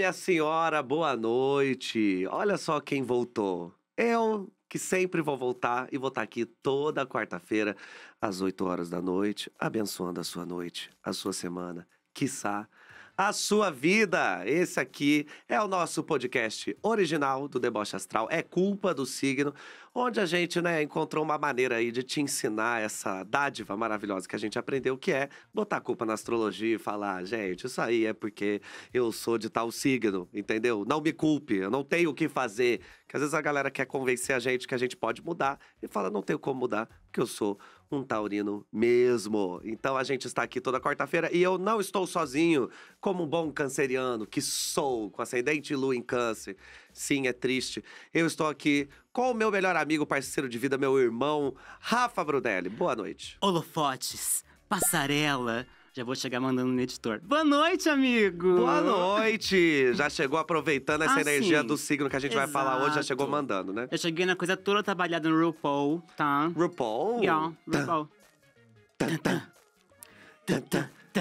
minha senhora, boa noite. Olha só quem voltou. Eu, que sempre vou voltar e vou estar tá aqui toda quarta-feira, às 8 horas da noite, abençoando a sua noite, a sua semana, quiçá a sua vida. Esse aqui é o nosso podcast original do Deboche Astral, É Culpa do Signo, onde a gente né, encontrou uma maneira aí de te ensinar essa dádiva maravilhosa que a gente aprendeu, que é botar a culpa na astrologia e falar, gente, isso aí é porque eu sou de tal signo, entendeu? Não me culpe, eu não tenho o que fazer. Que às vezes a galera quer convencer a gente que a gente pode mudar e fala, não tenho como mudar, porque eu sou um taurino mesmo. Então a gente está aqui toda quarta-feira e eu não estou sozinho, como um bom canceriano que sou, com ascendente de lua em câncer. Sim, é triste. Eu estou aqui com o meu melhor amigo, parceiro de vida, meu irmão, Rafa Brunelli. Boa noite. Holofotes, passarela já vou chegar mandando no editor. Boa noite, amigo! Boa noite! Já chegou aproveitando essa ah, energia do signo que a gente Exato. vai falar hoje, já chegou mandando, né? Eu cheguei na coisa toda trabalhada no RuPaul, tá? RuPaul? Yeah, RuPaul.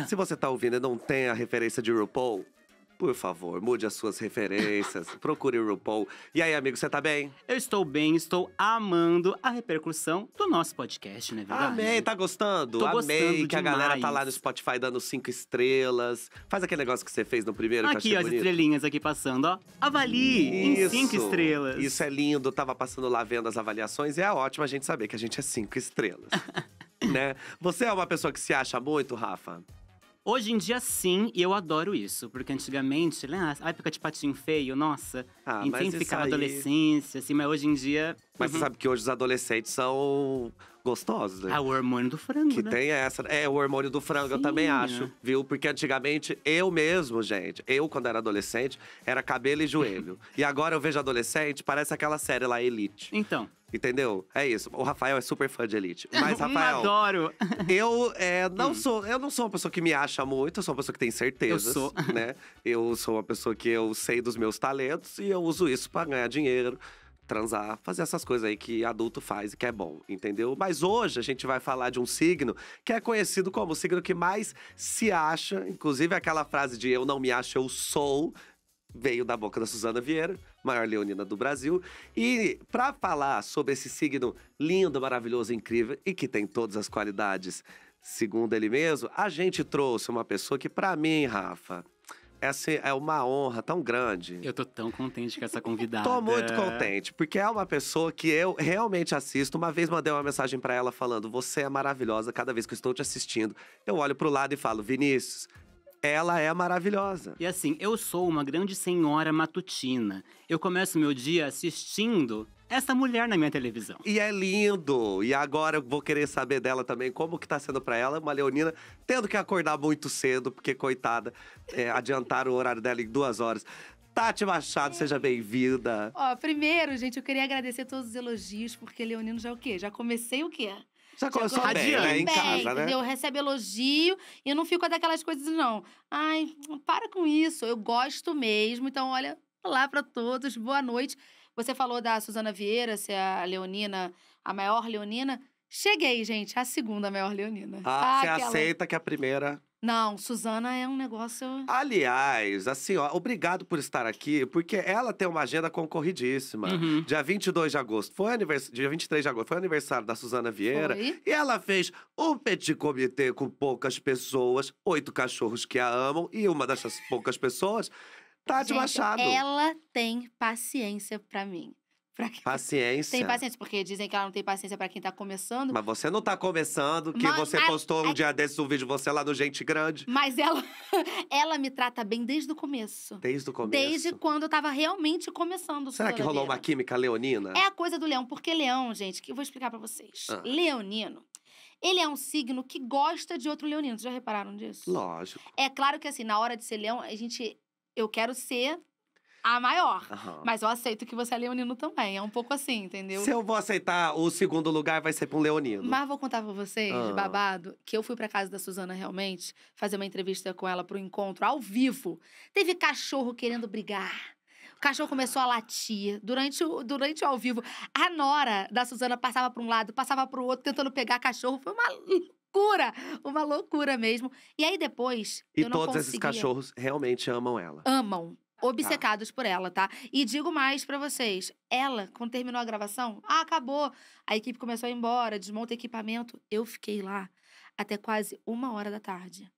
Se você tá ouvindo e não tem a referência de RuPaul, por favor, mude as suas referências, procure o RuPaul. E aí, amigo, você tá bem? Eu estou bem, estou amando a repercussão do nosso podcast, né, verdade? Amei, tá gostando? Tô Amei gostando que demais. a galera tá lá no Spotify dando cinco estrelas. Faz aquele negócio que você fez no primeiro, Aqui, ó, as estrelinhas aqui passando, ó. Avalie isso, em cinco estrelas. Isso é lindo, tava passando lá vendo as avaliações e é ótimo a gente saber que a gente é cinco estrelas. né? Você é uma pessoa que se acha muito, Rafa? Hoje em dia, sim, e eu adoro isso. Porque antigamente, né, a época de patinho feio, nossa. Ah, mas ficava aí... adolescência, assim. Mas hoje em dia, mas uhum. você sabe que hoje os adolescentes são gostosos, né? É o hormônio do frango, Que né? tem essa. Né? É, o hormônio do frango, Sim, eu também é. acho, viu? Porque antigamente, eu mesmo, gente, eu quando era adolescente, era cabelo e joelho. e agora eu vejo adolescente, parece aquela série lá, Elite. Então. Entendeu? É isso. O Rafael é super fã de Elite. Mas, Rafael. eu hum, adoro! Eu é, não hum. sou. Eu não sou uma pessoa que me acha muito, eu sou uma pessoa que tem certezas. Eu sou. né? Eu sou uma pessoa que eu sei dos meus talentos e eu uso isso para ganhar dinheiro transar, fazer essas coisas aí que adulto faz e que é bom, entendeu? Mas hoje a gente vai falar de um signo que é conhecido como o signo que mais se acha, inclusive aquela frase de eu não me acho, eu sou, veio da boca da Suzana Vieira, maior leonina do Brasil. E para falar sobre esse signo lindo, maravilhoso, incrível e que tem todas as qualidades, segundo ele mesmo, a gente trouxe uma pessoa que para mim, Rafa, é essa é uma honra tão grande. Eu tô tão contente com essa convidada. tô muito contente, porque é uma pessoa que eu realmente assisto. Uma vez mandei uma mensagem para ela falando: "Você é maravilhosa, cada vez que eu estou te assistindo, eu olho pro lado e falo: Vinícius, ela é maravilhosa. E assim, eu sou uma grande senhora matutina. Eu começo meu dia assistindo essa mulher na minha televisão. E é lindo. E agora eu vou querer saber dela também, como que tá sendo para ela, uma leonina, tendo que acordar muito cedo, porque, coitada, é, adiantaram o horário dela em duas horas. Tati Machado, seja bem-vinda. Ó, primeiro, gente, eu queria agradecer todos os elogios, porque Leonino já é o quê? Já comecei o quê? Já começou já bem, né? Em casa, né? Entendeu? Recebe elogio e eu não fico daquelas coisas, não. Ai, para com isso. Eu gosto mesmo. Então, olha, olá para todos. Boa noite. Você falou da Suzana Vieira, ser a Leonina, a maior Leonina. Cheguei, gente, a segunda maior Leonina. Ah, ah você aquela... aceita que a primeira. Não, Suzana é um negócio. Aliás, assim, obrigado por estar aqui, porque ela tem uma agenda concorridíssima. Uhum. Dia 22 de agosto, foi anivers... dia 23 de agosto, foi aniversário da Suzana Vieira. Foi. E ela fez um petit comitê com poucas pessoas, oito cachorros que a amam, e uma dessas poucas pessoas Tati tá Gente, Machado. Ela tem paciência para mim. Pra quem... Tá paciência. Tem paciência, porque dizem que ela não tem paciência para quem tá começando. Mas você não tá começando, que Mas, você postou um é dia desses um vídeo de você lá do Gente Grande. Mas ela, ela me trata bem desde o começo. Desde o começo? Desde quando eu tava realmente começando. Será que rolou uma química leonina? É a coisa do leão, porque leão, gente, que eu vou explicar para vocês. Ah. Leonino ele é um signo que gosta de outro leonino. Vocês já repararam disso? Lógico. É claro que, assim, na hora de ser leão, a gente eu quero ser a maior. Uhum. Mas eu aceito que você é leonino também. É um pouco assim, entendeu? Se eu vou aceitar o segundo lugar, vai ser pra um leonino. Mas vou contar pra vocês, uhum. babado, que eu fui pra casa da Suzana realmente fazer uma entrevista com ela pro encontro ao vivo. Teve cachorro querendo brigar. O cachorro começou a latir. Durante o, durante o ao vivo, a nora da Suzana passava pra um lado, passava pro outro, tentando pegar cachorro. Foi uma loucura! Uma loucura mesmo. E aí depois. E todos conseguia... esses cachorros realmente amam ela. Amam. Ah, tá. Obcecados tá. por ela, tá? E digo mais para vocês: ela, quando terminou a gravação, ah, acabou. A equipe começou a ir embora, desmonta equipamento. Eu fiquei lá até quase uma hora da tarde.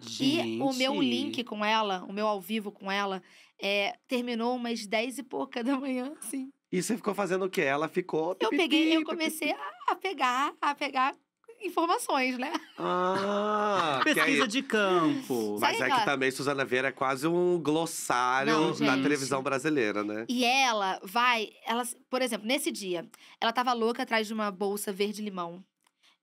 Gente. E o meu link com ela, o meu ao vivo com ela, é, terminou umas dez e pouca da manhã, sim E você ficou fazendo o quê? Ela ficou. Eu peguei, eu comecei a pegar, a pegar informações, né? Ah, pesquisa aí... de campo. Mas é que também Suzana Vieira é quase um glossário Não, da televisão brasileira, né? E ela vai, ela, por exemplo, nesse dia, ela tava louca atrás de uma bolsa verde limão.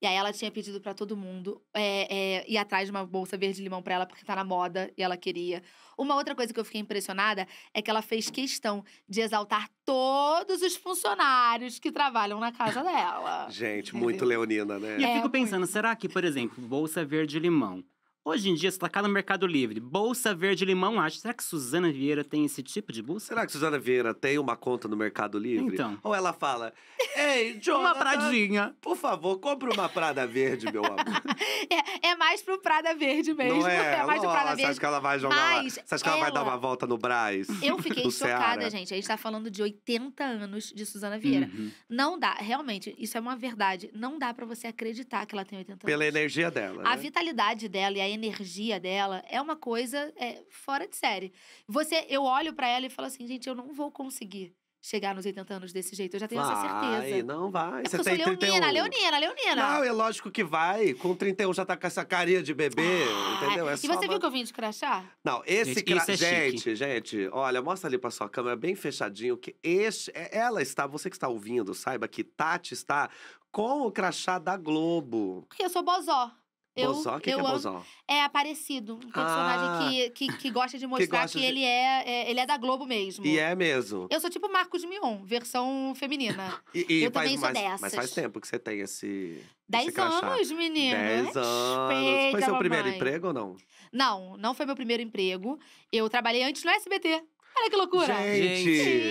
E aí ela tinha pedido para todo mundo é, é, ir atrás de uma bolsa verde-limão para ela, porque tá na moda e ela queria. Uma outra coisa que eu fiquei impressionada é que ela fez questão de exaltar todos os funcionários que trabalham na casa dela. Gente, muito leonina, né? E eu é, fico pensando, será que, por exemplo, bolsa verde-limão Hoje em dia, você tá cá no Mercado Livre, bolsa verde limão, acho. Será que Suzana Vieira tem esse tipo de bolsa? Será que Suzana Vieira tem uma conta no Mercado Livre? Então. Ou ela fala, ei, Jonathan, Uma pradinha. Por favor, compre uma Prada Verde, meu amor. é, é, mais pro Prada Verde mesmo. Não é? é mais Nossa, pro Prada Verde. Você acha que ela vai jogar Mas uma... Você acha que ela, ela vai dar uma volta no Braz? Eu fiquei chocada, gente. A gente tá falando de 80 anos de Suzana Vieira. Uhum. Não dá, realmente, isso é uma verdade. Não dá para você acreditar que ela tem 80 anos. Pela energia dela, A né? vitalidade dela e a energia dela é uma coisa é, fora de série. Você, eu olho para ela e falo assim, gente, eu não vou conseguir chegar nos 80 anos desse jeito. Eu já tenho vai, essa certeza. Não vai. É você eu sou leonina, 31. leonina, leonina. Não, é lógico que vai. Com 31 já tá com essa carinha de bebê, ah, é. entendeu? É e você uma... viu que eu vim de crachá? Não, esse gente, cra... é gente, gente, olha, mostra ali pra sua câmera bem fechadinho que este, é, ela está, você que está ouvindo, saiba que Tati está com o crachá da Globo. Porque eu sou bozó. Eu, bozó? O que, eu que é bozó? É aparecido. Um personagem ah, que, que, que, gosta de mostrar que, que de... Ele, é, é, ele é da Globo mesmo. E é mesmo. Eu sou tipo Marcos Mion, versão feminina. e, e eu faz, também sou mas, dessas. Mas faz tempo que você tem esse. Dez anos, menino. Dez anos. foi seu mamãe. primeiro emprego ou não? Não, não foi meu primeiro emprego. Eu trabalhei antes no SBT. Olha que loucura! Gente! Gente.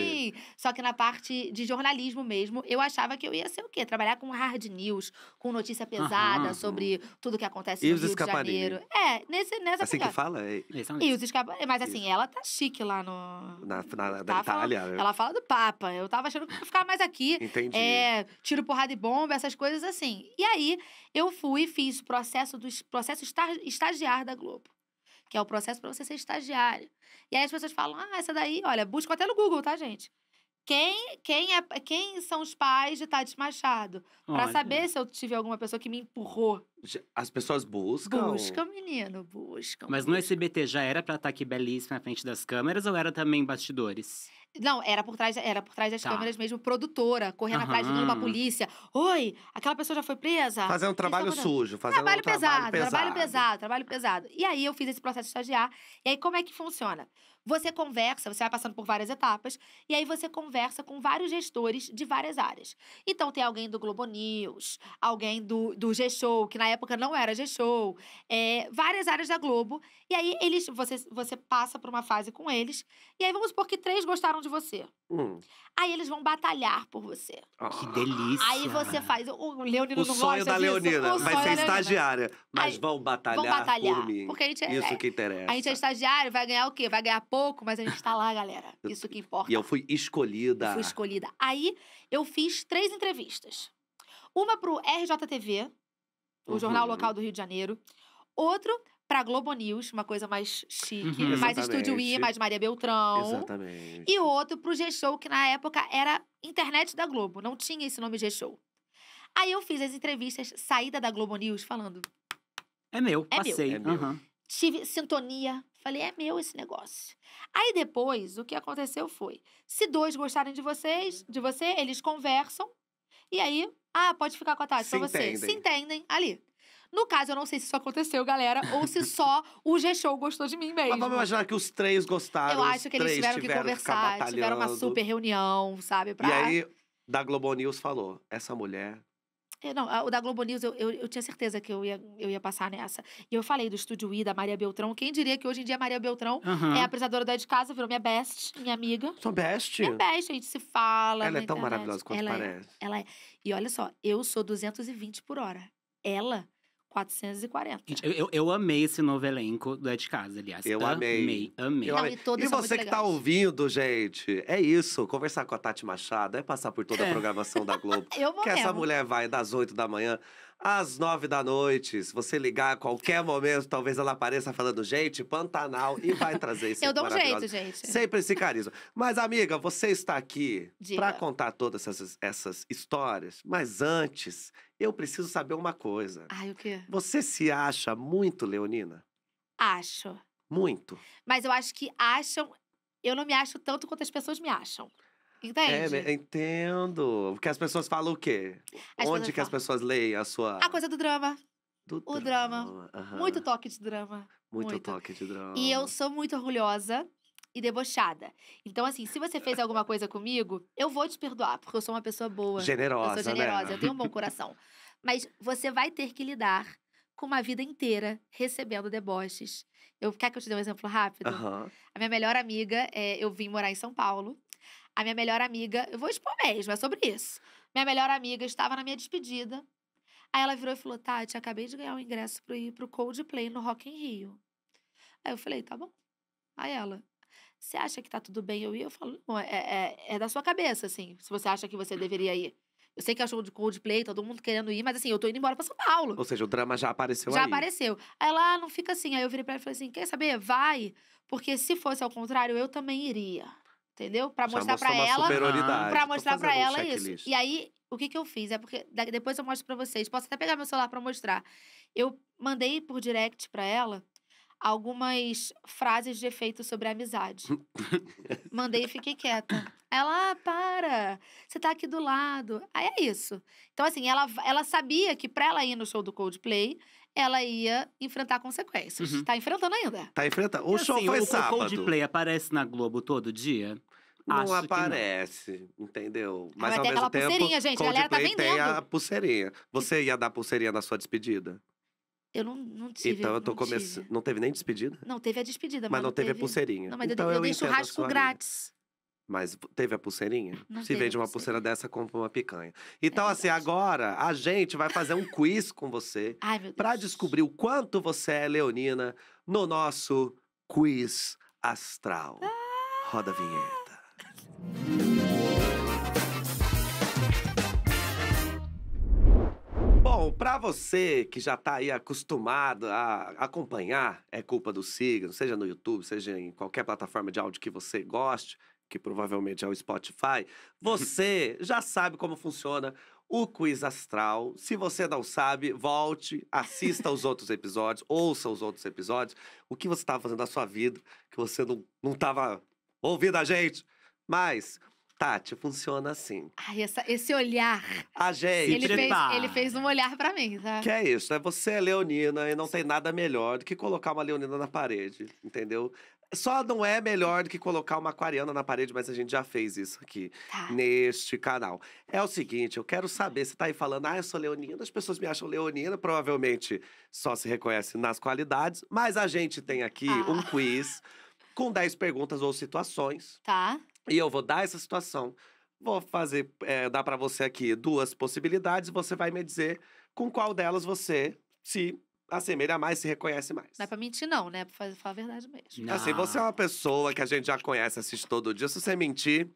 Só que na parte de jornalismo mesmo, eu achava que eu ia ser o quê? Trabalhar com hard news, com notícia pesada Aham. sobre tudo que acontece e no Rio de Janeiro. Né? É, nesse, nessa Assim pegada. que fala? É... E os escapa... Mas assim, Isso. ela tá chique lá no... Na, na, tá Itália. Falando... Né? Ela fala do Papa. Eu tava achando que eu ficar mais aqui. Entendi. É, tiro, porrada e bomba, essas coisas assim. E aí, eu fui e fiz o processo, do, processo estagiário da Globo que é o processo para você ser estagiário. E aí as pessoas falam: ah, essa daí, olha, busca até no Google, tá, gente? quem, quem, é, quem são os pais de Tati Machado? Para saber se eu tive alguma pessoa que me empurrou. As pessoas buscam? Buscam, menino, buscam. Mas buscam. no SBT já era pra estar aqui belíssima na frente das câmeras ou era também bastidores? Não, era por trás, era por trás das tá. câmeras mesmo, produtora, correndo atrás de uma polícia. Oi, aquela pessoa já foi presa? fazendo um tá trabalho sujo, fazer trabalho um pesado, trabalho pesado. Trabalho pesado, trabalho pesado. E aí eu fiz esse processo de estagiar. E aí como é que funciona? Você conversa, você vai passando por várias etapas, e aí você conversa com vários gestores de várias áreas. Então tem alguém do Globo News, alguém do, do G-Show, que na época não era G-Show, é, várias áreas da Globo, e aí eles você, você passa por uma fase com eles, e aí vamos supor que três gostaram de você. Hum. Aí eles vão batalhar por você. Ah. que delícia. Aí você faz. O Leonino o não sonho gosta da Leonina. O vai é ser estagiária. Mas aí, vão, batalhar vão batalhar por mim. Porque a gente é, Isso que interessa. A gente é estagiário, vai ganhar o quê? Vai ganhar pouco, mas a gente tá lá, galera. Isso que importa. E eu fui escolhida. Eu fui escolhida. Aí eu fiz três entrevistas. Uma pro RJTV, o uhum. jornal local do Rio de Janeiro. Outro pra Globo News, uma coisa mais chique, uhum. mais Estúdio I, mais Maria Beltrão. Exatamente. E outro pro G-Show, que na época era internet da Globo, não tinha esse nome G-Show. Aí eu fiz as entrevistas, saída da Globo News, falando. É meu, é passei. Meu. É meu. Uhum tive sintonia. Falei, é meu esse negócio. Aí depois, o que aconteceu foi: se dois gostarem de vocês, de você, eles conversam. E aí, ah, pode ficar com a Tati se pra vocês. Entendem. Se entendem ali. No caso, eu não sei se isso aconteceu, galera, ou se só o G-Show gostou de mim mesmo. Mas vamos imaginar que os três gostaram. Eu acho que eles tiveram, tiveram que conversar, tiveram uma super reunião, sabe? Pra... E aí, da Globo News falou: essa mulher é, não, o da Globo News, eu, eu, eu, tinha certeza que eu ia, eu ia passar nessa. E eu falei do Estúdio I, da Maria Beltrão. Quem diria que hoje em dia a Maria Beltrão uhum. é a apresentadora da de casa, virou minha best, minha amiga. Sou best? Minha best, a gente se fala. Ela é tão internet. maravilhosa quanto ela é, parece. É, ela é. E olha só, eu sou 220 por hora. Ela 440. Eu, eu, eu amei esse novo elenco do Ed Casa, aliás. Eu amei. Amei, amei. Eu amei. Não, e, e você que tá ouvindo, gente, é isso. Conversar com a Tati Machado é passar por toda a é. programação da Globo. eu vou que mesmo. essa mulher vai das 8 da manhã às nove da noite. Se você ligar a qualquer momento, talvez ela apareça falando, gente, Pantanal, e vai trazer esse Eu dou um jeito, gente. Sempre esse carisma. Mas, amiga, você está aqui para contar todas essas, essas histórias, mas antes, eu preciso saber uma coisa. Ai, o quê? Você se acha muito leonina? Acho. Muito. Mas eu acho que acham. Eu não me acho tanto quanto as pessoas me acham. Entende? É, né? entendo. Porque as pessoas falam o quê? As Onde que falam. as pessoas leem a sua. A coisa do drama. Do o drama. drama. Uhum. Muito toque de drama. Muito, muito toque de drama. E eu sou muito orgulhosa e debochada. Então, assim, se você fez alguma coisa comigo, eu vou te perdoar, porque eu sou uma pessoa boa. Generosa. Eu sou generosa, né? eu tenho um bom coração. Mas você vai ter que lidar com uma vida inteira recebendo deboches. Eu que eu te dê um exemplo rápido. Uhum. A minha melhor amiga, é, eu vim morar em São Paulo. A minha melhor amiga, eu vou expor mesmo, é sobre isso. Minha melhor amiga estava na minha despedida. Aí ela virou e falou: Tati, acabei de ganhar um ingresso para ir pro Coldplay no Rock em Rio. Aí eu falei: tá bom. Aí ela: você acha que tá tudo bem eu ir? Eu falo: não, é, é, é da sua cabeça, assim, se você acha que você deveria ir. Eu sei que é show de Coldplay, todo mundo querendo ir, mas assim, eu tô indo embora pra São Paulo. Ou seja, o drama já apareceu já aí. Já apareceu. Aí ela ah, não fica assim. Aí eu virei pra ela e falei assim: quer saber? Vai. Porque se fosse ao contrário, eu também iria entendeu? Para mostrar para ela, para mostrar para ela um isso. E aí o que que eu fiz? É porque depois eu mostro para vocês. Posso até pegar meu celular para mostrar. Eu mandei por direct para ela algumas frases de efeito sobre amizade. Mandei e fiquei quieta. Ela, ah, para, você tá aqui do lado. Aí é isso. Então, assim, ela, ela sabia que pra ela ir no show do Coldplay, ela ia enfrentar consequências. Uhum. Tá enfrentando ainda. Tá enfrentando. O show assim, foi o, sábado. O Coldplay aparece na Globo todo dia? não aparece, não. entendeu? Ah, mas, Mas ao mesmo tempo, pulseirinha, gente. Coldplay a galera tá vendendo. tem a pulseirinha. Você ia dar pulseirinha na sua despedida? Eu não, não tive. Então eu tô começando. Não teve nem despedida? Não, teve a despedida, mas, mas não, teve, teve a pulseirinha. Não, mas então eu, eu dei churrasco grátis. Mas teve a pulseirinha? Não Se vende uma pulseira dessa, compra uma picanha. É então, é assim, agora a gente vai fazer um quiz com você para descobrir o quanto você é leonina no nosso quiz astral. Ah! Roda a vinheta. Bom, para você que já está aí acostumado a acompanhar É Culpa do Signo, seja no YouTube, seja em qualquer plataforma de áudio que você goste, que provavelmente é o Spotify, você já sabe como funciona o quiz astral. Se você não sabe, volte, assista aos outros episódios, ouça os outros episódios. O que você estava fazendo na sua vida que você não estava ouvindo a gente? Mas Tati, funciona assim. Ai, essa, esse olhar. A gente. Ele fez, ele fez, um olhar para mim, tá? Que é isso, né? Você é leonina e não tem nada melhor do que colocar uma leonina na parede, entendeu? Só não é melhor do que colocar uma aquariana na parede, mas a gente já fez isso aqui tá. neste canal. É o seguinte, eu quero saber, você tá aí falando, ah, eu sou leonina, as pessoas me acham leonina, provavelmente só se reconhece nas qualidades, mas a gente tem aqui ah. um quiz com 10 perguntas ou situações. Tá. E eu vou dar essa situação. Vou fazer, é, dar para você aqui duas possibilidades. Você vai me dizer com qual delas você se assemelha mais, se reconhece mais. Não é pra mentir, não, né? É pra falar a verdade mesmo. Não. Assim, você é uma pessoa que a gente já conhece, assiste todo dia. Se você mentir,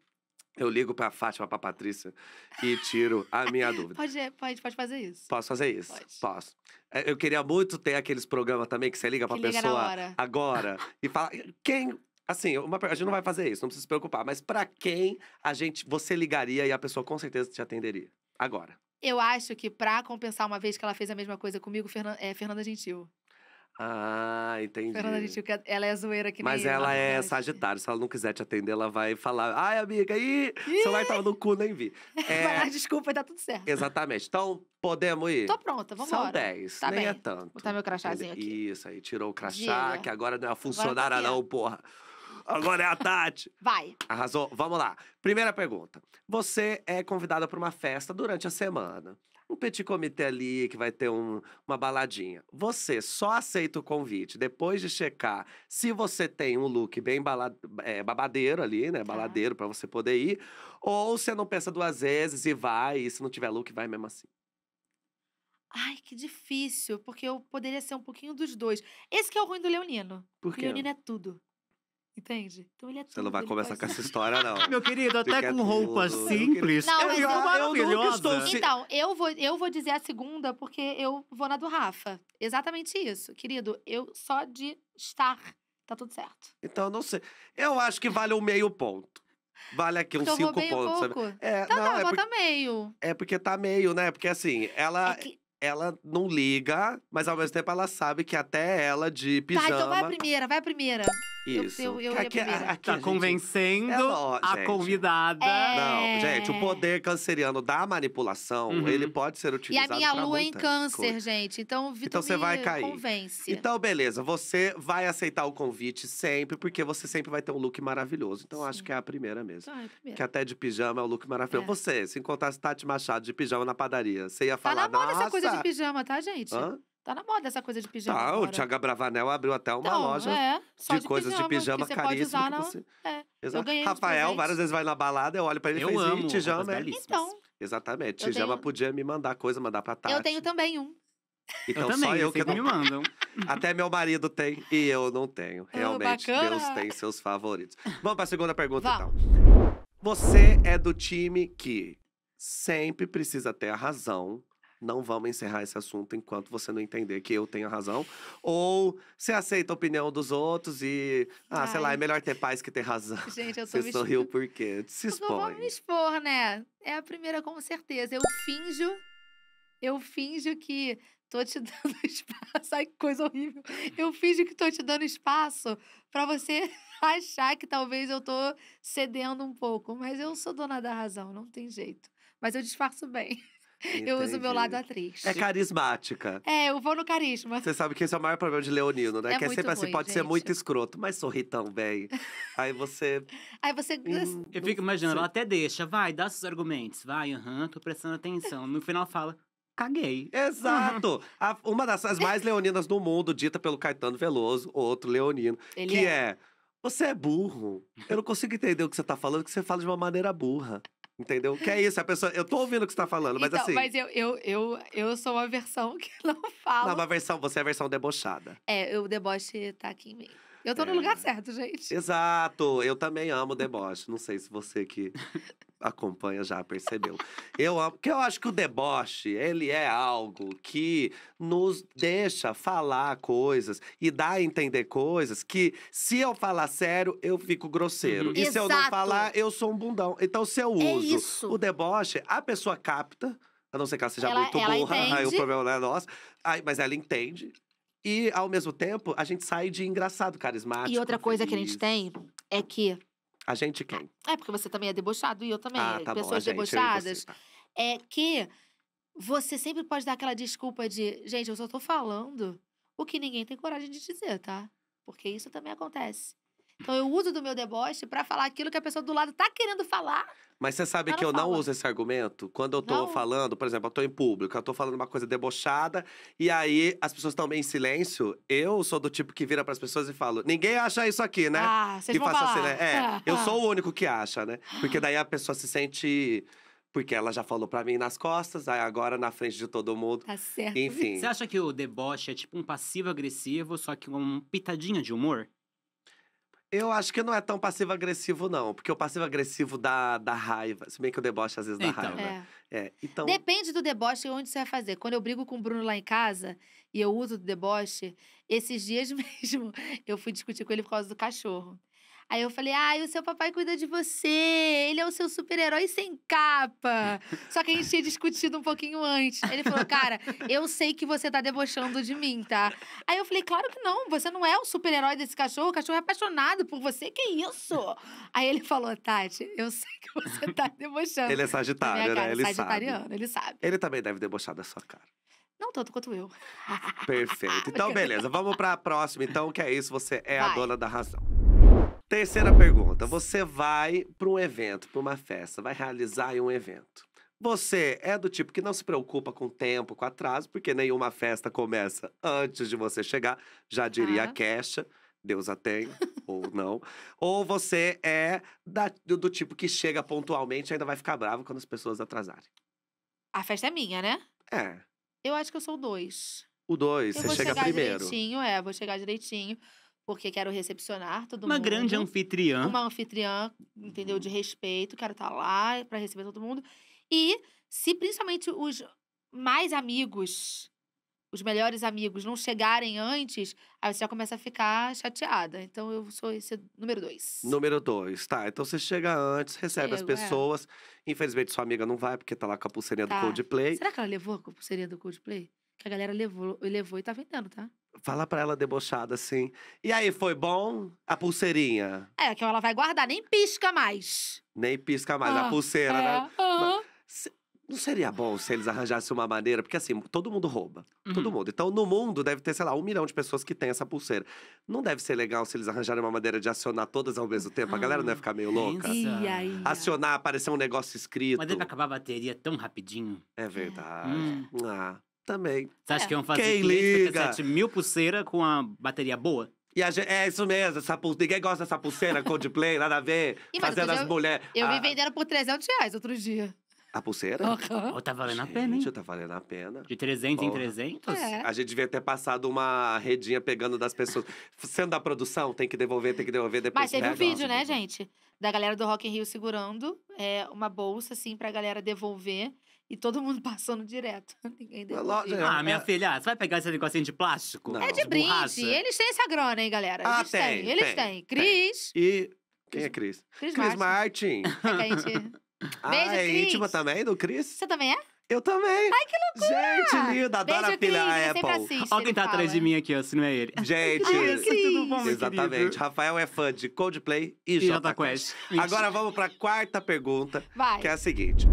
eu ligo pra Fátima, pra Patrícia e tiro a minha dúvida. Pode, pode, pode fazer isso. Posso fazer isso? Pode. Posso. Eh, eu queria muito ter aqueles programas também que você liga pra que pessoa liga agora e fala: quem Assim, uma, a gente não vai fazer isso, não precisa se preocupar. Mas para quem a gente, você ligaria e a pessoa com certeza te atenderia? Agora. Eu acho que para compensar uma vez que ela fez a mesma coisa comigo, Fernan, é, Fernanda Gentil. Ah, entendi. Fernanda Gentil, que é, ela é zoeira que Mas ela, ela é sagitário. Se ela não quiser te atender, ela vai falar: ai, amiga, ih, você vai tava no cu, nem vi. É... vai dar desculpa e dá tá tudo certo. Exatamente. Então, podemos ir? Tô pronta, vamos São São 10, tá nem é bem. é tanto. Vou botar meu crachazinho aqui. Isso aí, tirou o crachá, Diga. que agora não é funcionária tá não, porra. Agora é a Tati. Vai. Arrasou. Vamos lá. Primeira pergunta. Você é convidada para uma festa durante a semana. Um petit comitê ali que vai ter um, uma baladinha. Você só aceita o convite depois de checar se você tem um look bem balad... é, babadeiro ali, né? Tá. Baladeiro para você poder ir. Ou você não pensa duas vezes e vai, e se não tiver look, vai mesmo assim. Ai, que difícil, porque eu poderia ser um pouquinho dos dois. Esse que é o ruim do Leonino. Por quê? Leonino é tudo. Entende? Então ele é Você não vai começar com essa história, não. Meu querido, até com roupa tudo. simples. Não, é eu, eu, eu nunca estou... Então, eu vou, eu vou dizer a segunda porque eu vou na do Rafa. Exatamente isso. Querido, eu só de estar, tá tudo certo. Então, não sei. Eu acho que vale um meio ponto. Vale aqui uns um cinco pontos. Pouco. Sabe? É, tá, não, tá, é bota porque, tá meio. É porque tá meio, né? Porque assim, ela. É que ela não liga, mas ao mesmo tempo ela sabe que até ela de pijama. Tá, então vai a primeira, vai a primeira. Isso. Eu, eu, eu aqui, é, aqui, tá gente, convencendo é a convidada. É... Não, gente, o poder canceriano da manipulação, uhum. ele pode ser utilizado. E a minha lua em câncer, coisa. gente. Então, Vitor então, você vai cair. convence. Então, beleza. Você vai aceitar o convite sempre, porque você sempre vai ter um look maravilhoso. Então, Sim. acho que é a primeira mesmo. Ah, é a primeira. Que até de pijama é um look maravilhoso. É. Você, se encontrasse Tati Machado de pijama na padaria, você ia tá falar. Tá na moda essa coisa de pijama, tá, gente? Hã? Tá na moda essa coisa de pijama. Tá, agora. o Thiago Bravanel abriu até uma então, loja é, de, de, coisas pijama, de pijama caríssimas Que você... É, Exato. Rafael, várias vezes vai na balada, eu olho pra ele eu e falo, amo, é. Então. Exatamente. Eu tijama tenho... podia me mandar coisa, mandar pra Tati. Eu tenho também um. Então eu também, só eu que não... me mandam. Até meu marido tem e eu não tenho. Ah, Realmente, oh, Deus tem seus favoritos. Vamos pra segunda pergunta, Vá. então. Você é do time que sempre precisa ter a razão não vamos encerrar esse assunto enquanto você não entender que eu tenho razão. Ou você aceita a opinião dos outros e, ah, Ai. sei lá, é melhor ter paz que ter razão. Gente, eu tô você me sorriu expor... por quê? Se expõe. Eu vamos me expor, né? É a primeira com certeza. Eu finjo, eu finjo que tô te dando espaço. Ai, que coisa horrível. Eu finjo que tô te dando espaço para você achar que talvez eu tô cedendo um pouco. Mas eu sou dona da razão, não tem jeito. Mas eu disfarço bem. Entendi. Eu uso meu lado atriz. É carismática. É, eu vou no carisma. Você sabe que esse é o maior problema de Leonino, né? É que é sempre assim, ruim, assim, pode gente. ser muito escroto, mas sorri tão bem. Aí você. Aí você. Hum, eu fico imaginando, ela até deixa, vai, dá seus argumentos, vai, aham, uhum, tô prestando atenção. No final fala. Caguei. Exato! Uhum. A, uma das mais leoninas do mundo, dita pelo Caetano Veloso, outro leonino, Ele que é... é: Você é burro. Eu não consigo entender o que você tá falando, que você fala de uma maneira burra. Entendeu? Que é isso, a pessoa. Eu tô ouvindo o que você tá falando, mas então, assim. Mas eu, eu, eu, eu sou uma versão que não fala. Não, uma versão, você é a versão debochada. É, o deboche tá aqui em mim. Eu tô no é. lugar certo, gente. Exato. Eu também amo deboche. Não sei se você que acompanha já percebeu. Eu amo, porque eu acho que o deboche, ele é algo que nos deixa falar coisas e dá a entender coisas que se eu falar sério, eu fico grosseiro. Uhum. E Exato. se eu não falar, eu sou um bundão. Então se eu é uso é o deboche, a pessoa capta a não ser que ela seja ela, muito ela burra, entende. aí o problema não é nosso. Aí, mas ela entende, e, ao mesmo tempo, a gente sai de engraçado, carismático. E outra coisa feliz. que a gente tem é que. A gente quem? É, porque você também é debochado e eu também. Ah, tá Pessoas bom, debochadas. Gente, você, tá. É que você sempre pode dar aquela desculpa de, gente, eu só tô falando o que ninguém tem coragem de dizer, tá? Porque isso também acontece. Então eu uso do meu deboche para falar aquilo que a pessoa do lado tá querendo falar. Mas você sabe que eu fala. não uso esse argumento? Quando eu tô não. falando, por exemplo, eu tô em público, eu tô falando uma coisa debochada, e aí as pessoas estão bem em silêncio. Eu sou do tipo que vira para as pessoas e falo: ninguém acha isso aqui, né? Ah, vocês que vão faça assim, falar. assim, né? É, eu sou o único que acha, né? Porque daí a pessoa se sente. Porque ela já falou para mim nas costas, aí agora na frente de todo mundo. Tá certo. Enfim. Você acha que o deboche é tipo um passivo agressivo, só que uma pitadinha de humor? Eu acho que não é tão passivo-agressivo, não. Porque o passivo-agressivo dá, dá raiva. Se bem que eu deboche às vezes da então. raiva. É. é. então... Depende do deboche e onde você vai fazer. Quando eu brigo com o Bruno lá em casa e eu uso do deboche, esses dias mesmo eu fui discutir com ele por causa do cachorro. Aí eu falei, ai, o seu papai cuida de você, ele é o seu super-herói sem capa. Só que a gente tinha discutido um pouquinho antes. Ele falou, cara, eu sei que você tá debochando de mim, tá? Aí eu falei, claro que não, você não é o super-herói desse cachorro, o cachorro é apaixonado por você, que isso? Aí ele falou, Tati, eu sei que você tá debochando. Ele é sagitário, né? Ele sagitariano, sabe. ele sabe. Ele também deve debochar da sua cara. Não tanto quanto eu. Perfeito. Então, beleza. Vamos para a próxima, então, que é isso. Você é Vai. a dona da razão. Terceira pergunta. Você vai para um evento, para uma festa, vai realizar um evento. Você é do tipo que não se preocupa com o tempo, com atraso, porque nenhuma festa começa antes de você chegar, já diria ah. a queixa, Deus a tem, ou não. Ou você é da, do, do, tipo que chega pontualmente e ainda vai ficar bravo quando as pessoas atrasarem. A festa é minha, né? É. Eu acho que eu sou o dois. O dois, eu você chega primeiro. Vou chegar direitinho, é, vou chegar direitinho porque quero recepcionar todo uma mundo. Uma grande anfitriã. Uma anfitriã, entendeu? De respeito, quero estar tá lá para receber todo mundo. E se principalmente os mais amigos, os melhores amigos, não chegarem antes, aí você já começa a ficar chateada. Então eu sou esse número dois. Número dois, tá. Então você chega antes, recebe Chego, as é. pessoas. É. Infelizmente sua amiga não vai porque tá lá com a pulseirinha tá. do Coldplay. Será que ela levou a pulseirinha do Coldplay? Que a galera levou, levou e tá vendendo, tá? Fala pra ela debochada assim. E aí, foi bom a pulseirinha? É, que ela vai guardar, nem pisca mais. Nem pisca mais ah, a pulseira, é. né? Uhum. Mas, não seria bom se eles arranjassem uma maneira? Porque assim, todo mundo rouba. Uhum. Todo mundo. Então, no mundo, deve ter, sei lá, um milhão de pessoas que tem essa pulseira. Não deve ser legal se eles arranjarem uma maneira de acionar todas ao mesmo tempo. a galera não ia ah, ficar meio louca. Ia, ia. Acionar, aparecer um negócio escrito. Mas deve acabar a bateria tão rapidinho. É verdade. Hum. Ah também. Você acha é. que iam fazer Quem liga? mil pulseira com a bateria boa? E a gente, é isso mesmo, essa pulseira, ninguém gosta dessa pulseira Coldplay, nada a ver, e, fazendo as mulheres. Eu, a... vi vendendo por 300 reais outro dia. A pulseira? Uhum. tá valendo gente, a pena, hein? Tá valendo a pena. De 300 Porra. em 300? É. A gente devia ter passado uma redinha pegando das pessoas. Sendo da produção, tem que devolver, tem que devolver depois. Mas teve né? um vídeo, né, gente? Da galera do Rock in Rio segurando é, uma bolsa, assim, pra galera devolver e todo mundo passando direto. Ninguém é deu. É, ah, minha é. filha, você vai pegar esse negocinho de plástico? Não. É de brinde. Borracha. Eles têm essa grana, hein, galera? Ah, eles tem, têm. Eles têm. Cris. E. Quem é Cris? Cris, Cris Martin. Martin. Beijo, ah, é Cris. íntima também do Cris? Você também é? Eu também. Ai, que loucura! Gente, linda, adoro a filha da Apple. Assiste, Olha quem tá fala. atrás de mim aqui, ó, se não é ele. Gente, Ai, tudo bom, Exatamente. Querido? Rafael é fã de Coldplay e, e Jota Quest. Quest. Agora vamos pra quarta pergunta, Vai. que é a seguinte.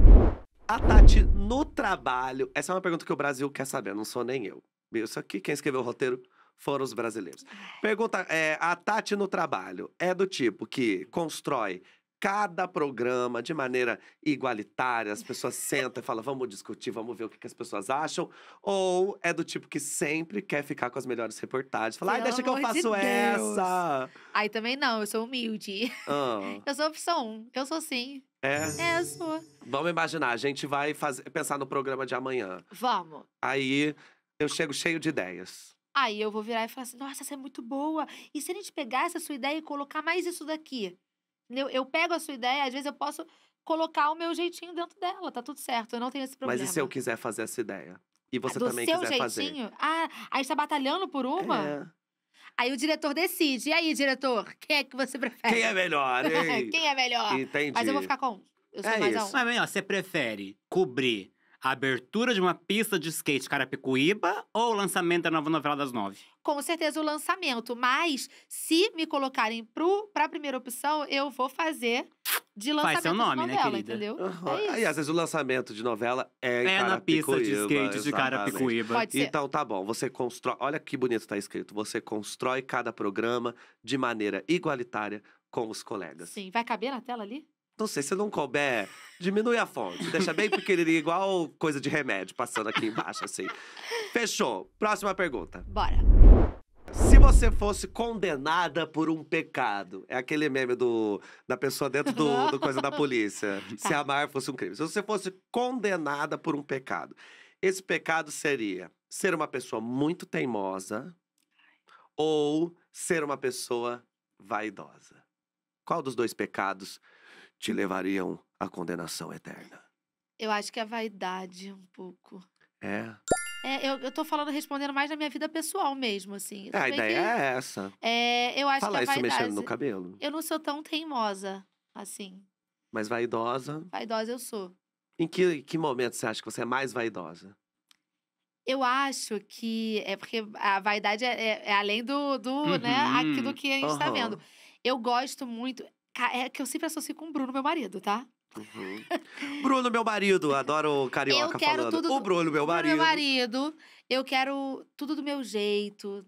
A Tati no trabalho. Essa é uma pergunta que o Brasil quer saber, não sou nem eu. Isso aqui, quem escreveu o roteiro foram os brasileiros. É. Pergunta: é, a Tati no trabalho é do tipo que constrói cada programa de maneira igualitária, as pessoas sentam e falam, vamos discutir, vamos ver o que, que as pessoas acham, ou é do tipo que sempre quer ficar com as melhores reportagens, fala, ai, deixa que eu faço de essa. Aí também não, eu sou humilde. Ah. Eu sou opção um, eu sou sim. É? É, eu sou. Vamos imaginar, a gente vai fazer, pensar no programa de amanhã. Vamos. Aí eu chego cheio de ideias. Aí eu vou virar e falar assim, nossa, essa é muito boa. E se a gente pegar essa sua ideia e colocar mais isso daqui? Eu, eu pego a sua ideia, às vezes eu posso colocar o meu jeitinho dentro dela, tá tudo certo, eu não tenho esse problema. Mas e se eu quiser fazer essa ideia? E você Do também seu quiser jeitinho? fazer? Ah, aí está batalhando por uma? É. Aí o diretor decide. E aí, diretor, quem é que você prefere? Quem é melhor? quem é melhor? Entendi. Mas eu vou ficar com. Eu sou é mais isso. a um. Mas melhor, você prefere cobrir a abertura de uma pista de skate Carapicuíba ou o lançamento da nova novela das nove? Com certeza o lançamento, mas se me colocarem para a primeira opção, eu vou fazer de lançamento Faz seu nome, né, novela, né, querida? entendeu? Uhum. É e às vezes o lançamento de novela é, é na pista de skate exatamente. de Carapicuíba. Pode ser. Então tá bom, você constrói. Olha que bonito tá escrito. Você constrói cada programa de maneira igualitária com os colegas. Sim, vai caber na tela ali? Não sei, se não couber, diminui a fonte. Deixa bem pequenininho, igual coisa de remédio passando aqui embaixo, assim. Fechou. Próxima pergunta. Bora. Se você fosse condenada por um pecado, é aquele meme do, da pessoa dentro do, do coisa da polícia. Se amar fosse um crime. Se você fosse condenada por um pecado, esse pecado seria ser uma pessoa muito teimosa ou ser uma pessoa vaidosa. Qual dos dois pecados te levariam à condenação eterna? Eu acho que é a vaidade, um pouco. É. É, eu, eu tô falando, respondendo mais na minha vida pessoal mesmo, assim. É, a ideia que, é essa. É, eu acho Falar que a vaidade, isso mexendo no cabelo. Eu não sou tão teimosa, assim. Mas vaidosa? Vaidosa eu sou. Em que, que momento você acha que você é mais vaidosa? Eu acho que é porque a vaidade é, é, é além do, do, né, uhum. né, aqui, do que a gente uhum. tá vendo. Eu gosto muito. É que eu sempre associo com o Bruno, meu marido, tá? Uhum. Bruno, meu marido, adoro o carioca eu quero falando. Tudo o Bruno, meu marido. Bruno, meu marido. Eu quero tudo do meu jeito,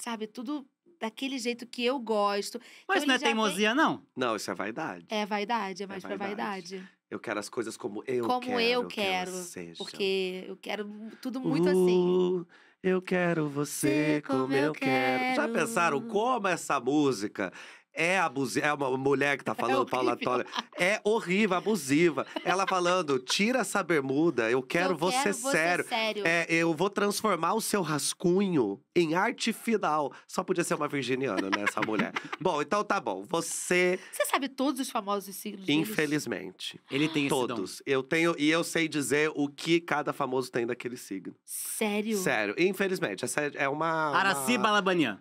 sabe? Tudo daquele jeito que eu gosto. Mas então, não é teimosia, vem... não? Não, isso é vaidade. É vaidade, é, é mais é vaidade. pra vaidade. Eu quero as coisas como eu como quero. Como eu quero. Que porque eu quero tudo uh, muito uh, assim. Eu quero você como, como eu quero. quero. Já pensaram como essa música é abusiva. É uma mulher que tá é falando, é Paula Toller. É horrível, abusiva. Ela falando, tira essa bermuda, eu quero, eu você, quero sério. Você sério. É, eu vou transformar o seu rascunho em arte final. Só podia ser uma virginiana, né, essa mulher. bom, então tá bom. Você. Você sabe todos os famosos signos? Infelizmente. Ele tem Todos. Eu tenho, e eu sei dizer o que cada famoso tem daquele signo. Sério? Sério. Infelizmente. Essa é uma. É uma... Araci Balabanian.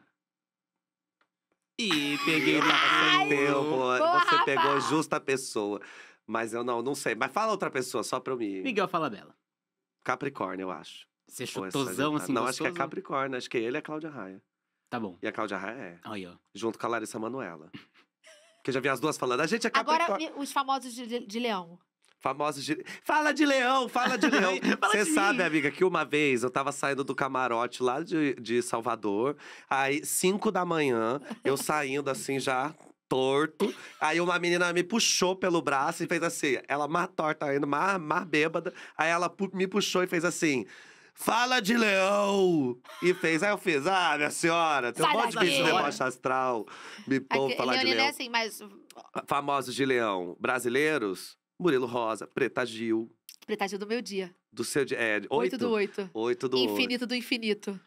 E peguei no meu, Porra, você rapaz. pegou justa a pessoa. Mas eu não, não sei. Mas fala outra pessoa, só pra eu me. Miguel fala dela. Capricórnio, eu acho. Você é chutosão tá assim, Não, gostoso? acho que é Capricórnio. Acho que ele é Cláudia Raia. Tá bom. E a Cláudia Raia é. Aí, ó. Junto com a Larissa Manuela. que eu já vi as duas falando. A gente é Capricórnio. Agora, os famosos de, de, de leão famosos de... Fala de leão, fala de leão. Você sabe, mim. amiga, que uma vez eu tava saindo do camarote lá de, de Salvador, aí cinco da manhã, eu saindo assim já torto. Aí uma menina me puxou pelo braço e fez assim, ela mais torta ainda, mais, mais bêbada. Aí ela me puxou e fez assim fala de leão! E fez. Aí eu fiz, ah, minha senhora, tem um Sai monte de bicho de deboche astral. Me pôr falar de é leão. É assim, mas... Famosos de leão brasileiros? Murilo Rosa, Preta Gil. Preta Gil do meu dia. Do seu dia. É, 8, 8 do 8. 8 do Infinito 8. do infinito.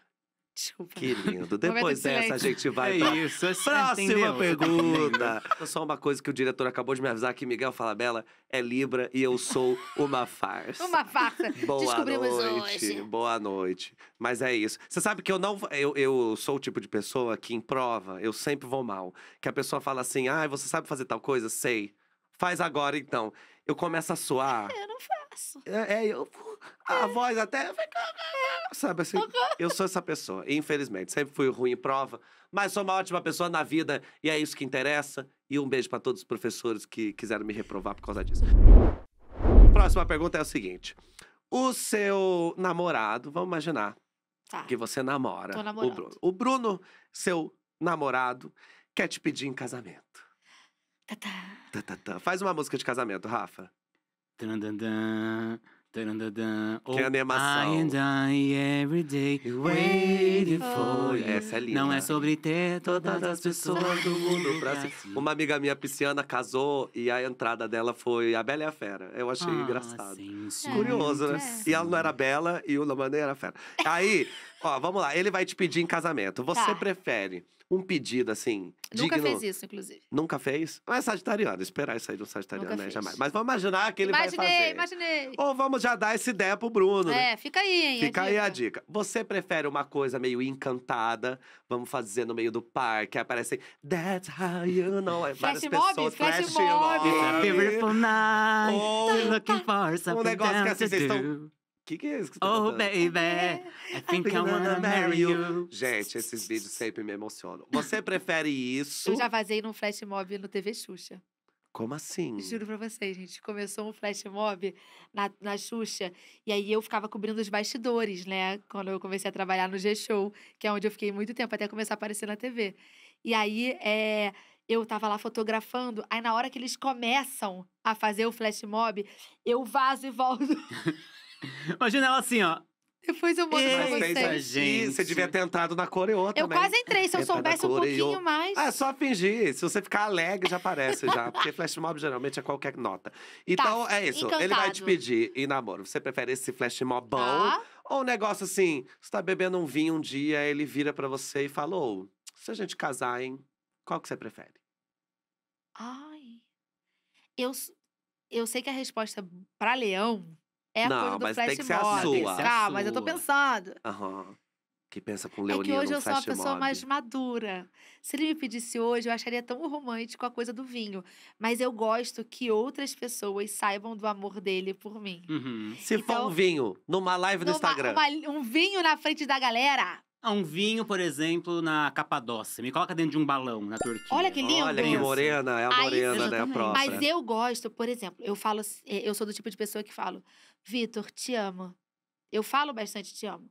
Desculpa. Que lindo. Depois dessa, a gente vai. É pra... isso, é Próxima entendeu? pergunta. Só uma coisa que o diretor acabou de me avisar: que Miguel Bela é Libra e eu sou uma farsa. uma farsa. Boa Descobrimos noite. Hoje. Boa noite. Mas é isso. Você sabe que eu não. Eu, eu sou o tipo de pessoa que em prova eu sempre vou mal. Que a pessoa fala assim: ah, você sabe fazer tal coisa? Sei. Faz agora então eu começo a suar. É, eu não faço. É, é eu. A é. voz até. É. Sabe assim? Eu sou essa pessoa, infelizmente. Sempre fui ruim em prova, mas sou uma ótima pessoa na vida e é isso que interessa. E um beijo para todos os professores que quiseram me reprovar por causa disso. Próxima pergunta é o seguinte: O seu namorado, vamos imaginar tá. que você namora o Bruno. O Bruno, seu namorado, quer te pedir em casamento. Tá, tá. Faz uma música de casamento, Rafa. Tadadã, Que é oh, animação. I and I every day waiting for you. Essa é linda. Não é sobre ter todas as pessoas do mundo pra si. Uma amiga minha pisciana casou e a entrada dela foi a Bela e a Fera. Eu achei ah, engraçado. Sim, é, sim. Curioso, né? É. E ela não era bela e o Lamané era fera. Aí, ó, vamos lá. Ele vai te pedir em casamento. Você tá. prefere um pedido assim. Nunca digno. fez isso, inclusive. Nunca fez? mas é sagitariano, esperar isso aí de um sagitariano, né? Jamais. Mas vamos imaginar que ele imaginei, vai fazer. Imaginei, imaginei. Ou vamos já dar essa ideia pro Bruno. Né? É, né? fica aí, hein? Fica a aí dica. a dica. Você prefere uma coisa meio encantada? Vamos fazer no meio do parque, aparecem That's how you know. Várias flash pessoas. Mob, flash, flash mob. mob. Beautiful night. Ou, looking for something um negócio que assim, vocês estão que, que é isso que tá Oh, baby, é? I think I wanna marry you. Gente, esses vídeos sempre me emocionam. Você prefere isso? Eu já vazei num flash mob no TV Xuxa. Como assim? Juro pra vocês, gente. Começou um flash mob na, na Xuxa. E aí eu ficava cobrindo os bastidores, né? Quando eu comecei a trabalhar no G-Show, que é onde eu fiquei muito tempo até começar a aparecer na TV. E aí é, eu tava lá fotografando. Aí na hora que eles começam a fazer o flash mob, eu vazo e volto. Imagina ela assim, ó. Depois eu mando Ei, pra vocês. Gente. Você devia ter entrado na e outra. Eu quase entrei, se eu soubesse um pouquinho mais. Ah, é só fingir. Se você ficar alegre, já aparece já. Porque flash mob geralmente é qualquer nota. Tá, então, tá, é isso. Encantado. Ele vai te pedir e namoro. Você prefere esse flash mob bom? Tá. Ou um negócio assim, você tá bebendo um vinho um dia, ele vira pra você e falou: oh, se a gente casar, hein? Qual que você prefere? Ai. Eu, eu sei que a resposta pra leão é a não, do mas flash tem que ser mob. a sua. Calma, mas eu tô pensando. Aham. Que pensa com o É que hoje eu sou uma pessoa mob. mais madura. Se ele me pedisse hoje, eu acharia tão romântico a coisa do vinho. Mas eu gosto que outras pessoas saibam do amor dele por mim. Uhum. Se for então, um vinho, numa live no Numa- Instagram. uma- um vinho na frente da galera, a ah, um vinho, por exemplo, na Capadócia. Me coloca dentro de um balão na Turquia. Olha que lindo. Olha que morena, é a ah, morena, Aí, né, a própria. Mas eu gosto, por exemplo, eu falo, eh, eu sou do tipo de pessoa que falo, Vitor, te amo. Eu falo bastante te amo.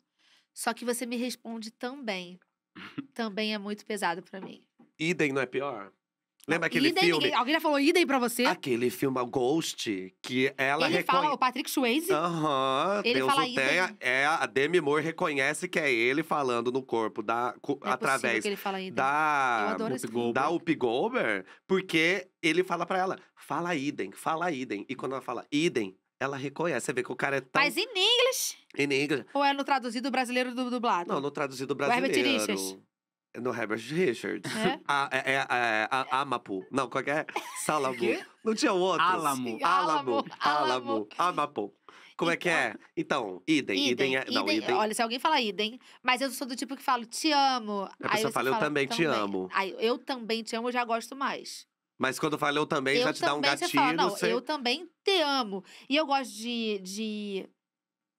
Só que você me responde também. também é muito pesado para mim. Idem não é pior? Lembra aquele filme? Ninguém, alguém já falou idem pra você? Aquele filme Ghost, que ela Ele reconhe... fala, o Patrick Swayze. Aham, uhum, ele Deus fala o É, a Demi Moore reconhece que é ele falando no corpo da, é através que ele fala idem. da, da Up Gober, porque ele fala pra ela, fala idem, fala idem. E quando ela fala idem, ela reconhece. Você vê que o cara é tão. Mas em inglês? Em inglês. Ou é no traduzido brasileiro do dublado? Não, no traduzido brasileiro. O Herbert no Herbert Richards. É? A, ah, é, é, é, a, Amapu. Não, qual que é? Salamu, Não tinha outros? Álamo. Álamo. Álamo. Amapu. Como então, é que é? Então, então idem. Idem, é, não, idem. Olha, se alguém fala idem, mas eu sou do tipo que falo, te amo. A pessoa fala, eu também, também te amo. Aí, eu também te amo, eu já gosto mais. Mas quando fala eu também, eu já te também, dá um gatilho. Você fala, não, você... eu também te amo. E eu gosto de, de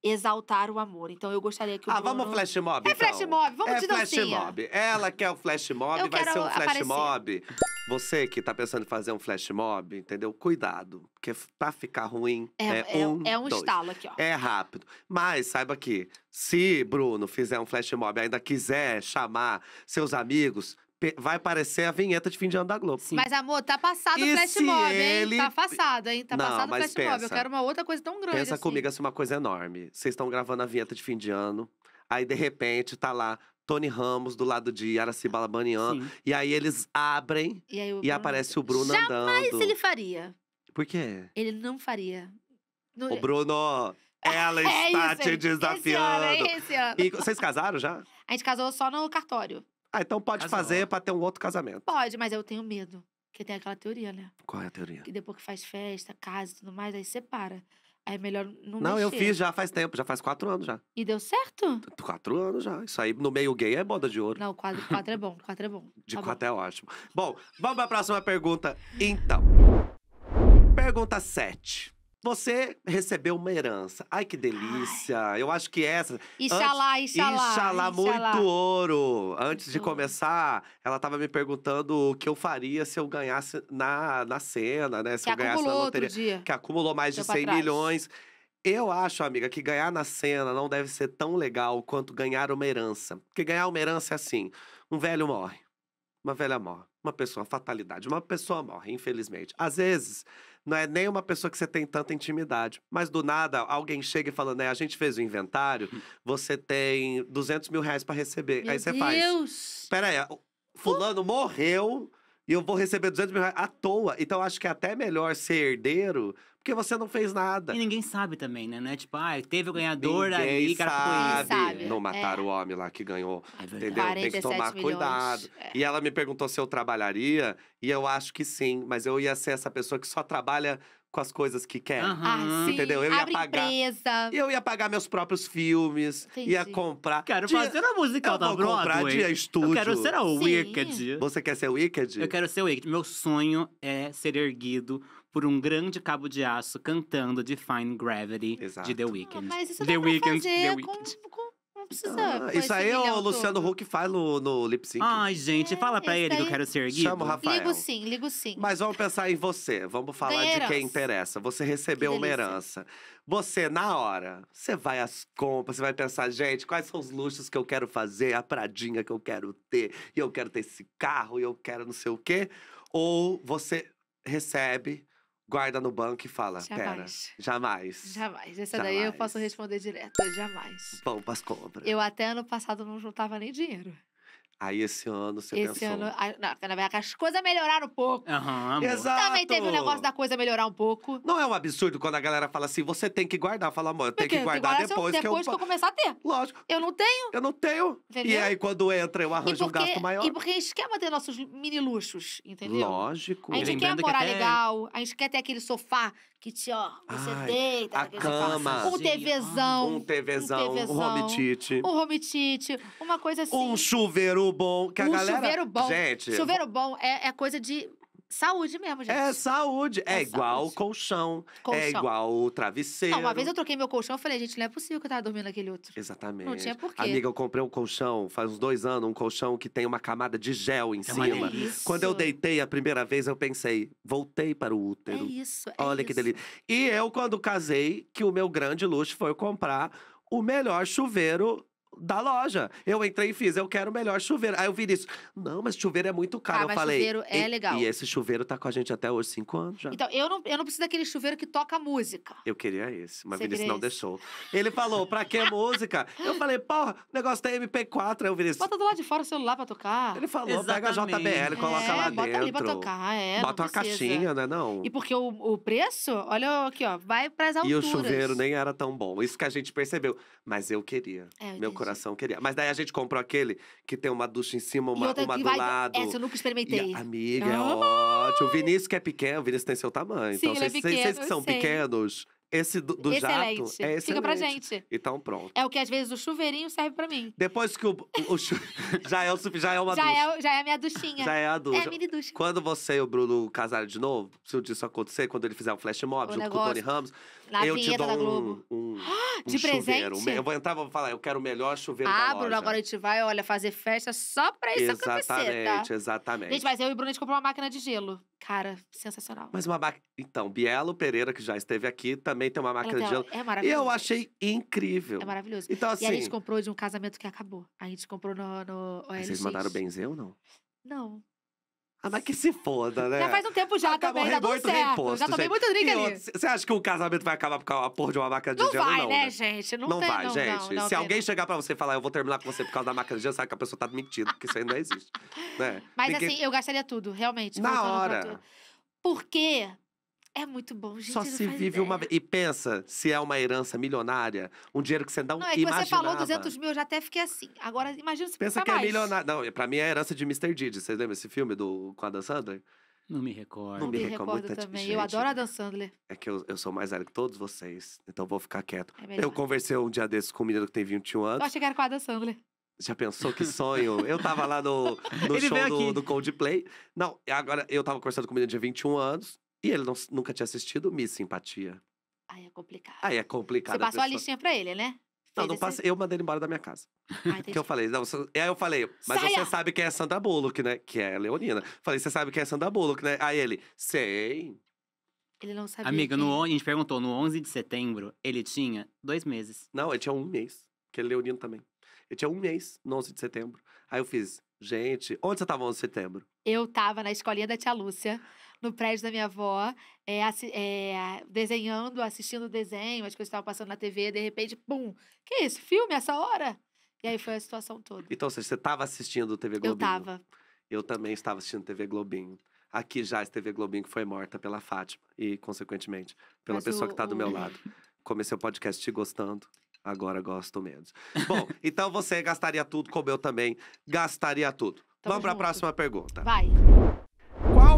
exaltar o amor. Então eu gostaria que o Ah, Bruno... vamos flash mob, É flash então. mob, vamos é de flash dancinha. mob. Ela quer o flash mob, Eu vai quero ser um flash aparecer. mob. Você que tá pensando em fazer um flash mob, entendeu? Cuidado, porque pra ficar ruim é, é, é um, é um dois. estalo aqui, ó. É rápido. Mas saiba que se Bruno fizer um flash mob e ainda quiser chamar seus amigos, vai parecer a vinheta de fim de ano da Globo. Sim. Mas, amor, tá passado e o flash mob, ele... hein? Tá passado, hein? Tá Não, passado o flash pensa, mob. Eu quero uma outra coisa tão grande. Pensa assim. comigo assim, uma coisa enorme. Vocês estão gravando a vinheta de fim de ano, aí de repente tá lá. Tony Ramos do lado de Araciba Labanian. E aí eles abrem e, aí, o e aparece o Bruno Jamais andando. Jamais ele faria. Por quê? Ele não faria. O Bruno, ela é está isso, te desafiando. Esse ano, é esse ano. E vocês casaram já? A gente casou só no cartório. Ah, então pode fazer pra ter um outro casamento. Pode, mas eu tenho medo. Porque tem aquela teoria, né? Qual é a teoria? Que depois que faz festa, casa e tudo mais, aí separa. Aí é melhor não Não, mexer. eu fiz já faz tempo, já faz quatro anos já. E deu certo? Quatro anos já. Isso aí no meio gay é boda de ouro. Não, quatro, quatro é bom, quatro é bom. De tá quatro bom. é ótimo. Bom, vamos pra próxima pergunta, então. Pergunta 7. Você recebeu uma herança. Ai, que delícia! Ai. Eu acho que essa. Inxalá, inxalá. Inxalá, muito ouro. Antes de começar, ela estava me perguntando o que eu faria se eu ganhasse na, na cena, né? Se que eu ganhasse na loteria. Que acumulou mais Deu de 100 milhões. Eu acho, amiga, que ganhar na cena não deve ser tão legal quanto ganhar uma herança. Porque ganhar uma herança é assim: um velho morre, uma velha morre, uma pessoa, fatalidade, uma pessoa morre, infelizmente. Às vezes não é nem uma pessoa que você tem tanta intimidade. Mas do nada, alguém chega e fala, né, a gente fez o inventário, hum. você tem 200 mil reais para receber. Meu aí você Deus. faz. Pera aí, fulano uh. morreu, e eu vou receber 200 mil reais à toa. Então acho que é até melhor ser herdeiro, porque você não fez nada. E ninguém sabe também, né? É tipo, ah, teve o ganhador ninguém ali, cara, sabe. Foi sabe. Não mataram é. o homem lá que ganhou. É entendeu? Tem que tomar milhões. cuidado. É. E ela me perguntou se eu trabalharia, e eu acho que sim, mas eu ia ser essa pessoa que só trabalha com as coisas que quer. Uhum. Ah, Entendeu? Eu ia pagar. Empresa. Eu ia pagar meus próprios filmes, Entendi. ia comprar. Quero fazer de... a musical eu da vou Broadway. comprar de estúdio. Eu quero ser a Sim. Wicked. Você quer ser Wicked? Eu quero ser Wicked. Meu sonho é ser erguido por um grande cabo de aço cantando Define Gravity Exato. de The Weeknd. Ah, mas isso The Weeknd, The Weeknd. Com, com não precisa. Ah, isso aí é o Luciano Huck faz no, no Lip Sync. Ai, gente, é, fala pra ele que eu quero ser é guido. Chama o Rafael. Ligo sim, ligo sim. Mas vamos pensar em você. Vamos falar de quem interessa. Você recebeu uma herança. Você, na hora, você vai às compras, você vai pensar, gente, quais são os luxos que eu quero fazer, a pradinha que eu quero ter, e eu quero ter esse carro, e eu quero não sei o quê. Ou você recebe guarda no banco e fala: jamais. pera, jamais. Jamais. Essa jamais. daí eu posso responder direto: jamais. Vão pras compras. Eu até ano passado não juntava nem dinheiro. Aí esse ano você esse pensou. Ano, a, na, as coisas melhoraram um pouco. Uhum, Exato. Também teve o um negócio da coisa melhorar um pouco. Não é um absurdo quando a galera fala assim, você tem que guardar. Fala, amor, tem que guardar tem que guardar depois, depois que eu... Depois que eu começar a ter. Lógico. Eu não tenho. Eu não tenho. Entendeu? E aí quando entra, eu arranjo porque, um gasto maior. E porque a gente quer manter nossos mini luxos, entendeu? Lógico. A gente Lembrando quer morar que até... legal, a gente quer ter aquele sofá que te, ó, você Ai, deita. A cama. Um TVzão. Um TVzão. Um, TVzão, um home tite. Um home tite. Uma coisa assim. Um chuveiro bom. Que a um galera... chuveiro bom. Gente... Chuveiro bom é, é coisa de Saúde mesmo, gente. É saúde. É, é igual saúde. colchão. É colchão. É igual o travesseiro. Não, ah, uma vez eu troquei meu colchão, eu falei, gente, não é possível que eu tava dormindo naquele outro. Exatamente. Não tinha porquê. Amiga, eu comprei um colchão faz uns dois anos, um colchão que tem uma camada de gel em é cima. Isso. Quando eu deitei a primeira vez, eu pensei, voltei para o útero. É isso. É Olha isso. que delícia. E eu, quando casei, que o meu grande luxo foi comprar o melhor chuveiro da loja. Eu entrei e fiz, eu quero o melhor chuveiro. Aí eu vi isso. Não, mas chuveiro é muito caro. Ah, eu falei. Chuveiro é e, legal. E esse chuveiro tá com a gente até hoje, cinco anos já. Então, eu não, eu não preciso daquele chuveiro que toca música. Eu queria esse, mas o Vinícius não esse? deixou. Ele falou, pra que música? Eu falei, porra, o negócio tem MP4. Aí o Vinícius. Bota do lado de fora o celular pra tocar. Ele falou, Exatamente. pega a JBL, coloca é, lá bota dentro. Ali pra tocar, é. Bota uma precisa. caixinha, né? Não. E porque o, o preço, olha aqui, ó, vai pras alturas. E o chuveiro nem era tão bom. Isso que a gente percebeu. Mas eu queria. É, Meu coração coração queria. Mas daí a gente comprou aquele que tem uma ducha em cima, uma, outra, uma do vai... lado. Essa eu nunca experimentei. amiga, é ah! ótimo. O Vinícius que é pequeno, o Vinícius tem seu tamanho. Sim, então, vocês, é que são pequenos, esse do, do excelente. jato é excelente. Fica pra gente. Então pronto. É o que às vezes o chuveirinho serve pra mim. Depois que o, o chu... já é o já é uma já ducha. É, já é a minha duchinha. Já é a ducha. É a mini ducha. Quando você e o Bruno casarem de novo, se isso acontecer, quando ele fizer um flash mob o junto negócio. com o Tony Ramos, na eu vinheta te dou da Globo. Um, um, um de chuveiro. presente? Eu vou entrar e vou falar, eu quero o melhor chuveiro ah, da Bruno, loja. agora a gente vai, olha, fazer festa só pra isso tá? exatamente, acontecer, Exatamente, tá? exatamente. Gente, mas eu e o Bruno, a gente comprou uma máquina de gelo. Cara, sensacional. Mas uma máquina... Então, Bielo Pereira, que já esteve aqui, também tem uma máquina de gelo. É maravilhoso. E Eu achei incrível. É maravilhoso. Então, assim... E a gente assim comprou de um casamento que acabou. A gente comprou no... no Vocês mandaram benzer ou não? Não. Ah, mas que se foda, né? Já faz um tempo já Acabou também, já deu certo. Reposto, já tomei gente. muito drink e ali. Você acha que o casamento vai acabar por causa de uma máquina de não gelo? Vai, não vai, né, né, gente? Não, não tem, vai, não, gente. Não, se alguém chegar pra você e falar, eu vou terminar com você por causa da máquina de gelo, sabe que a pessoa tá mentindo, porque isso ainda não existe. né? Mas Ninguém... assim, eu gastaria tudo, realmente. Na hora. Porque é muito bom, gente. Só se vive ideia. uma vez. E pensa, se é uma herança milionária, um dinheiro que você dá um Não, é que imaginava. você falou 200 mil, eu já até fiquei assim. Agora, imagina se Pensa que é mais. é milionário. Não, pra mim é a herança de Mr. Didi. Vocês lembram esse filme do, com a Dan Sandler? Não me recordo. Não me, me recordo, recordo também. Gente, eu adoro a Dan Sandler. É que eu, eu sou mais velho que todos vocês, então vou ficar quieto. É eu conversei um dia desses com um menino que tem 21 anos. Eu achei que era com a Dan Sandler. Já pensou que sonho? eu tava lá no, no show do, do Coldplay. Não, agora eu tava conversando com um menino de 21 anos. E ele não, nunca tinha assistido Miss Simpatia. Aí é complicado. Aí é complicado. Você passou a, a listinha pra ele, né? Não, não passe. Eu mandei ele embora da minha casa. Ah, que eu falei, não, você... aí eu falei, mas Saia! você sabe quem é Sandra Bullock, né? Que é Leonina. Falei, você sabe quem é Sandra Bullock, né? Aí ele, sei. Ele não sabia. Amiga, no, a gente perguntou, no 11 de setembro, ele tinha dois meses. Não, ele tinha um mês. Que ele é Leonino também. Ele tinha um mês no 11 de setembro. Aí eu fiz, gente, onde você tava no 11 de setembro? Eu tava na escolinha da tia Lúcia, no prédio da minha avó, é, é, desenhando, assistindo desenho, as coisas estavam passando na TV, de repente, pum, que isso? Filme essa hora? E aí foi a situação toda. Então, você estava assistindo TV Globinho? Eu estava. Eu também estava assistindo TV Globinho. Aqui já a TV Globinho que foi morta pela Fátima e, consequentemente, pela Mas pessoa tá o, que está do o... meu lado. Comecei o podcast te gostando agora gosto menos. Bom, então você gastaria tudo, como eu também gastaria tudo. Tamo Vamos para a próxima pergunta. Vai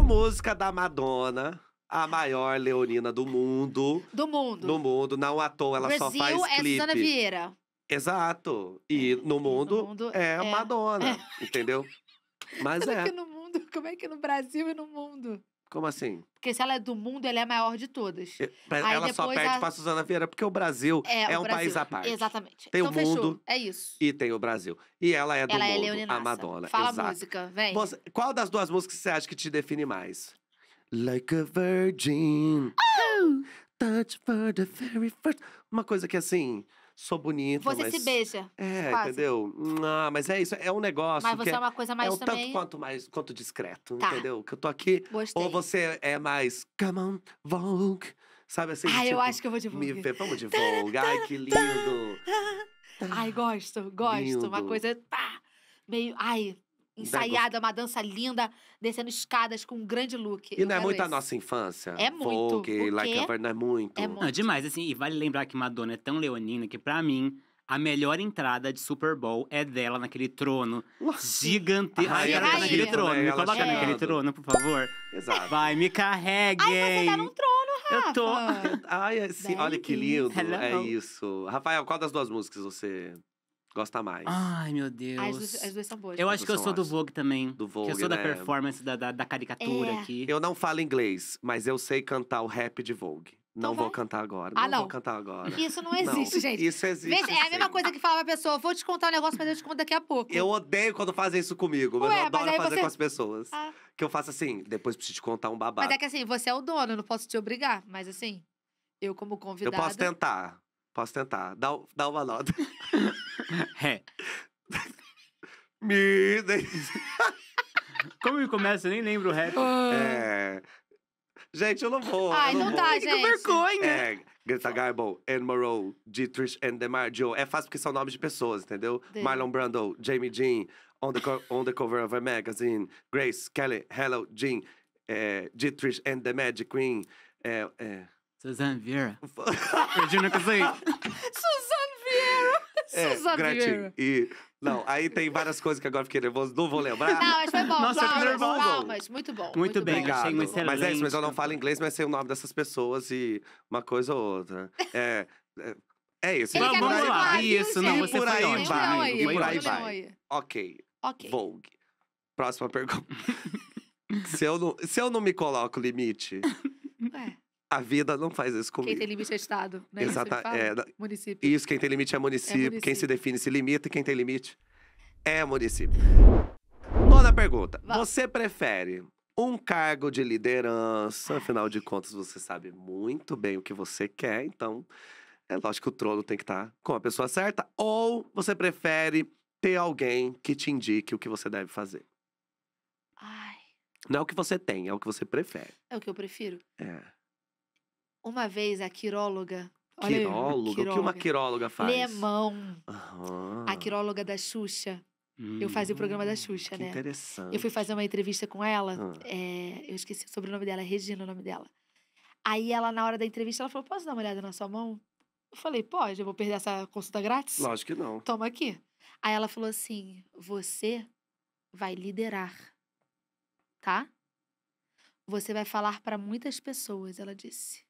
música da Madonna. A maior leonina do mundo. Do mundo. no mundo. Não à toa, ela Brasil só faz é clipe. é Susana Vieira. Exato. E é, no mundo, no mundo é, é Madonna, é. entendeu? Mas Como é, é. que no mundo, como é que no Brasil e no mundo? Como assim? Porque se ela é do mundo, ela é a maior de todas. ela só perde a... pra Suzana Vieira, porque o Brasil é, é o um Brasil. país à parte. Exatamente. Tem então, o mundo. Fechou. É isso. E tem o Brasil. E ela é do ela é mundo, é a Madonna. Fala Exato. música, vem. Você, qual das duas músicas você acha que te define mais? Like a Virgin. Oh! Touch for the very first. Uma coisa que assim sou bonita. Você mas... se beija. É, quase. entendeu? Ah, mas é isso, é um negócio. Mas você é, é uma coisa é mais é um também. Tanto quanto mais quanto discreto, tá. entendeu? Que eu tô aqui. Gostei. Ou você é mais come on, Vogue. Sabe assim? Ah, tipo, eu acho que eu vou de Vogue. Me... Vamos de Vogue. Ai, que lindo. Ai, gosto, gosto. Lindo. Uma coisa. meio. Ai, ensaiada, uma dança linda, descendo escadas com um grande look. E não é muito a nossa infância? É muito. Vogue, Like a é é não é muito. É muito. Não, demais, assim, e vale lembrar que Madonna é tão leonina que pra mim… A melhor entrada de Super Bowl é dela naquele trono gigantesco. Ai, é ela tá naquele trono. Me coloca naquele trono, por favor. Exato. Vai, me carregue. Ai, você tá num trono, Rafa. Eu tô. Ai, assim, olha que lindo. Hello. É isso. Rafael, qual das duas músicas você gosta mais. Ai, meu Deus. Ah, as duas, as duas são boas. Eu acho que eu sou do Vogue também. Do Vogue, Eu sou da né? performance, da, da, da caricatura É. aqui. Eu não falo inglês, mas eu sei cantar o rap de Vogue. Então não vou cantar agora. Ah, não. não vou cantar agora. Isso não existe, Não, gente. Isso existe. é a mesma coisa que falar pra pessoa, vou te contar um negócio, mas eu te conto daqui a pouco. Eu odeio quando fazem isso comigo, Ué, eu adoro fazer você- com as pessoas. Ah. Que eu faço assim, depois preciso te contar um babado. Mas é que assim, você é o dono, eu não posso te obrigar. Mas assim, eu como convidado. eu posso tentar. Posso tentar. Dá, dá uma nota. É. Me Como que começa? Eu nem lembro o rap. É. Gente, eu não vou. Ai, não, não dá, vou. gente. Que vergonha. É, Greta Garbo, Anne Moreau, Dietrich and DiMaggio. É fácil porque são nomes de pessoas, entendeu? Deus. Marlon Brando, Jamie Jean, on the, on the cover of a magazine, Grace Kelly, Hello Jean, é, Dietrich and the Magic Queen. É, é... Suzanne Vieira. Regina Casey. Suzanne! é, sabia. E, não, aí tem várias coisas que agora fiquei nervoso, não vou lembrar. Não, mas foi bom. Nossa, palmas, que nervoso. Palmas, muito bom. Muito, muito bem, bom. Obrigado. Um excelente. Mas é isso, mas eu não falo inglês, mas sei o nome dessas pessoas e uma coisa ou outra. É, é, é isso. Ele Vamos lá. lá. Isso, não, você e por aí vai. vai. E por aí vai. Ok. Ok. Vogue. Próxima pergunta. se, eu não, se eu não me coloco limite, Ué. A vida não faz isso comigo. Quem tem limite é Estado, né? Exata, é, município. Isso, quem tem limite é município. é município. Quem se define se limita e quem tem limite é município. Nona pergunta. Vai. Você prefere um cargo de liderança? Afinal de contas, você sabe muito bem o que você quer, então é lógico que o trono tem que estar tá com a pessoa certa. Ou você prefere ter alguém que te indique o que você deve fazer? Ai. Não é o que você tem, é o que você prefere. É o que eu prefiro? É. Uma vez a quiróloga. Olha quiróloga? O que uma quiróloga faz? Lemão. Uhum. A quiróloga da Xuxa. Hum, eu fazia o programa da hum, Xuxa, que né? Interessante. Eu fui fazer uma entrevista com ela. Uhum. É, eu esqueci o sobrenome dela, Regina, é o nome dela. Aí ela, na hora da entrevista, ela falou: posso dar uma olhada na sua mão? Eu falei, pode, eu vou perder essa consulta grátis? Lógico que não. Toma aqui. Aí ela falou assim: você vai liderar, tá? Você vai falar para muitas pessoas, ela disse.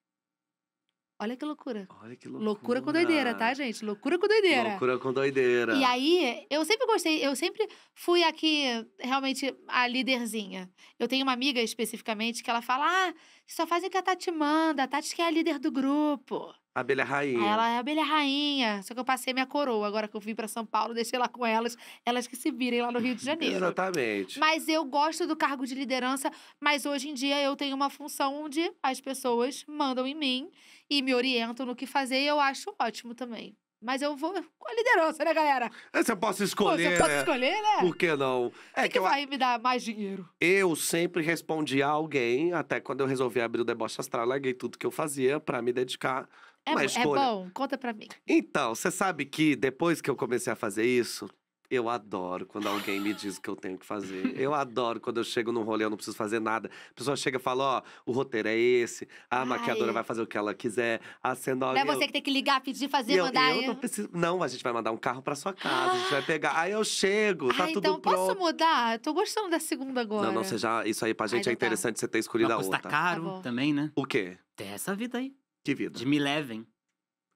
Olha que loucura. Olha que loucura. Loucura com doideira, tá, gente? Loucura com doideira. Loucura com doideira. E aí, eu sempre gostei, eu sempre fui aqui realmente a líderzinha. Eu tenho uma amiga especificamente que ela fala: ah, que só fazem o que a Tati manda. A Tati que é a líder do grupo. A abelha rainha. Ela é a abelha rainha. Só que eu passei minha coroa agora que eu vim para São Paulo, deixei lá com elas, elas que se virem lá no Rio de Janeiro. Exatamente. Mas eu gosto do cargo de liderança, mas hoje em dia eu tenho uma função onde as pessoas mandam em mim e me orientam no que fazer e eu acho ótimo também. Mas eu vou com a liderança, né, galera? É, você pode escolher. você pode escolher, né? Por que não? É que, que eu... vai me dar mais dinheiro? Eu sempre respondi a alguém, até quando eu resolvi abrir o deboche astral, larguei tudo que eu fazia para me dedicar é, é bom, conta pra mim. Então, você sabe que depois que eu comecei a fazer isso, eu adoro quando alguém me diz o que eu tenho que fazer. Eu adoro quando eu chego num rolê, eu não preciso fazer nada. A pessoa chega e fala: ó, oh, o roteiro é esse, a Ai. maquiadora vai fazer o que ela quiser, a cenógrafa. Não é você eu... que tem que ligar, pedir, fazer, eu, mandar. Eu não preciso. Não, a gente vai mandar um carro pra sua casa, ah. a gente vai pegar. Aí eu chego, tá Ai, tudo então, pronto. Então posso mudar? Eu tô gostando da segunda agora. Não, não, você já. Isso aí pra gente Ai, é então tá. interessante tá. você ter escolhido não, a outra. tá caro tá também, né? O quê? Tem essa vida aí. Que vida. De me levem.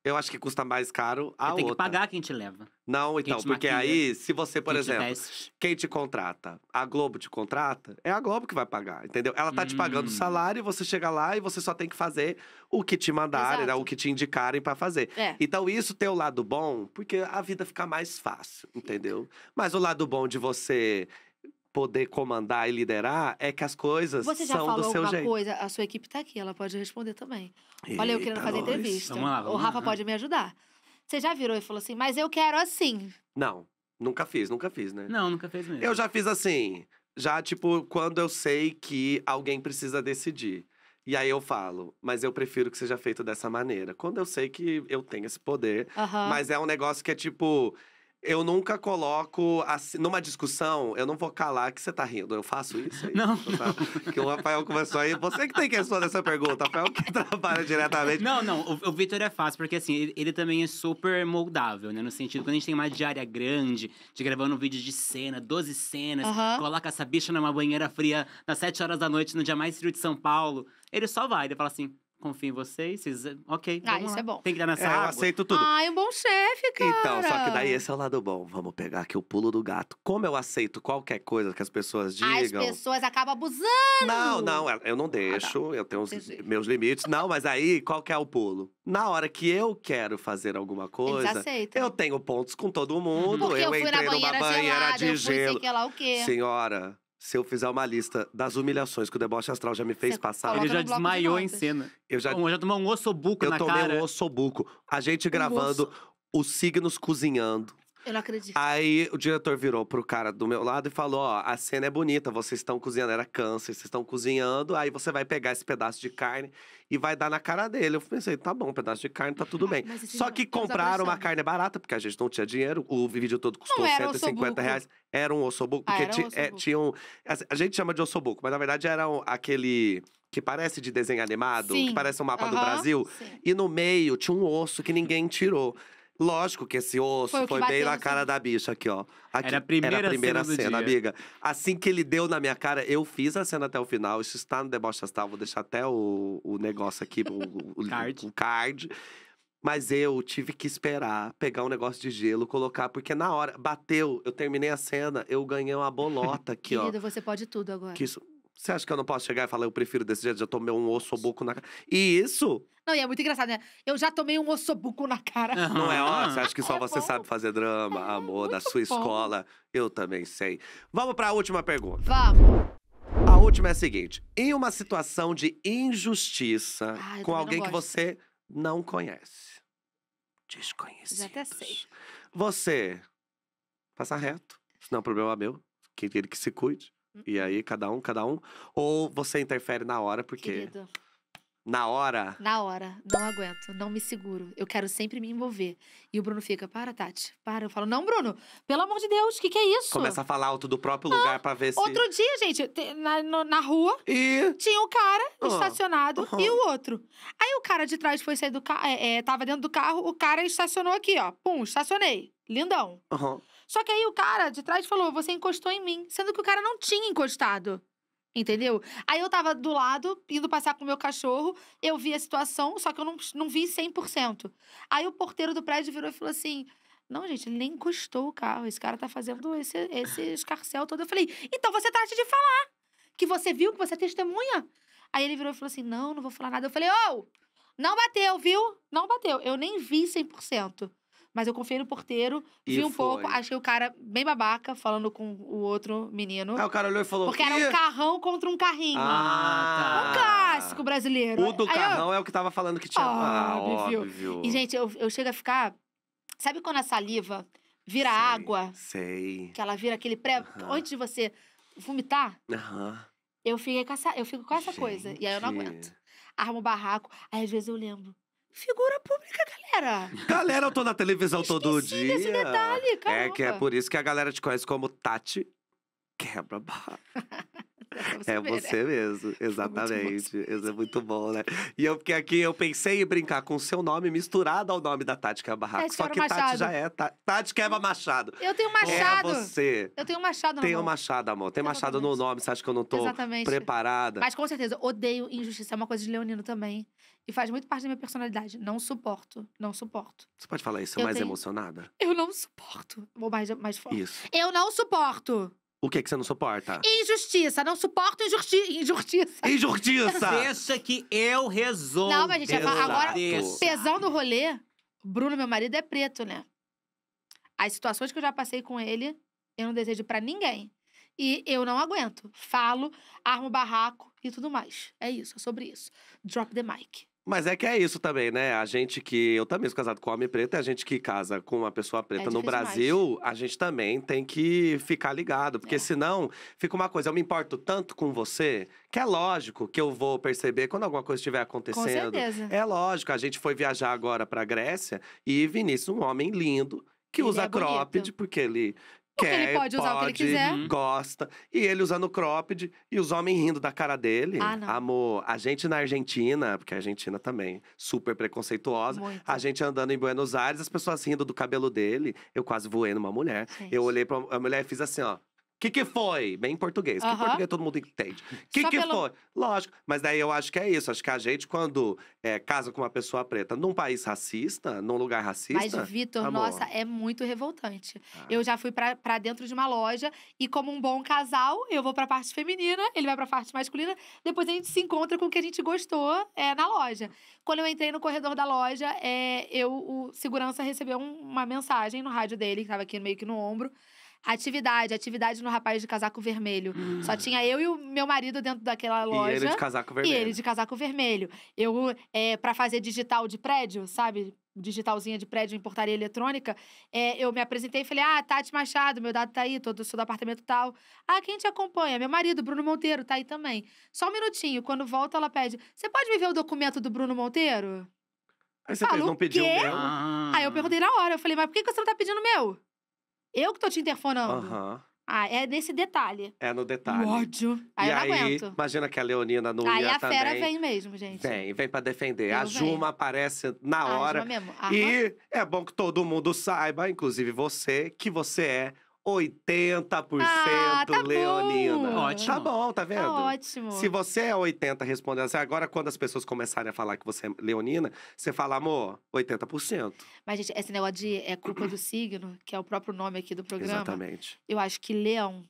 Eu acho que custa mais caro a tem outra. Tem que pagar quem te leva. Não, então, porque aí, se você, por quem exemplo, te quem te contrata, a Globo te contrata, é a Globo que vai pagar, entendeu? Ela tá hum. te pagando o hum. salário, você chega lá e você só tem que fazer o que te mandarem, né, o que te indicarem para fazer. É. Então, isso tem o lado bom, porque a vida fica mais fácil, entendeu? Mas o lado bom de você poder comandar e liderar é que as coisas são do seu jeito. Você já falou alguma coisa? A sua equipe está aqui, ela pode responder também. Eita Olha, eu querendo fazer entrevista. Vamos lá, vamos o Rafa lá. pode me ajudar. Você já virou e falou assim, mas eu quero assim. Não, nunca fiz, nunca fiz, né? Não, nunca fez mesmo. Eu já fiz assim, já tipo, quando eu sei que alguém precisa decidir. E aí eu falo, mas eu prefiro que seja feito dessa maneira. Quando eu sei que eu tenho esse poder, mas é um negócio que é tipo, eu nunca coloco. Assim, numa discussão, eu não vou calar que você tá rindo. Eu faço isso. Aí, não. Que o Rafael começou aí. Você que tem que responder essa pergunta, Rafael, que trabalha diretamente. Não, não. O, o Vitor é fácil, porque assim, ele, ele, também é super moldável, né? No sentido, quando a gente tem uma diária grande, de gravando um vídeo de cena, 12 cenas, uhum. coloca essa bicha numa banheira fria nas 7 horas da noite, no dia mais frio de São Paulo, ele só vai. Ele fala assim: confio em vocês. Vocês, ok. Ah, isso lá. é bom. Tem que dar nessa é, água. Eu aceito tudo. Ai, um bom chefe, cara. Então, só que daí esse é o lado bom. Vamos pegar aqui o pulo do gato. Como eu aceito qualquer coisa que as pessoas digam. As pessoas acabam abusando. Não, não, é, eu não ah, deixo. Ah, tá. Eu tenho os, meus limites. Não, mas aí qual que é o pulo? Na hora que eu quero fazer alguma coisa, Aceita. eu tenho pontos com todo mundo. Porque eu, eu entrei na banheira numa banheira gelada, de eu gelo. Fui, sei que lá, o quê. Senhora, se eu fizer uma lista das humilhações que o deboche astral já me fez Você passar. Ele já desmaiou de em cena. Eu já, eu já tomou um ossobuco na cara. Eu tomei um ossobuco. A gente gravando os signos cozinhando. Eu não acredito. Aí o diretor virou pro cara do meu lado e falou: Ó, a cena é bonita, vocês estão cozinhando, era câncer, vocês estão cozinhando, aí você vai pegar esse pedaço de carne e vai dar na cara dele. Eu pensei, tá bom, um pedaço de carne, tá tudo ah, bem. Só que compraram uma carne barata, porque a gente não tinha dinheiro, o vídeo todo custou não era 150 reais. Era um ossobuco, ah, porque ah, ossobuco. É, tinha um. Assim, a gente chama de ossobuco, mas na verdade era um, aquele que parece de desenho animado, Sim. que parece um mapa uhum. do Brasil. Sim. E no meio tinha um osso que ninguém tirou. Lógico que esse osso foi, foi bem na cara da bicha aqui, ó. Aqui, era a primeira, era a primeira cena, cena amiga. Assim que ele deu na minha cara, eu fiz a cena até o final. Isso está no Deboche vou deixar até o, o negócio aqui, o, o, card. o card. Mas eu tive que esperar pegar um negócio de gelo, colocar, porque na hora bateu, eu terminei a cena, eu ganhei uma bolota aqui, Querido, ó. Querido, você pode tudo agora. Que isso, você acha que eu não posso chegar e falar, eu prefiro desse jeito, já tomei um ossobuco na cara? E isso. Não, e é muito engraçado, né? Eu já tomei um ossobuco na cara. Não é? Ó, você acha que só É você bom. sabe fazer drama, É, amor, da sua bom. escola? Eu também sei. Vamos pra última pergunta. Vamos. A última é a seguinte: em uma situação de injustiça Ah, com alguém que você não conhece, desconhecido. até sei. Você passa reto, não é um problema meu, quem ele que se cuide. Hum. E aí, cada um, cada um. Ou você interfere na hora, porque. Querido. Na hora? Na hora. Não aguento, não me seguro. Eu quero sempre me envolver. E o Bruno fica, para, Tati, para. Eu falo, não, Bruno, pelo amor de Deus, o que, que é isso? Começa a falar alto do próprio ah, lugar para ver se. Outro dia, gente, na, na rua, e... tinha um cara ah, estacionado uhum. e o outro. Aí o cara de trás foi sair do carro, é, é, tava dentro do carro, o cara estacionou aqui, ó. Pum, estacionei. Lindão. Uhum. Só que aí o cara de trás falou: você encostou em mim, sendo que o cara não tinha encostado. Entendeu? Aí eu tava do lado, indo passar com o meu cachorro, eu vi a situação, só que eu não, não vi 100%. Aí o porteiro do prédio virou e falou assim: Não, gente, ele nem encostou o carro, esse cara tá fazendo esse, esse escarcel todo. Eu falei: Então você trate tá de falar, que você viu, que você é testemunha. Aí ele virou e falou assim: Não, não vou falar nada. Eu falei: Ô, oh, não bateu, viu? Não bateu. Eu nem vi 100%. Mas eu confiei no porteiro, e vi um foi. pouco, achei o cara bem babaca falando com o outro menino. Aí o cara olhou e falou. Porque era um carrão contra um carrinho. Ah, tá. Um clássico brasileiro. O do carrão eu... é o que tava falando que tinha. Ah, óbvio. Ah, óbvio. E, gente, eu, eu chego a ficar. Sabe quando a saliva vira sei, água? Sei. Que ela vira aquele pré. Antes de você vomitar. Aham. Eu, fiquei eu fico com essa gente. coisa. E aí eu não aguento armo o barraco. Aí às vezes eu lembro figura pública, galera. Galera, eu tô na televisão Esqueci todo dia. Esse detalhe, caramba. É que é por isso que a galera te conhece como Tati Quebra Barra. É, é você né? mesmo, é exatamente. Muito Isso é muito bom, né? E eu fiquei aqui, eu pensei em brincar com o seu nome misturado ao nome da Tati Quebra Barraco. É, Só que Machado. Tati já é Tati, Quebra Machado. Eu tenho Machado. É você. Eu tenho Machado, Tenho amor. Machado, amor. Tem Machado no nome, você acha que eu não tô exatamente. preparada? Mas com certeza, odeio injustiça. É uma coisa de Leonino também. E faz muito parte da minha personalidade. Não suporto. Não suporto. Você pode falar isso eu mais tenho... emocionada? Eu não suporto. Vou mais, mais forte. Isso. Eu não suporto. O que, é que você não suporta? Injustiça. Não suporto injusti injustiça. Injustiça! Deixa que eu resolvo. Não, mas gente, é Exato. agora, pesão do rolê, Bruno, meu marido, é preto, né? As situações que eu já passei com ele, eu não desejo para ninguém. E eu não aguento. Falo, armo barraco e tudo mais. É isso, é sobre isso. Drop the mic. Mas é que é isso também, né? A gente que. Eu também sou casado com homem preto, a gente que casa com uma pessoa é preta é no Brasil, mais. a gente também tem que ficar ligado. Porque é. senão fica uma coisa, eu me importo tanto com você, que é lógico que eu vou perceber quando alguma coisa estiver acontecendo. Com certeza. É lógico, a gente foi viajar agora pra Grécia e Vinícius, um homem lindo, que ele usa é cropped, porque ele porque quer, ele pode usar o que ele quiser. Uhum. Gosta. E ele usando cropped e os homens rindo da cara dele. Ah, não. Amor, a gente na Argentina, porque a Argentina também super preconceituosa, Muito. a gente andando em Buenos Aires, as pessoas rindo do cabelo dele. Eu quase voei numa mulher. Gente. Eu olhei pra a mulher e fiz assim, ó que que foi? Bem em português, uh -huh. que português todo mundo entende. Que Só que pelo... foi? Lógico, mas daí eu acho que é isso. Acho que a gente, quando é, casa com uma pessoa preta num país racista, num lugar racista. Mas, Vitor, nossa, é muito revoltante. Ah. Eu já fui para dentro de uma loja e, como um bom casal, eu vou pra parte feminina, ele vai pra parte masculina, depois a gente se encontra com o que a gente gostou é, na loja. Quando eu entrei no corredor da loja, é, eu, o segurança recebeu um, uma mensagem no rádio dele, que estava aqui meio que no ombro Atividade, atividade no rapaz de casaco vermelho. Hum. Só tinha eu e o meu marido dentro daquela loja. E ele de casaco vermelho. E ele de casaco vermelho. Eu, é, para fazer digital de prédio, sabe? digitalzinha de prédio em portaria eletrônica, é, eu me apresentei e falei, ah, Tati Machado, meu dado tá aí, todo, sou do apartamento tal. Ah, quem te acompanha? Meu marido, Bruno Monteiro, tá aí também. Só um minutinho, quando volta ela pede, você pode me ver o documento do Bruno Monteiro? Aí você Falo, não pediu o meu? Ah. Aí eu perguntei na hora, eu falei, mas por que você não tá pedindo o meu? Eu que tô te interfonando. Aham. Ah, é nesse detalhe. É no detalhe. ódio. Aí e eu não aí, aguento. Imagina que a Leonina não aí ia também. Aí a fera vem mesmo, gente. Vem, vem pra defender. Eu a Juma aparece na hora. A Juma mesmo. Aham. E é bom que todo mundo saiba, inclusive você, que você é 80% ah, tá leonina. Bom. Ótimo. Tá bom, tá vendo? Tá ótimo. Se você é 80 respondendo assim, agora quando as pessoas começarem a falar que você é leonina, você fala, amor, 80%. Mas, gente, esse negócio de é culpa do signo, que é o próprio nome aqui do programa. Exatamente. Eu acho que leão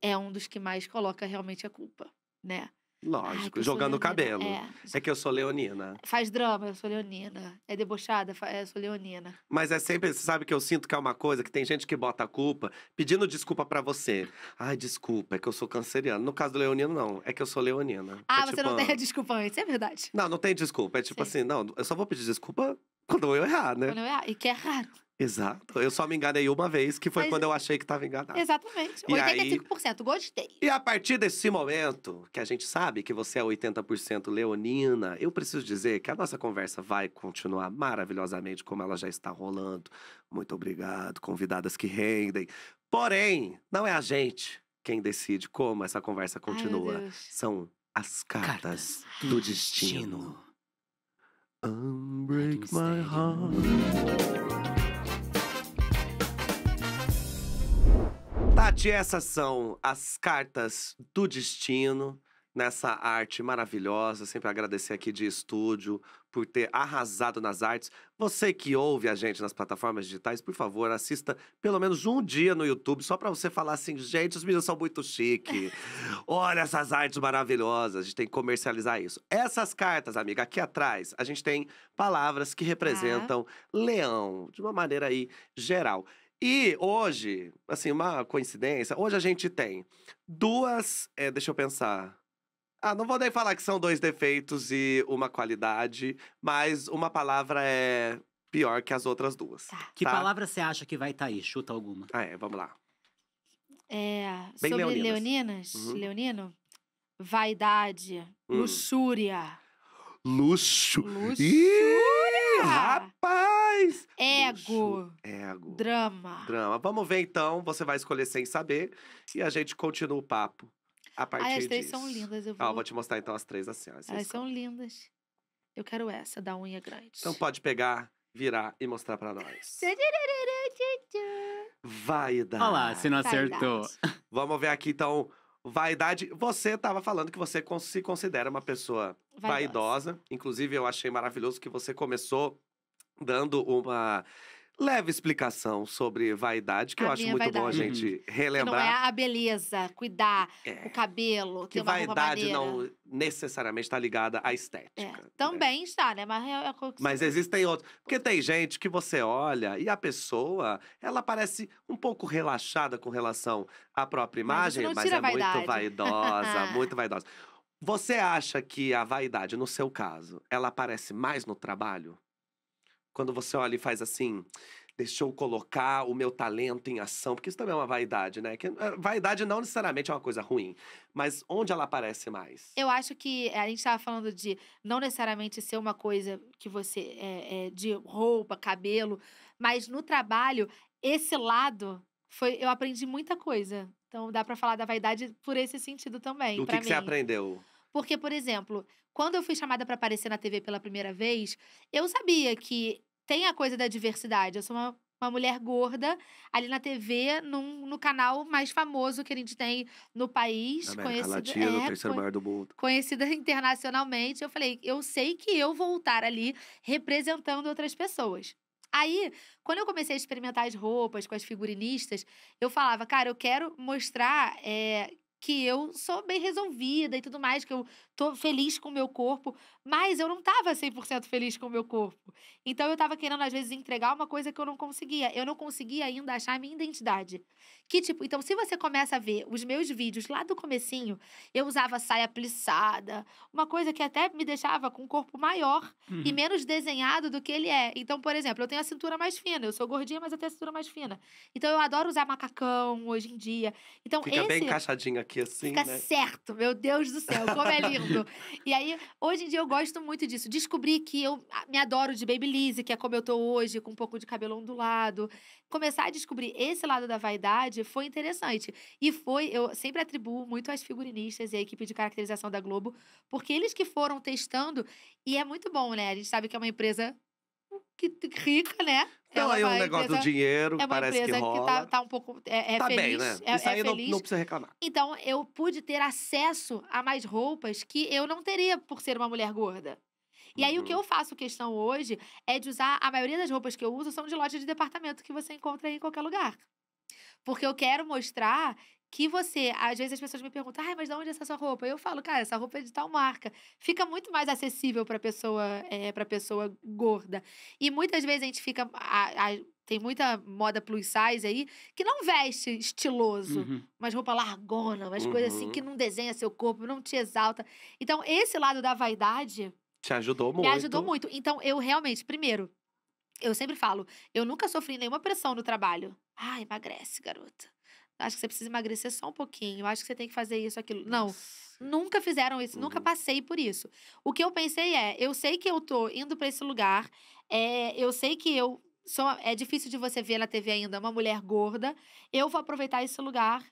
é um dos que mais coloca realmente a culpa, né? Lógico, Ai, jogando cabelo. É. é. que eu sou leonina. Faz drama, eu sou leonina. É debochada, é, eu sou leonina. Mas é sempre, você sabe que eu sinto que é uma coisa que tem gente que bota a culpa pedindo desculpa para você. Ai, desculpa, é que eu sou canceriano. No caso do leonino, não. É que eu sou leonina. Ah, é você tipo, não tem a desculpa antes, é verdade. Não, não tem desculpa. É tipo Sim. assim, não, eu só vou pedir desculpa quando eu errar, né? Quando eu errar, e que é raro. Exato. Eu só me enganei uma vez, que foi Mas... quando eu achei que estava enganado. Exatamente. E 85%, aí... gostei. E a partir desse momento, que a gente sabe que você é 80% leonina, eu preciso dizer que a nossa conversa vai continuar maravilhosamente como ela já está rolando. Muito obrigado, convidadas que rendem. Porém, não é a gente quem decide como essa conversa continua. Ai, São as cartas, do destino. destino. Unbreak my heart. Tati, essas são as cartas do destino nessa arte maravilhosa. Sempre agradecer aqui de estúdio por ter arrasado nas artes. Você que ouve a gente nas plataformas digitais, por favor, assista pelo menos um dia no YouTube, só para você falar assim: gente, os meninos são muito chique. Olha essas artes maravilhosas. A gente tem que comercializar isso. Essas cartas, amiga, aqui atrás, a gente tem palavras que representam leão, de uma maneira aí geral. E hoje, assim, uma coincidência, hoje a gente tem duas. É, deixa eu pensar. Ah, não vou nem falar que são dois defeitos e uma qualidade, mas uma palavra é pior que as outras duas. Tá. Que tá? palavra você acha que vai estar tá aí? Chuta alguma. Ah, é, vamos lá. É, Bem sobre leoninas, leoninas uhum. leonino, vaidade, hum. luxúria. Luxo. Luxúria! Ih, rapaz! Ego. Luxo, ego. Drama. Drama. Vamos ver então, você vai escolher sem saber e a gente continua o papo a ah, partir Ai, as três disso. são lindas. Eu vou... Ah, vou te mostrar então as três assim. Ó, Elas escolhe. são lindas. Eu quero essa, da unha grande. Então pode pegar, virar e mostrar pra nós. Vaidade. Olha lá, se não acertou. Vaidade. Vamos ver aqui então. Vaidade, você estava falando que você se considera uma pessoa vaidosa. vaidosa. Inclusive, eu achei maravilhoso que você começou dando uma leve explicação sobre vaidade, que a eu acho muito vaidade. bom a gente relembrar. Não é a beleza, cuidar, é. o cabelo, ter que uma vaidade não necessariamente está ligada à é, estética. É. Né? Também está, né? Mas, é, é Mas existem outros. Porque tem gente que você olha e a pessoa, ela parece um pouco relaxada com relação à própria imagem, mas, mas é muito vaidosa, muito vaidosa. Você acha que a vaidade, no seu caso, ela aparece mais no trabalho? Quando você olha e faz assim, deixa eu colocar o meu talento em ação, porque isso também é uma vaidade, né? Que eh, vaidade não necessariamente é uma coisa ruim, mas onde ela aparece mais? Eu acho que eh, a gente estava falando de não necessariamente ser uma coisa que você é, é, de roupa, cabelo, mas no trabalho esse lado foi eu aprendi muita coisa. Então dá para falar da vaidade por esse sentido também. O que, que você aprendeu? Porque, por exemplo, quando eu fui chamada para aparecer na TV pela primeira vez, eu sabia que tem a coisa da diversidade. Eu sou uma uma mulher gorda ali na TV, num, no canal mais famoso que a gente tem no país. América conhecida, Latina, é, terceiro maior do mundo. Conhecida internacionalmente. Eu falei, eu sei que eu vou estar ali representando outras pessoas. Aí, quando eu comecei a experimentar as roupas com as figurinistas, eu falava, cara, eu quero mostrar é, que eu sou bem resolvida e tudo mais, que eu tô feliz com o meu corpo, mas eu não estava 100% feliz com o meu corpo. Então eu estava querendo, às vezes, entregar uma coisa que eu não conseguia. Eu não conseguia ainda achar a minha identidade. Que tipo, então se você começa a ver os meus vídeos lá do comecinho, eu usava saia plissada, uma coisa que até me deixava com um corpo maior uhum. e menos desenhado do que ele é. Então, por exemplo, eu tenho a cintura mais fina, eu sou gordinha, mas eu tenho a cintura mais fina. Então eu adoro usar macacão hoje em dia. Então Fica esse... bem encaixadinho aqui assim, Fica né? certo, meu Deus do céu, como é lindo. e aí, hoje em dia eu gosto muito disso. Descobri que eu ah, me adoro de babyliss, que é como eu tô hoje, com um pouco de cabelo ondulado. Começar a descobrir esse lado da vaidade foi interessante. E foi, eu sempre atribuo muito às figurinistas e à equipe de caracterização da Globo, porque eles que foram testando, e é muito bom, né? A gente sabe que é uma empresa que rica, né? Então é ela aí é um negócio empresa, do dinheiro, é parece que rola. É uma que tá, tá, um pouco, é, é tá feliz. Bem, né? É, Isso é aí é feliz. Não, não precisa reclamar. Então, eu pude ter acesso a mais roupas que eu não teria por ser uma mulher gorda. E aí, uhum. o que uhum. eu faço questão hoje é de usar. A maioria das roupas que eu uso são de loja de departamento que você encontra aí em qualquer lugar. Porque eu quero mostrar que você, às vezes as pessoas me perguntam, ah, mas de onde é essa sua roupa? Eu falo, cara, essa roupa é de tal marca. Fica muito mais acessível para pessoa, é, para pessoa gorda. E muitas vezes a gente fica, a, a, tem muita moda plus size aí que não veste estiloso, uhum. mas roupa largona, mas uhum. coisa assim uhum. que não desenha seu corpo, não te exalta. Então esse lado da vaidade te ajudou muito. Me ajudou muito. Então eu realmente, primeiro, eu sempre falo, eu nunca sofri nenhuma pressão no trabalho. Ah, emagrece, garota acho que você precisa emagrecer só um pouquinho, acho que você tem que fazer isso, aquilo. Não. Nunca fizeram isso, uhum. nunca passei por isso. O que eu pensei é, eu sei que eu tô indo para esse lugar, é, eu sei que eu sou, é difícil de você ver na TV ainda uma mulher gorda, eu vou aproveitar esse lugar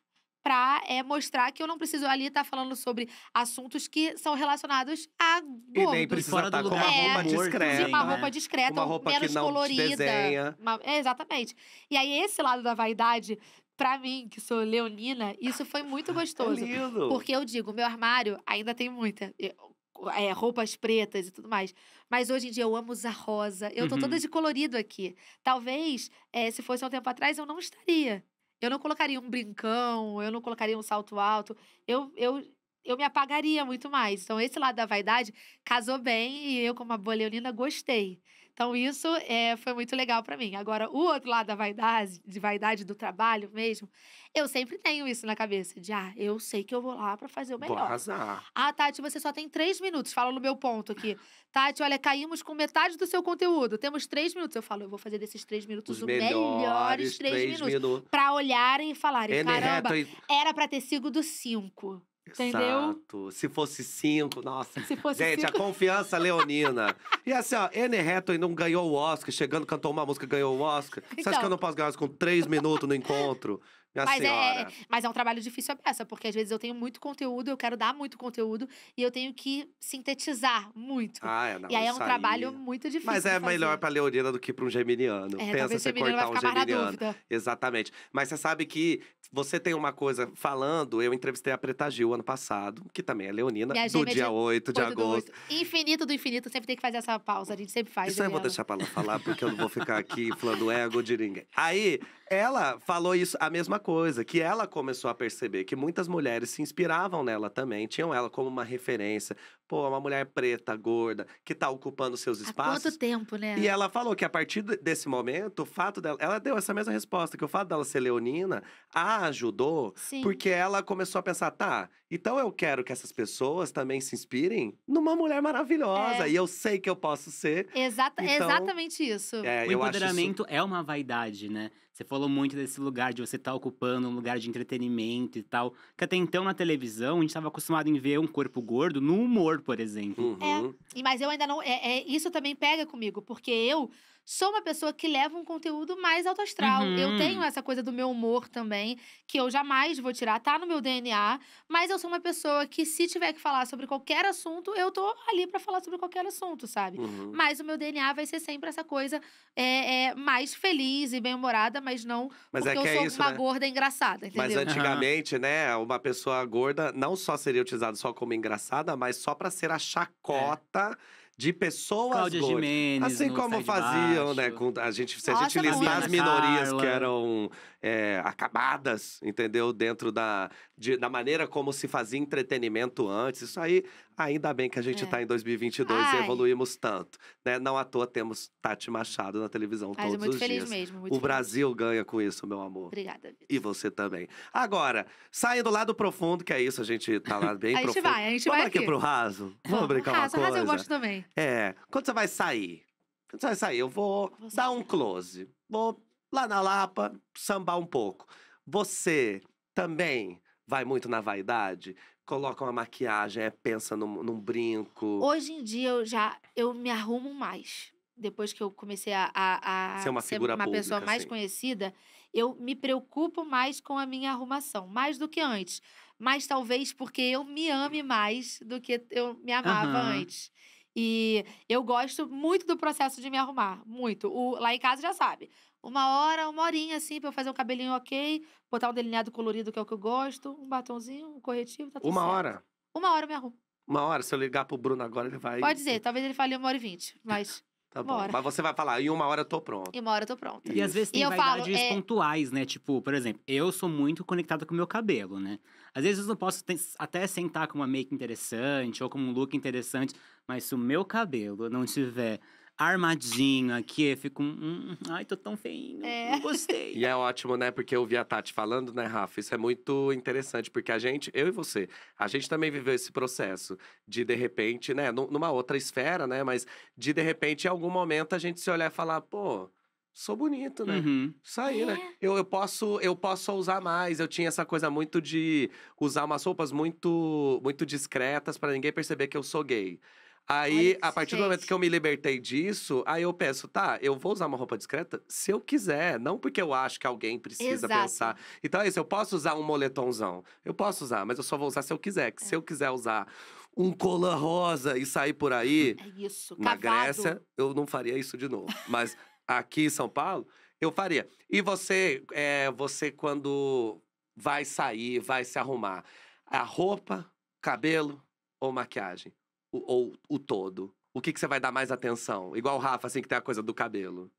para é, mostrar que eu não preciso ali estar tá falando sobre assuntos que são relacionados a gordos. E nem precisa Fora estar tá com uma é, né? roupa discreta. uma roupa discreta, menos colorida. Uma... É, exatamente. E aí, esse lado da vaidade para mim, que sou leonina, isso foi muito é gostoso. É lindo. Porque eu digo, meu armário ainda tem muita. É, roupas pretas e tudo mais. Mas hoje em dia eu amo usar rosa. Eu tô uhum. toda de colorido aqui. Talvez, é, se fosse um tempo atrás, eu não estaria. Eu não colocaria um brincão, eu não colocaria um salto alto. Eu, eu, eu me apagaria muito mais. Então, esse lado da vaidade casou bem e eu, como a boa leonina, gostei. Então, isso é, foi muito legal para mim. Agora, o outro lado da vaidade, de vaidade do trabalho mesmo, eu sempre tenho isso na cabeça: de ah, eu sei que eu vou lá para fazer o melhor. Vou Ah, Tati, você só tem três minutos. Fala no meu ponto aqui. Tati, olha, caímos com metade do seu conteúdo. Temos três minutos. Eu falo, eu vou fazer desses três minutos os, os melhores, melhores, três, três minutos. minutos. para olharem e falarem: N é caramba, era para ter sido do cinco. Entendeu? Exato. Se fosse cinco, nossa. Se fosse Gente, cinco... a confiança leonina. e assim, ó, Anne Hathaway não ganhou o Oscar, chegando, cantou uma música, ganhou o Oscar. Então... Você acha que eu então. não posso ganhar isso com três minutos no encontro? Minha mas é, senhora. É, mas é um trabalho difícil a é peça, porque às vezes eu tenho muito conteúdo, eu quero dar muito conteúdo, e eu tenho que sintetizar muito. Ah, é, não, e aí é um trabalho muito difícil. Mas é melhor pra leonina do que pra um geminiano. É, Pensa você geminiano cortar um geminiano. Exatamente. Mas você sabe que você tem uma coisa falando, eu entrevistei a Preta Gil ano passado, que também é leonina, do dia 8 de agosto. Do infinito do infinito, sempre tem que fazer essa pausa, a gente sempre faz. Isso aí eu vou deixar pra ela falar, porque eu não vou ficar aqui falando ego de ninguém. Aí, ela falou isso, a mesma coisa, que ela começou a perceber que muitas mulheres se inspiravam nela também, tinham ela como uma referência. Pô, uma mulher preta, gorda, que tá ocupando seus espaços. Há quanto tempo, né? E ela falou que a partir desse momento, o fato dela. Ela deu essa mesma resposta, que o fato dela ser leonina a ajudou, Sim. porque ela começou a pensar, tá, então eu quero que essas pessoas também se inspirem numa mulher maravilhosa. É. E eu sei que eu posso ser. Exata, então, exatamente isso. É, o empoderamento isso... é uma vaidade, né? Você falou muito desse lugar de você estar tá ocupando um lugar de entretenimento e tal. Que até então na televisão a gente estava acostumado em ver um corpo gordo no humor, por exemplo. Uhum. É, mas eu ainda não. É, é, isso também pega comigo, porque eu sou uma pessoa que leva um conteúdo mais alto astral. Uhum. Eu tenho uhum. essa coisa do meu humor também, que eu jamais vou tirar, tá no meu DNA, mas eu sou uma pessoa que se tiver que falar sobre qualquer assunto, eu tô ali para falar sobre qualquer assunto, sabe? Uhum. Mas o meu DNA vai ser sempre essa coisa é, é mais feliz e bem-humorada, mas não mas é porque é eu sou é isso, uma né? gorda engraçada, entendeu? Mas antigamente, uhum. né, uma pessoa gorda não só seria utilizada só como engraçada, mas só para ser a é. chacota de pessoas Cláudia gordas. Jimenez, assim como faziam, né? Com, a gente, se a gente listar as minorias Carla. que eram é, acabadas, entendeu? Dentro da, de, da maneira como se fazia entretenimento antes. Isso aí, ainda bem que a gente está é. Tá em 2022 Ai. e evoluímos tanto. Né? Não à toa temos Tati Machado na televisão Ai, todos muito os feliz dias. Mesmo, muito o Brasil feliz. ganha com isso, meu amor. Obrigada. E você também. Agora, saindo lá do profundo, que é isso, a gente tá lá bem a profundo. A gente vai, a gente Vamos vai aqui. aqui pro raso? Vamos brincar raso, uma coisa? Raso eu gosto também. É, quando você vai sair? Quando você vai sair? Eu vou, vou dar um close. Vou lá na Lapa, sambar um pouco. Você também vai muito na vaidade? Coloca uma maquiagem, é, pensa num, num, brinco? Hoje em dia eu já eu me arrumo mais. Depois que eu comecei a, a, a ser uma, ser uma pública, pessoa mais assim. conhecida, eu me preocupo mais com a minha arrumação, mais do que antes. Mas talvez porque eu me ame mais do que eu me amava uhum. antes. E eu gosto muito do processo de me arrumar, muito. O, lá em casa já sabe uma hora, uma horinha, assim, pra eu fazer um cabelinho ok, botar um delineado colorido, que é o que eu gosto, um batonzinho, um corretivo, tá tudo Uma certo. hora? Uma hora eu me arrumo. Uma hora, se eu ligar pro Bruno agora, ele vai. Pode dizer, talvez ele fale uma hora e vinte, mas. Tá bom. Mas você vai falar, em uma hora eu tô pronto. Em uma hora eu tô pronto. E às vezes tem e vaidades é pontuais, né? Tipo, por exemplo, eu sou muito conectada com o meu cabelo, né? Às vezes eu não posso até sentar com uma make interessante ou com um look interessante, mas se o meu cabelo não tiver armadinho aqui, eu fico, hum, hum, hum, ai, tô tão feinho, é. não gostei. E é ótimo, né? Porque eu vi a Tati falando, né, Rafa? Isso é muito interessante, porque a gente, eu e você, a gente também viveu esse processo de, de repente, né, numa outra esfera, né, mas de, de repente, em algum momento, a gente se olhar e falar, pô, sou bonito, né? Uhum. Isso aí, né? é. né? Eu, eu, posso, eu posso usar mais. Eu tinha essa coisa muito de usar umas roupas muito, muito discretas para ninguém perceber que eu sou gay. Aí, a partir do momento que eu me libertei disso, aí eu penso, tá, eu vou usar uma roupa discreta se eu quiser, não porque eu acho que alguém precisa Exato. pensar. Então é isso, eu posso usar um moletomzão. Eu posso usar, mas eu só vou usar se eu quiser. Que é. se eu quiser usar um colar rosa e sair por aí. É isso, Na cavado. Grécia, eu não faria isso de novo. Mas aqui em São Paulo, eu faria. E você, é, você quando vai sair, vai se arrumar, a roupa, cabelo ou maquiagem? o, ou o todo? O que, que você vai dar mais atenção? Igual o Rafa, assim, que tem a coisa do cabelo.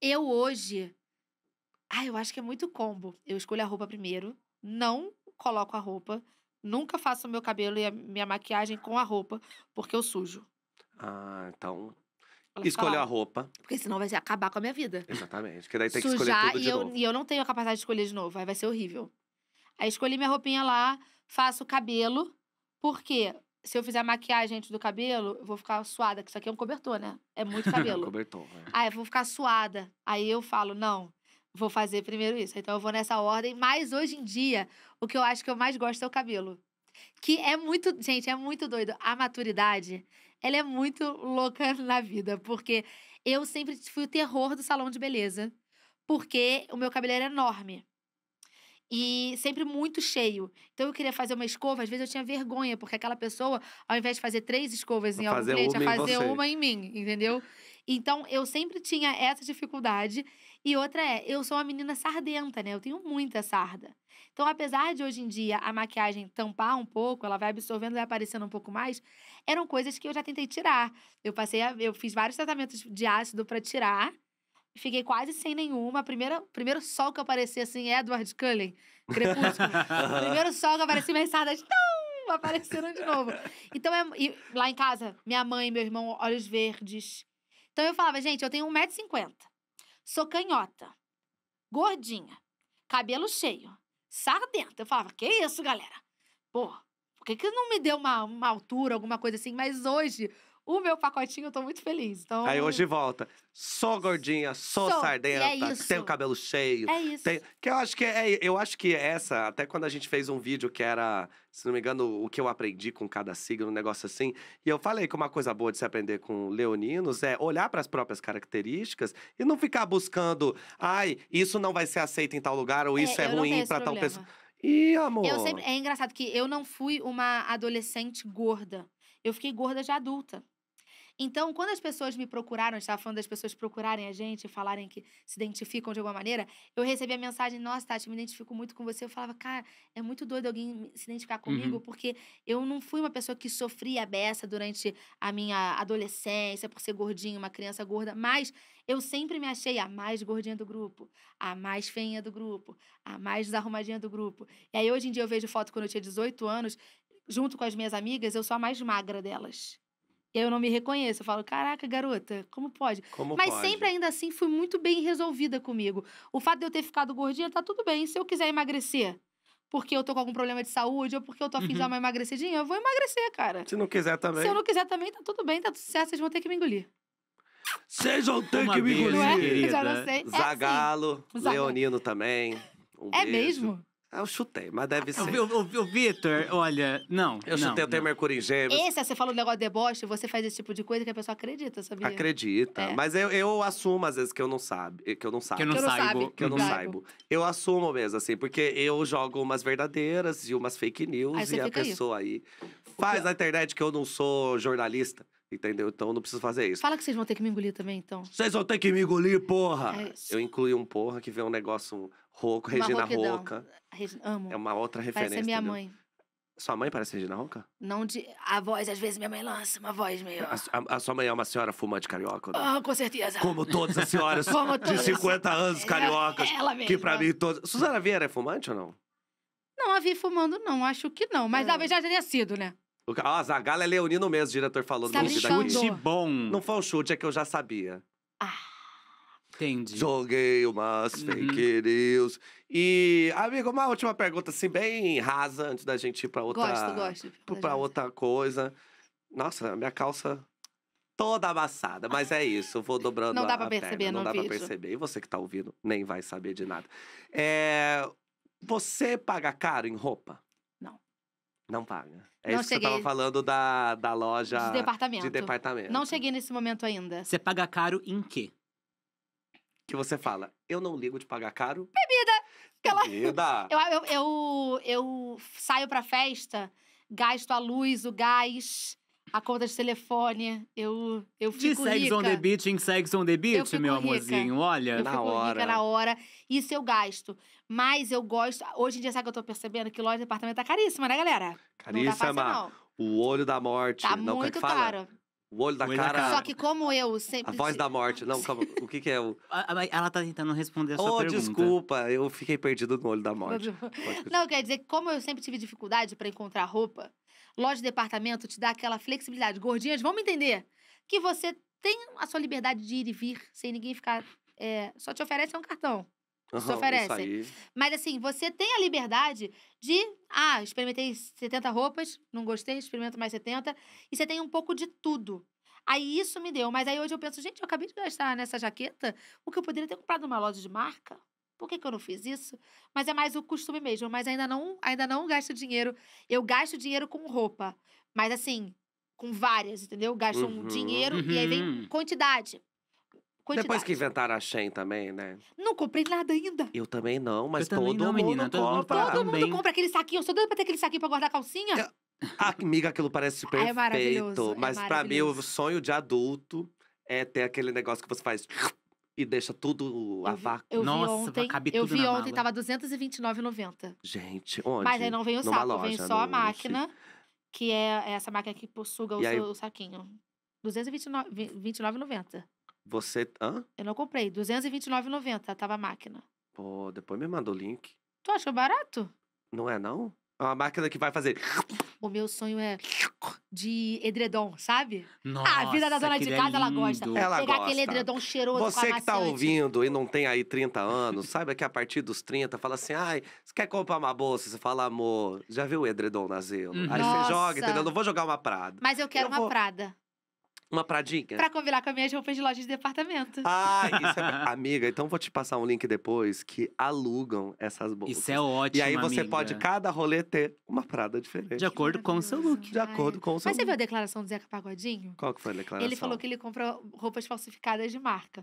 Eu hoje. Ah, eu acho que é muito combo. Eu escolho a roupa primeiro, não coloco a roupa, nunca faço o meu cabelo e a minha maquiagem com a roupa, porque eu sujo. Ah, então Escolheu a roupa. Porque senão vai acabar com a minha vida. Exatamente. Porque daí tem que escolher tudo de e novo. Eu, e eu não tenho a capacidade de escolher de novo. Aí vai ser horrível. Aí escolhi minha roupinha lá, faço o cabelo. Porque se eu fizer maquiagem antes do cabelo, eu vou ficar suada, que isso aqui é um cobertor, né? É muito é cabelo. cobertor. É. Ah, eu vou ficar suada. Aí eu falo, não, vou fazer primeiro isso. Então eu vou nessa ordem, mas hoje em dia, o que eu acho que eu mais gosto é o cabelo. Que é muito, gente, é muito doido. A maturidade, ela é muito louca na vida, porque eu sempre fui o terror do salão de beleza, porque o meu cabelo era enorme e sempre muito cheio. Então eu queria fazer uma escova, às vezes eu tinha vergonha, porque aquela pessoa, ao invés de fazer três escovas em algum cliente, ia fazer uma em mim, entendeu? Então, eu sempre tinha essa dificuldade. E outra é, eu sou uma menina sardenta, né? Eu tenho muita sarda. Então, apesar de hoje em dia a maquiagem tampar um pouco, ela vai absorvendo, vai aparecendo um pouco mais, eram coisas que eu já tentei tirar. Eu passei, a, eu fiz vários tratamentos de ácido para tirar. Fiquei quase sem nenhuma. primeira, primeiro sol que eu apareci, assim, é Edward Cullen, Crepúsculo. primeiro sol que eu apareci, minhas sardas tum, apareceram de novo. Então, é, e, lá em casa, minha mãe meu irmão, olhos verdes. Então, eu falava, gente, eu tenho 1,50m. Sou canhota. Gordinha. Cabelo cheio. Sardenta. Eu falava, que isso, galera? Pô, por que, que não me deu uma, uma altura, alguma coisa assim? Mas hoje, o meu pacotinho, eu tô muito feliz. Então... Aí hoje volta. Sou gordinha, sou, sou. É sardenta, é tenho cabelo cheio. É isso. Tenho... Que eu acho que é, é, eu acho que essa, até quando a gente fez um vídeo que era, se não me engano, o que eu aprendi com cada signo, um negócio assim. E eu falei que uma coisa boa de se aprender com leoninos é olhar para as próprias características e não ficar buscando, ai, isso não vai ser aceito em tal lugar ou é, isso é, é ruim para tal pessoa. Ih, amor. Eu sempre... É engraçado que eu não fui uma adolescente gorda. Eu fiquei gorda de adulta. Então, quando as pessoas me procuraram, estava falando das pessoas procurarem a gente, falarem que se identificam de alguma maneira, eu recebia a mensagem: Nossa, Tati, me identifico muito com você. Eu falava: Cara, é muito doido alguém se identificar comigo, uhum. porque eu não fui uma pessoa que sofria a beça durante a minha adolescência, por ser gordinha, uma criança gorda, mas eu sempre me achei a mais gordinha do grupo, a mais feinha do grupo, a mais desarrumadinha do grupo. E aí, hoje em dia, eu vejo foto quando eu tinha 18 anos, junto com as minhas amigas, eu sou a mais magra delas eu não me reconheço. Eu falo, caraca, garota, como pode? Como Mas pode? sempre ainda assim fui muito bem resolvida comigo. O fato de eu ter ficado gordinha, tá tudo bem. Se eu quiser emagrecer, porque eu tô com algum problema de saúde ou porque eu tô afim uhum. de dar uhum. uma emagrecidinha, eu vou emagrecer, cara. Se não quiser também. Se eu não quiser também, tá tudo bem, tá tudo certo, vocês vão ter que me engolir. Vocês vão ter que me engolir. É? Já não né? sei. É Zagalo, é assim. Leonino também. Um é beijo. mesmo? Ah, eu chutei, mas deve ah, ser. O, Vitor, olha, não. Eu não, chutei o Mercúrio em Gêmeos. Esse, você fala um negócio de deboche, você faz esse tipo de coisa que a pessoa acredita, sabia? Acredita. É. Mas eu, eu assumo, às vezes, que eu não sabe, que eu não saiba. Que eu não, que eu saibo. saibo. Que eu não saibo. Eu assumo mesmo, assim, porque eu jogo umas verdadeiras e umas fake news e a pessoa aí, aí faz na internet que eu não sou jornalista. Entendeu? Então não preciso fazer isso. Fala que vocês vão ter que me engolir também, então. Vocês vão ter que me engolir, porra! É eu incluí um porra que vê um negócio Rocco, Regina Roca. Amo. É uma outra referência. Parece minha entendeu? mãe. Sua mãe parece Regina Roca? Não de. A voz, às vezes minha mãe lança uma voz meio. A, a, a sua mãe é uma senhora fumante carioca? Ah, oh, com certeza. Como todas as senhoras Como todas. de 50 anos cariocas. Ela, ela mesma. Que pra mim todas. Suzana Vieira é fumante ou não? Não a vi fumando, não. Acho que não. Mas é. talvez já tenha sido, né? O, ah, Zagala é leonino mesmo, o diretor falou. Sabe, não, chute bom. Não foi um chute, é que eu já sabia. Ah. Entendi. Joguei umas uhum. fake news. E, amigo, uma última pergunta, assim, bem rasa, antes da gente ir pra outra. Gosto, gosto. Pra, outra coisa. Nossa, minha calça toda amassada, mas é isso, vou dobrando não a Não dá pra perceber, perna. não dá vídeo. pra perceber. E você que tá ouvindo nem vai saber de nada. É... Você paga caro em roupa? Não. Não paga. É não isso cheguei... que eu tava falando da, da loja. De departamento. De departamento. Não cheguei nesse momento ainda. Você paga caro em quê? que você fala, eu não ligo de pagar caro. Bebida! Bebida! Eu, eu, eu, eu saio pra festa, gasto a luz, o gás, a conta de telefone, eu, eu fico De sex rica. on the beach em sex on the beach, meu rica. amorzinho, olha. Eu na fico hora. rica na hora. Isso eu gasto. Mas eu gosto... Hoje em dia, sabe o que eu tô percebendo? Que loja de apartamento tá caríssima, né, galera? Caríssima. Não tá fácil, não. O olho da morte. Tá não, muito é caro. O olho da, olho cara, da Só que como eu sempre. A voz da morte. Não, calma. O que, que é o. Ela tá tentando responder a sua oh, pergunta. desculpa, eu fiquei perdido no olho da morte. Não, quer dizer que como eu sempre tive dificuldade para encontrar roupa, loja de departamento te dá aquela flexibilidade. Gordinhas, vamos entender que você tem a sua liberdade de ir e vir sem ninguém ficar. É, só te oferece um cartão. Uhum, se oferecem. Mas assim, você tem a liberdade de. Ah, experimentei 70 roupas, não gostei, experimento mais 70. E você tem um pouco de tudo. Aí isso me deu. Mas aí hoje eu penso, gente, eu acabei de gastar nessa jaqueta o que eu poderia ter comprado numa loja de marca. Por que, que eu não fiz isso? Mas é mais o costume mesmo. Mas ainda não, ainda não gasto dinheiro. Eu gasto dinheiro com roupa. Mas assim, com várias, entendeu? Gasto uhum. um dinheiro uhum. e aí vem uhum. quantidade. Quantidade. Depois que inventaram a Shein também, né? Não comprei nada ainda. Eu também não, mas também todo, não, mundo menina, todo mundo compra. Todo mundo compra aquele saquinho. Eu sou doida pra ter aquele saquinho pra guardar calcinha. Que... Ah, amiga, aquilo parece ah, é perfeito. É maravilhoso. Mas é para mim, o sonho de adulto é ter aquele negócio que você faz e deixa tudo a vácuo. Eu vi, Nossa, ontem, cabe tudo Eu vi na ontem, mala. tava 229,90. Gente, onde? Mas aí não vem o Numa saco, loja, vem só a máquina, onde? que é essa máquina que suga o, aí... o saquinho. 229,90. Você. Hã? Eu não comprei. R$229,90 tava a máquina. Pô, depois me manda o link. Tu achou barato? Não é, não? É uma máquina que vai fazer. O meu sonho é de edredom, sabe? Nossa, ah, a vida da dona de é casa, é ela gosta. Ela Pegar gosta. aquele edredom cheiroso Você que tá tipo ouvindo e não tem aí 30 anos, sabe que a partir dos 30 fala assim: ai, você quer comprar uma bolsa? Você fala, amor, já viu o edredom na zelo? Uhum. Aí Nossa. você joga, entendeu? Eu não vou jogar uma Prada. Mas eu quero eu uma vou... Prada. Uma pradinha? Pra combinar com as minhas roupas de loja de departamento. Ah, isso é... amiga, então vou te passar um link depois que alugam essas bolsas. Isso é ótimo, E aí você amiga. pode, cada rolê, ter uma prada diferente. De acordo com o seu look. De acordo com o seu Mas você viu a declaração do Zeca Pagodinho? Qual que foi a declaração? Ele falou que ele compra roupas falsificadas de marca.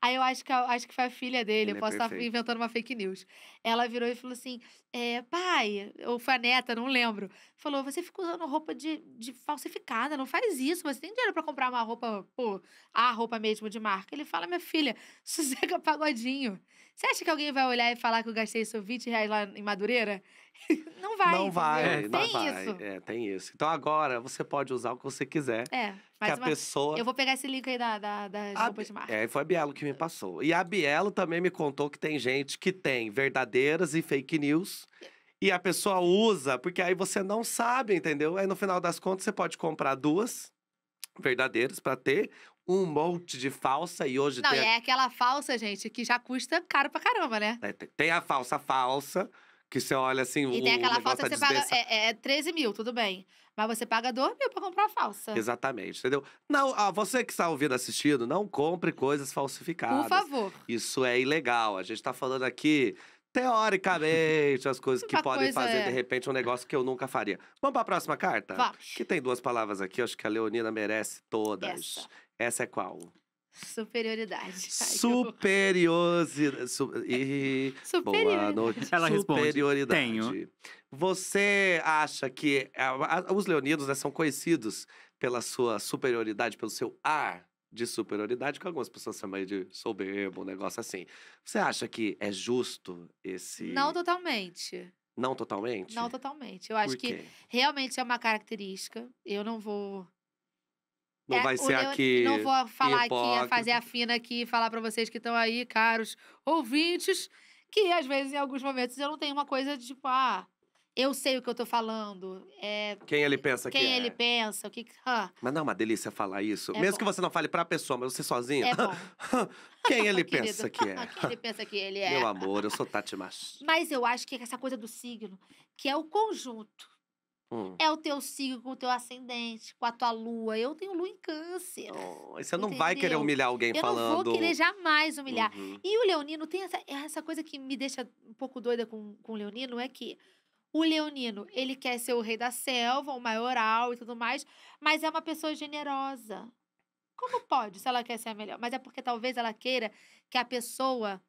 Aí eu acho que, acho que foi a filha dele, ele é eu posso é estar inventando uma fake news. Ela virou e falou assim, é, pai, ou foi a neta, não lembro. Falou, você fica usando roupa de, de falsificada, não faz isso, você tem dinheiro pra comprar comprar uma roupa, pô, a roupa mesmo de marca. Ele fala, minha filha, sossega pagodinho. Você acha que alguém vai olhar e falar que eu gastei isso 20 reais lá em Madureira? Não vai. Não vai. É, não tem não vai. isso. É, tem isso. Então agora você pode usar o que você quiser. É. Mas que uma... a pessoa. Eu vou pegar esse link aí da, da, das a... roupas de marca. É, foi a Bielo que me passou. E a Bielo também me contou que tem gente que tem verdadeiras e fake news. E a pessoa usa, porque aí você não sabe, entendeu? Aí no final das contas você pode comprar duas verdadeiras para ter um monte de falsa e hoje Não, tem. Não, é aquela falsa, gente, que já custa caro pra caramba, né? É, tem a falsa falsa, que você olha assim. E o tem aquela falsa tá que você paga. É, é 13 é mil, tudo bem. Mas você paga 2 mil pra comprar a falsa. Exatamente, entendeu? Não, ó, você que está ouvindo assistindo, não compre coisas falsificadas. Por favor. Isso é ilegal. A gente tá falando aqui teoricamente, as coisas que Uma podem coisa fazer, é... de repente, um negócio que eu nunca faria. Vamos para a próxima carta? Vamos. Que tem duas palavras aqui, acho que a Leonina merece todas. Essa, Essa é qual? Superioridade. Superioridade. Su e... Boa noite. Ela Superioridade. Tenho. Você acha que. Ah, os leoninos né, são conhecidos pela sua superioridade, pelo seu ar de superioridade, que algumas pessoas chamam aí de soberbo, um negócio assim. Você acha que é justo esse. Não totalmente. Não totalmente? Não totalmente. Eu acho que realmente é uma característica. Eu não vou. Não é, vai ser eu, aqui. Não vou falar hipócrita. aqui, fazer a fina aqui falar para vocês que estão aí, caros ouvintes, que às vezes, em alguns momentos, eu não tenho uma coisa de tipo, ah, eu sei o que eu tô falando. É, quem ele pensa quem que é. ele pensa, o que. Ah. Mas não é uma delícia falar isso. É Mesmo bom. que você não fale pra pessoa, mas você sozinha. É quem ele pensa que é. quem ele pensa que ele é. Meu amor, eu sou Tati Macho. Mas eu acho que essa coisa do signo, que é o conjunto. Hum. É o teu signo com o teu ascendente, com a tua lua. Eu tenho lua em câncer. Oh, você não entendeu? vai querer humilhar alguém eu falando. Eu não vou querer jamais humilhar. Uhum. E o leonino tem essa, essa coisa que me deixa um pouco doida com, com o leonino, é que o leonino, ele quer ser o rei da selva, o maioral e tudo mais, mas é uma pessoa generosa. Como pode se ela quer ser a melhor? Mas é porque talvez ela queira que a pessoa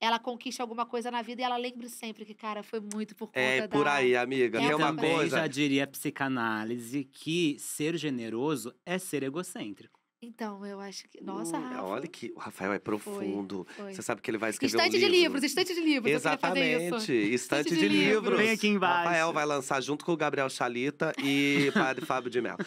ela conquiste alguma coisa na vida e ela lembre sempre que, cara, foi muito por é conta é, da... É, por aí, amiga. É, uma também Eu já diria a psicanálise que ser generoso é ser egocêntrico. Então, eu acho que. Nossa, hum, Rafa. Olha que o Rafael é profundo. Foi, foi. Você sabe que ele vai escrever estante um de livros, estante de livros. Exatamente, estante de, de livros. Vem aqui embaixo. Rafael vai lançar junto com o Gabriel Chalita e Padre Fábio de Mello.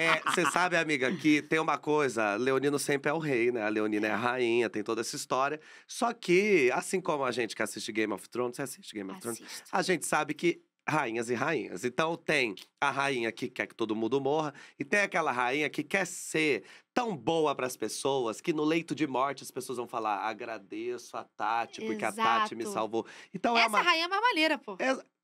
É, você sabe, amiga, que tem uma coisa: Leonino sempre é o rei, né? A Leonina é a rainha, tem toda essa história. Só que, assim como a gente que assiste Game of Thrones, você assiste Game of Thrones, a gente sabe que rainhas e rainhas. Então tem a rainha que quer que todo mundo morra e tem aquela rainha que quer ser tão boa para as pessoas que no leito de morte as pessoas vão falar: "Agradeço a Tati porque Exato. a Tati me salvou". Então é Essa é uma rainha é uma maneira, pô.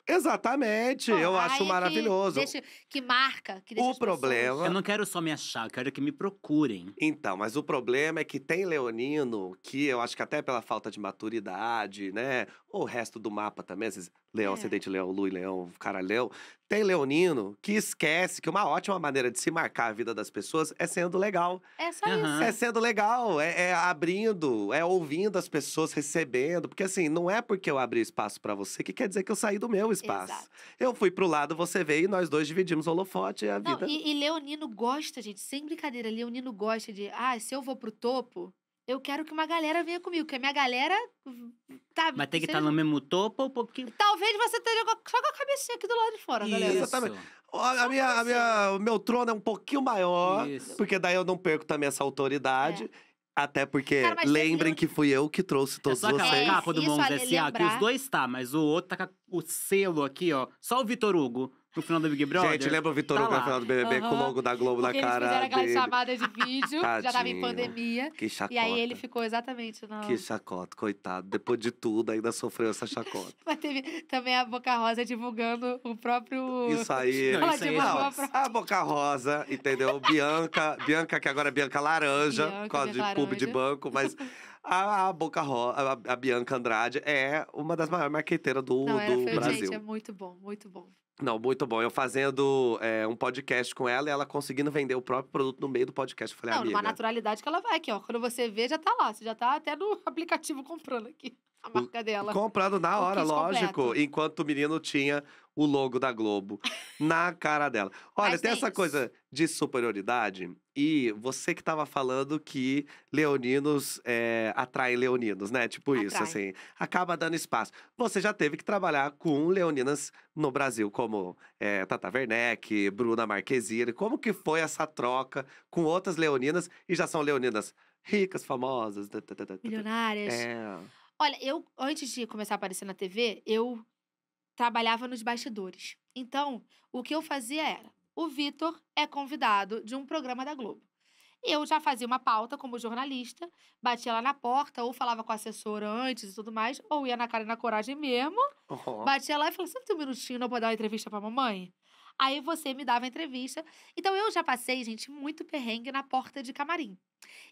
Exatamente, Bom, eu acho que maravilhoso. Deixa, que, marca, que O problema. Pessoas. Eu não quero só me achar, eu quero que me procurem. Então, mas o problema é que tem Leonino que eu acho que até pela falta de maturidade, né? o resto do mapa também, às vezes, Leão, é. acidente Leão, e Leão, cara é Leão. Tem Leonino que esquece que uma ótima maneira de se marcar a vida das pessoas é sendo legal. É só uhum. isso. É sendo legal, é, é, abrindo, é ouvindo as pessoas, recebendo. Porque assim, não é porque eu abri espaço para você que quer dizer que eu saí do meu espaço. Exato. Eu fui pro lado, você veio e nós dois dividimos o holofote e a Não, vida. E, e Leonino gosta, gente, sem brincadeira, Leonino gosta de, ah, se eu vou pro topo, eu quero que uma galera venha comigo, que a minha galera tá. Mas tem que estar tá no mesmo topo ou um pouquinho. Talvez você esteja só com a cabecinha aqui do lado de fora, Isso. galera. Exatamente. A minha, a minha, o meu trono é um pouquinho maior, Isso. porque daí eu não perco também essa autoridade. É. Até porque Cara, lembrem que fui eu que trouxe é todos é só vocês. capa do Monza S.A. que os dois tá, mas o outro tá com o selo aqui, ó. Só o Vitor Hugo no final do Big Brother. Gente, lembra o Vitor tá no final do BBB uhum. com o logo da Globo Porque na cara eles fizeram aquela chamada de vídeo, já tava em pandemia. Que chacota. E aí ele ficou exatamente na... Que chacota, coitado. Depois de tudo, ainda sofreu essa chacota. Mas teve também a Boca Rosa divulgando o próprio... Isso aí. Não, isso aí é não. A, a Boca Rosa, entendeu? Bianca, Bianca que agora é Bianca Laranja, com de laranja. pub de banco, mas... A, a Boca a, a Bianca Andrade é uma das maiores marqueteiras do, Não, do foi, Brasil. Gente, é muito bom, muito bom. Não, muito bom. Eu fazendo é, um podcast com ela e ela conseguindo vender o próprio produto no meio do podcast. Eu falei, não, amiga... uma naturalidade que ela vai aqui, ó. Quando você vê, já tá lá. Você já tá até no aplicativo comprando aqui. A marca dela. Comprando na hora, lógico. Completo. Enquanto o menino tinha o logo da Globo na cara dela. Olha, Mas tem essa coisa de superioridade e você que estava falando que leoninos é, atraem leoninos, né? Tipo Atrai. isso, assim. Acaba dando espaço. Você já teve que trabalhar com leoninas no Brasil, como é, Tata Werneck, Bruna Marquezine. Como que foi essa troca com outras leoninas? E já são leoninas ricas, famosas. Milionárias. É. Olha, eu, antes de começar a aparecer na TV, eu trabalhava nos bastidores. Então, o que eu fazia era o Vitor é convidado de um programa da Globo. E eu já fazia uma pauta como jornalista, batia lá na porta, ou falava com a assessora antes e tudo mais, ou ia na cara e na coragem mesmo. Uhum. Batia lá e falava: Você tem um minutinho não pode dar uma entrevista pra mamãe? Aí você me dava a entrevista. Então eu já passei, gente, muito perrengue na porta de camarim.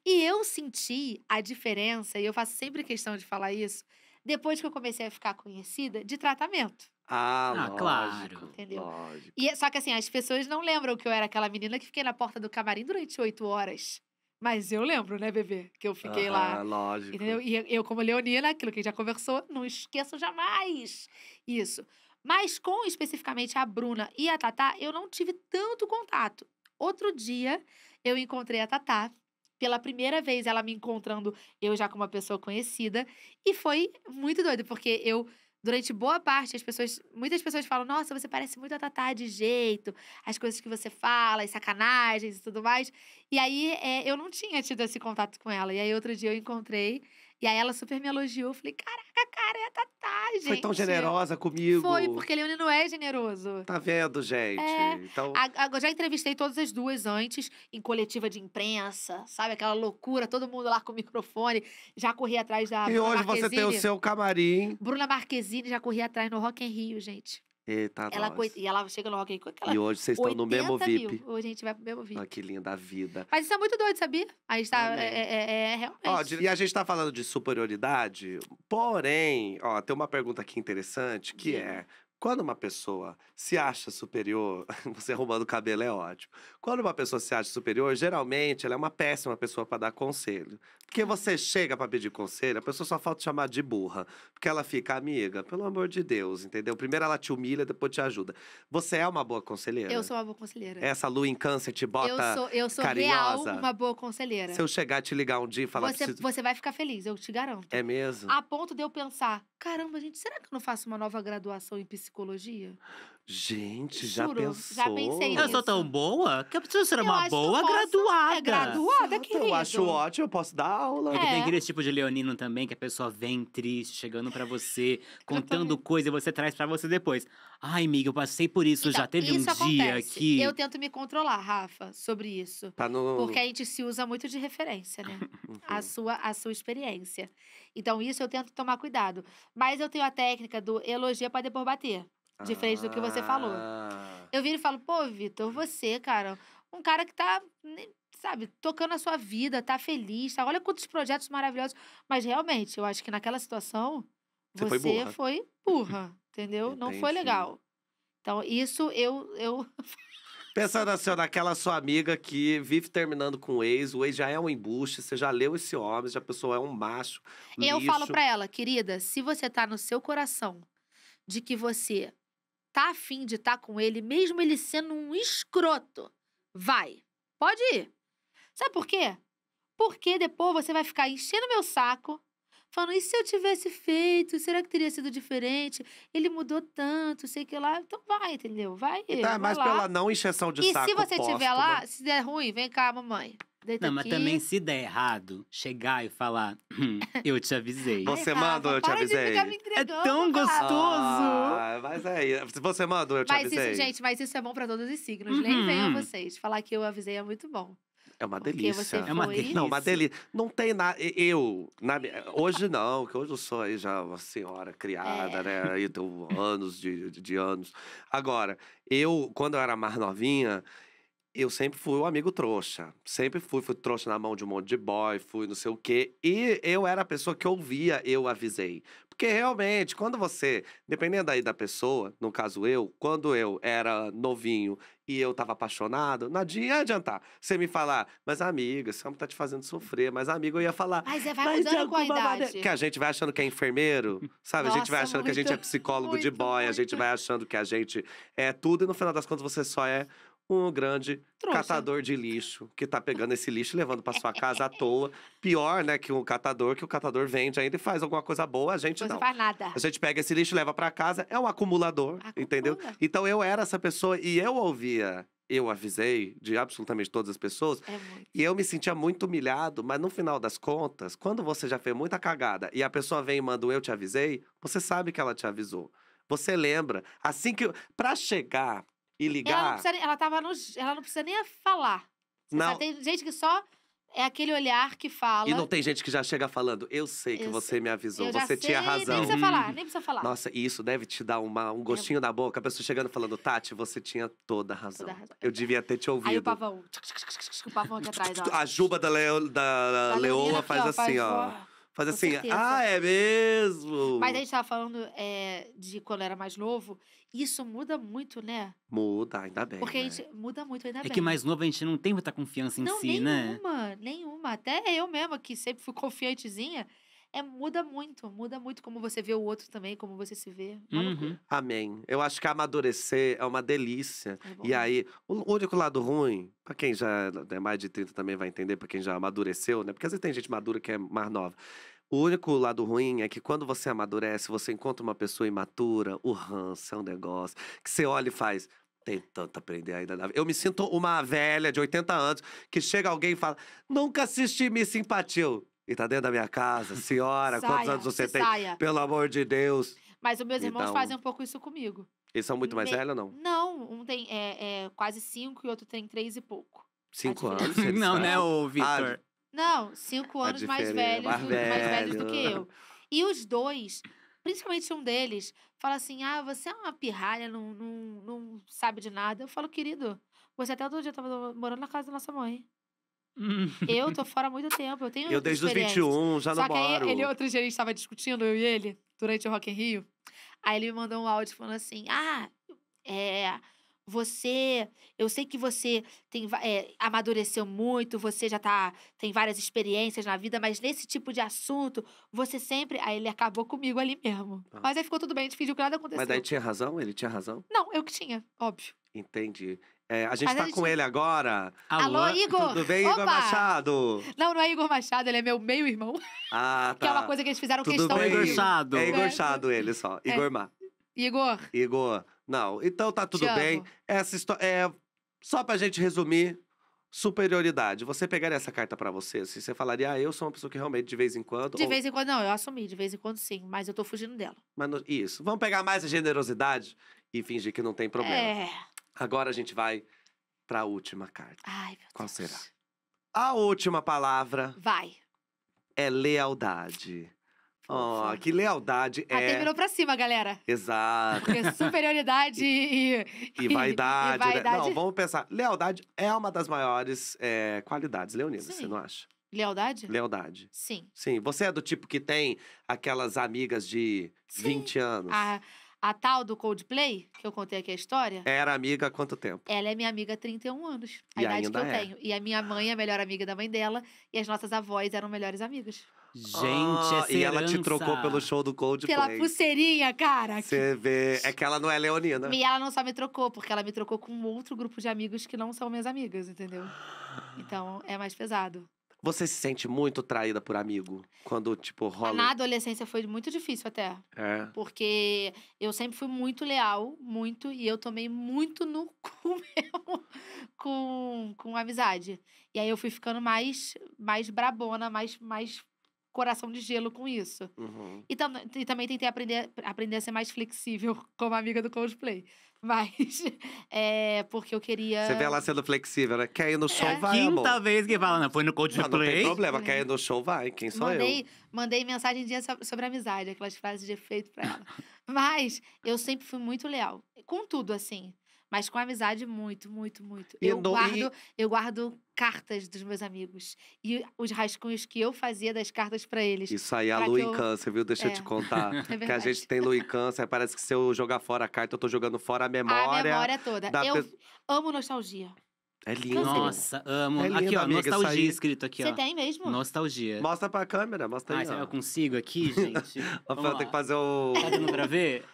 E eu senti a diferença, e eu faço sempre questão de falar isso, depois que eu comecei a ficar conhecida, de tratamento. Ah, ah lógico, claro. Entendeu? Lógico. E, é, só que assim, as pessoas não lembram que eu era aquela menina que fiquei na porta do camarim durante oito horas. Mas eu lembro, né, bebê? Que eu fiquei ah, lá. lógico. Entendeu? E eu, como leonina, aquilo que a gente já conversou, não esqueço jamais isso. Mas com especificamente a Bruna e a Tatá, eu não tive tanto contato. Outro dia, eu encontrei a Tatá pela primeira vez ela me encontrando, eu já com uma pessoa conhecida. E foi muito doido, porque eu durante boa parte, as pessoas. Muitas pessoas falam, nossa, você parece muito a Tatá de jeito, as coisas que você fala, as sacanagens e tudo mais. E aí é, eu não tinha tido esse contato com ela. E aí outro dia eu encontrei e aí ela super me elogiou. Eu falei, caraca, cara é a tatá gente. Foi tão generosa comigo. Foi, porque não é generoso. Tá vendo, gente? É. Então... A, a, já entrevistei todas as duas antes, em coletiva de imprensa, sabe? Aquela loucura, todo mundo lá com o microfone. Já corri atrás da E Bruna hoje Marquezine. você tem o seu camarim. Bruna Marquezine, já corri atrás no Rock em Rio, gente. Eita, tá ela coi... E ela chega no Rock e Rio com aquela. E hoje vocês estão no mesmo VIP. Mil. Hoje a gente vai pro mesmo VIP. Ah, que linda a vida. Mas isso é muito doido, sabia? A gente tá. É, é, é, é, realmente. Ó, e a gente tá falando de superioridade, porém, ó, tem uma pergunta aqui interessante que Sim. é. Quando uma pessoa se acha superior, você arrumando o cabelo é ótimo. Quando uma pessoa se acha superior, geralmente ela é uma péssima pessoa para dar conselho. Porque você chega para pedir conselho, a pessoa só falta chamar de burra. Porque ela fica amiga, pelo amor de Deus, entendeu? Primeiro ela te humilha, depois te ajuda. Você é uma boa conselheira? Eu sou uma boa conselheira. Essa lua em câncer te bota Eu sou, eu sou carinhosa. real uma boa conselheira. Se eu chegar e te ligar um dia e falar... Você, preciso... você vai ficar feliz, eu te garanto. É mesmo? A ponto de eu pensar, caramba, gente, será que eu não faço uma nova graduação em psicologia? Gente, já Juro, pensou? Já pensei Eu sou tão boa que eu preciso ser Eu uma acho que eu boa ser graduada. que Eu acho ótimo, eu posso dar aula. É que tem aquele tipo de leonino também, que a pessoa vem triste, chegando pra você, contando coisa e você traz pra você depois. Ai, amiga, eu passei por isso Então, já. Teve um dia que. Eu tento me controlar, Rafa, sobre isso. Tá Porque a gente se usa muito de referência, né? a, sua, a sua experiência. Então, isso eu tento tomar cuidado. Mas eu tenho a técnica do elogia é pra depois bater. Diferente do que você falou. Ah. Eu viro e falo, pô, Vitor, você, cara, um cara que tá, sabe, tocando a sua vida, tá feliz, tá? Olha quantos projetos maravilhosos. Mas realmente, eu acho que naquela situação, você, você foi burra, foi burra entendeu? Entendi. Não foi legal. Então, isso eu. eu... Pensando assim, naquela sua amiga que vive terminando com o ex, o ex já é um embuste, você já leu esse homem, já a pessoa é um macho. Lixo. Eu falo para ela, querida, se você tá no seu coração de que você tá afim de estar tá com ele, mesmo ele sendo um escroto, vai. Pode ir. Sabe por quê? Porque depois você vai ficar enchendo meu saco falando: e se eu tivesse feito? Será que teria sido diferente? Ele mudou tanto, sei que lá. Então vai, entendeu? Vai. Tá, mas lá. pela não injeção de e saco. E se você estiver tiver lá, né? se der ruim, vem cá, mamãe. Deita não, aqui. mas também se der errado, chegar e falar, hum, eu te avisei. Você manda ou eu te avisei? é tão gostoso! Ah, mas aí, é, você manda ou eu te mas avisei? Mas isso, gente, mas isso é bom para todos os signos. Né? Uhum. Nem venham vocês. Falar que eu avisei é muito bom. É uma delícia. é uma delícia. Não, uma delícia. Não tem nada. Eu, na, hoje não, que hoje eu sou aí já uma senhora criada, é. né? Aí tenho anos de, de, de, anos. Agora, eu, quando eu era mais novinha, eu sempre fui o um amigo trouxa. Sempre fui, fui trouxa na mão de um monte de boy, fui não sei o quê. E eu era a pessoa que ouvia, eu avisei. Porque realmente, quando você, dependendo aí da pessoa, no caso eu, quando eu era novinho e eu tava apaixonado, não adianta adiantar você me falar, mas amiga, esse homem tá te fazendo sofrer, mas amigo, eu ia falar. Mas você é, vai mas mudando com a idade. Maneira... Que a gente vai achando que é enfermeiro, sabe? Nossa, a gente vai achando muito, que a gente é psicólogo muito, de boy, muito. a gente vai achando que a gente é tudo e no final das contas você só é um grande catador de lixo que tá pegando esse lixo e levando para sua casa à toa. Pior, né, que um catador, que o catador vende ainda e faz alguma coisa boa, a gente não. Não faz nada. A gente pega esse lixo, leva para casa, é um acumulador, Acumula. entendeu? Então eu era essa pessoa e eu ouvia eu avisei de absolutamente todas as pessoas. É e eu me sentia muito humilhado, mas no final das contas, quando você já fez muita cagada e a pessoa vem e manda um eu te avisei, você sabe que ela te avisou. Você lembra. Assim que. para chegar e ligar. É, ela não, ela, tava no, ela não precisa nem falar. Não. Tem gente que só é aquele olhar que fala. E não tem gente que já chega falando, eu sei que você me avisou, você tinha razão. Nem precisa hum. falar, nem precisa falar. Nossa, e isso deve te dar uma, um gostinho é. na boca. A pessoa chegando falando, Tati, você tinha toda a razão. Toda a razão. Eu devia ter te ouvido. Aí o pavão, o pavão aqui atrás, ó. A juba da, leo, da, da, leoa faz aqui, ó, assim, faz, ó faz Com assim, certeza. ah, é mesmo! Mas a gente tava falando é, de quando era mais novo. Isso muda muito, né? Muda, ainda bem. Porque né? a gente muda muito, ainda é bem. É que mais novo a gente não tem muita confiança em não, si, nenhuma, né? Nenhuma, nenhuma. Até eu mesma, que sempre fui confiantezinha, é muda muito, muda muito como você vê o outro também, como você se vê. É uhum. Amém. Eu acho que amadurecer é uma delícia. É e aí, o único lado ruim, para quem já é mais de 30 também vai entender, para quem já amadureceu, né? Porque às vezes tem gente madura que é mais nova. O único lado ruim é que quando você amadurece, você encontra uma pessoa imatura, o ranço é um negócio que você olha e faz. Tem tanto a aprender ainda Eu me sinto uma velha de 80 anos que chega alguém e fala: Nunca assisti Miss Simpatia e tá dentro da minha casa. Senhora, saia, quantos anos você tem? Saia. Pelo amor de Deus. Mas os meus irmãos então... fazem um pouco isso comigo. Eles são muito mais velhos ou não? Não, um tem é, é, quase cinco e outro tem três e pouco. Cinco anos? não, né, o Victor? não, cinco anos mais velhos, mais, velho. mais velhos do que eu. E os dois, principalmente um deles, fala assim: ah, você é uma pirralha, não, não, não sabe de nada. Eu falo, querido, você até todo dia estava morando na casa da nossa mãe. eu tô fora há muito tempo. Eu tenho Eu desde os 21, já não namoro. Só que aí, ele outro dia a gente tava discutindo, eu e ele, durante o Rock in Rio. Aí ele me mandou um áudio falando assim, ah, é você, eu sei que você tem é, amadureceu muito, você já tá tem várias experiências na vida, mas nesse tipo de assunto, você sempre, aí ele acabou comigo ali mesmo. Ah. Mas aí ficou tudo bem, a gente fingiu que nada aconteceu. Mas daí tinha razão, ele tinha razão? Não, eu que tinha, óbvio. Entendi. É, a gente Mas tá gente... com ele agora. Alô, Alô Igor! Tudo bem, Opa! Igor Machado? Não, não é Igor Machado, ele é meu meio-irmão. Ah, tá. Que é uma tá. coisa que eles fizeram Tudo questão bem, de... Igor Chado. É Igor Chado é é. ele só. É. Igor Má. Igor. Igor. Não, então tá tudo Te bem. Amo. Essa história... É... Só pra gente resumir, superioridade. Você pegaria essa carta para você? Se assim? você falaria, ah, eu sou uma pessoa que realmente de vez em quando. De ou... vez em quando, não, eu assumi, de vez em quando sim, mas eu tô fugindo dela. Mas no... Isso. Vamos pegar mais a generosidade e fingir que não tem problema. É. Agora a gente vai para a última carta. Ai, meu Qual Deus. será? A última palavra. Vai. É lealdade. Ó, oh, que lealdade Até ah, é. Até virou pra cima, galera. Exato. Porque superioridade e, e, e, vaidade, e né? vaidade. Né? Não, vamos pensar. Lealdade é uma das maiores é, qualidades Leonidas. você não acha? Lealdade? Lealdade. Sim. Sim. Você é do tipo que tem aquelas amigas de Sim. 20 anos. Ah. A tal do Coldplay, que eu contei aqui a história. Era amiga há quanto tempo? Ela é minha amiga há 31 anos. A e idade que eu é. tenho. E a minha mãe é a melhor amiga da mãe dela. E as nossas avós eram melhores amigas. Gente, ah, E ela te trocou pelo show do Coldplay. Pela pulseirinha, cara. Você vê. É que ela não é leonina. E ela não só me trocou, porque ela me trocou com outro grupo de amigos que não são minhas amigas, entendeu? Então, é mais pesado. Você se sente muito traída por amigo? Quando, tipo, ah, rola. Na adolescência foi muito difícil até. É. Porque eu sempre fui muito leal, muito, e eu tomei muito no cu mesmo com, com amizade. E aí eu fui ficando mais, mais brabona, mais, mais coração de gelo com isso. Uhum. E, tam e também tentei aprender, aprender a ser mais flexível como amiga do cosplay. Mas é porque eu queria. Você vê ela sendo flexível, né? Quer ir no show, é. vai. Quinta amor. vez que fala, não né? foi no Coldplay. Não, ah, não tem problema, é. quer ir no show, vai. Quem sou mandei, eu? Mandei mensagem dia sobre amizade, aquelas frases de efeito pra ela. Mas eu sempre fui muito leal. Com tudo, assim. Mas com amizade, muito, muito, muito. eu, guardo, e... eu guardo cartas dos meus amigos. E os rascunhos que eu fazia das cartas para eles. Isso aí, a Lu eu... Câncer, viu? Deixa é. eu te contar. É que a gente tem Louis Câncer, parece que se eu jogar fora a carta, eu tô jogando fora a memória. A memória toda. Eu amo nostalgia. É lindo. Nossa, amo. É lindo, aqui, ó, amiga, nostalgia escrito aqui, ó. Você tem mesmo? Nostalgia. Mostra pra câmera, mostra aí. Ah, ó. eu consigo aqui, gente? Vamos eu tenho que fazer o. Tá dando pra ver?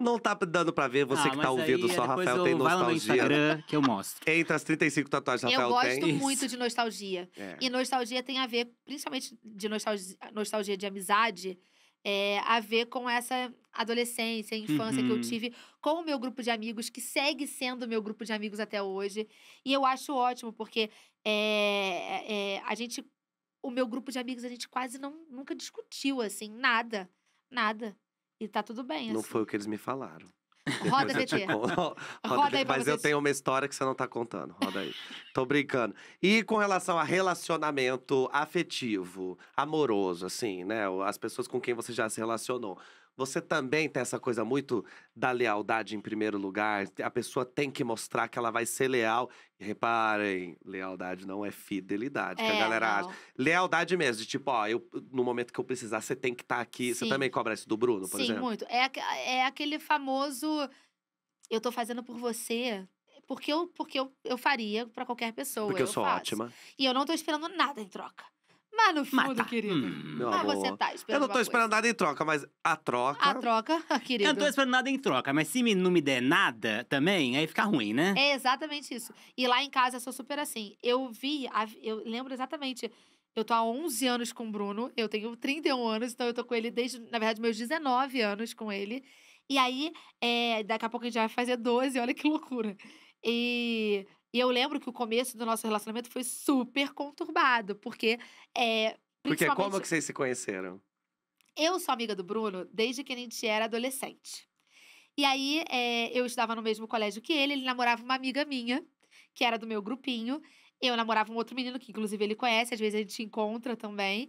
Não tá dando pra ver, você ah, que tá ouvindo aí, só, é, Rafael tem nostalgia. Vai né? no Instagram que eu mostro. Entre as 35 tatuagens, Rafael eu tem. Eu gosto muito de nostalgia. É. E nostalgia tem a ver, principalmente de nostalgia, nostalgia de amizade, é, a ver com essa adolescência, infância uhum. que eu uhum. tive com o meu grupo de amigos, que segue sendo meu grupo de amigos até hoje. E eu acho ótimo, porque é, é a gente. O meu grupo de amigos, a gente quase não, nunca discutiu, assim, nada. Nada. E tá tudo bem, Não assim. foi o que eles me falaram. Roda, VT. Roda, roda aí Mas eu tenho uma história que você não tá contando. Roda aí. Tô brincando. E com relação a relacionamento afetivo, amoroso, assim, né? As pessoas com quem você já se relacionou. Você também tem essa coisa muito da lealdade em primeiro lugar. A pessoa tem que mostrar que ela vai ser leal. E reparem, lealdade não é fidelidade, é, que a é, galera não. acha. Lealdade mesmo, de tipo, ó, eu, no momento que eu precisar, você tem que estar tá aqui. Sim. Você também cobra isso do Bruno, por Sim, exemplo? Sim, muito. É, é aquele famoso. Eu tô fazendo por você, porque eu, porque eu, eu faria para qualquer pessoa. Porque eu, eu sou faço. ótima. E eu não tô esperando nada em troca. Mas no fundo, querido. Hum, ah, amor. você tá esperando. Eu não tô esperando coisa. nada em troca, mas a troca. A troca, querido. Eu não tô esperando nada em troca, mas se me, não me der nada também, aí fica ruim, né? É exatamente isso. E lá em casa eu sou super assim. Eu vi, eu lembro exatamente. Eu tô há 11 anos com o Bruno, eu tenho 31 anos, então eu tô com ele desde, na verdade, meus 19 anos com ele. E aí, é, daqui a pouco a gente vai fazer 12, olha que loucura. E e eu lembro que o começo do nosso relacionamento foi super conturbado, porque é. Porque como que vocês se conheceram? Eu sou amiga do Bruno desde que a gente era adolescente. E aí, é, eu estudava no mesmo colégio que ele, ele namorava uma amiga minha, que era do meu grupinho. Eu namorava um outro menino, que inclusive ele conhece, às vezes a gente encontra também.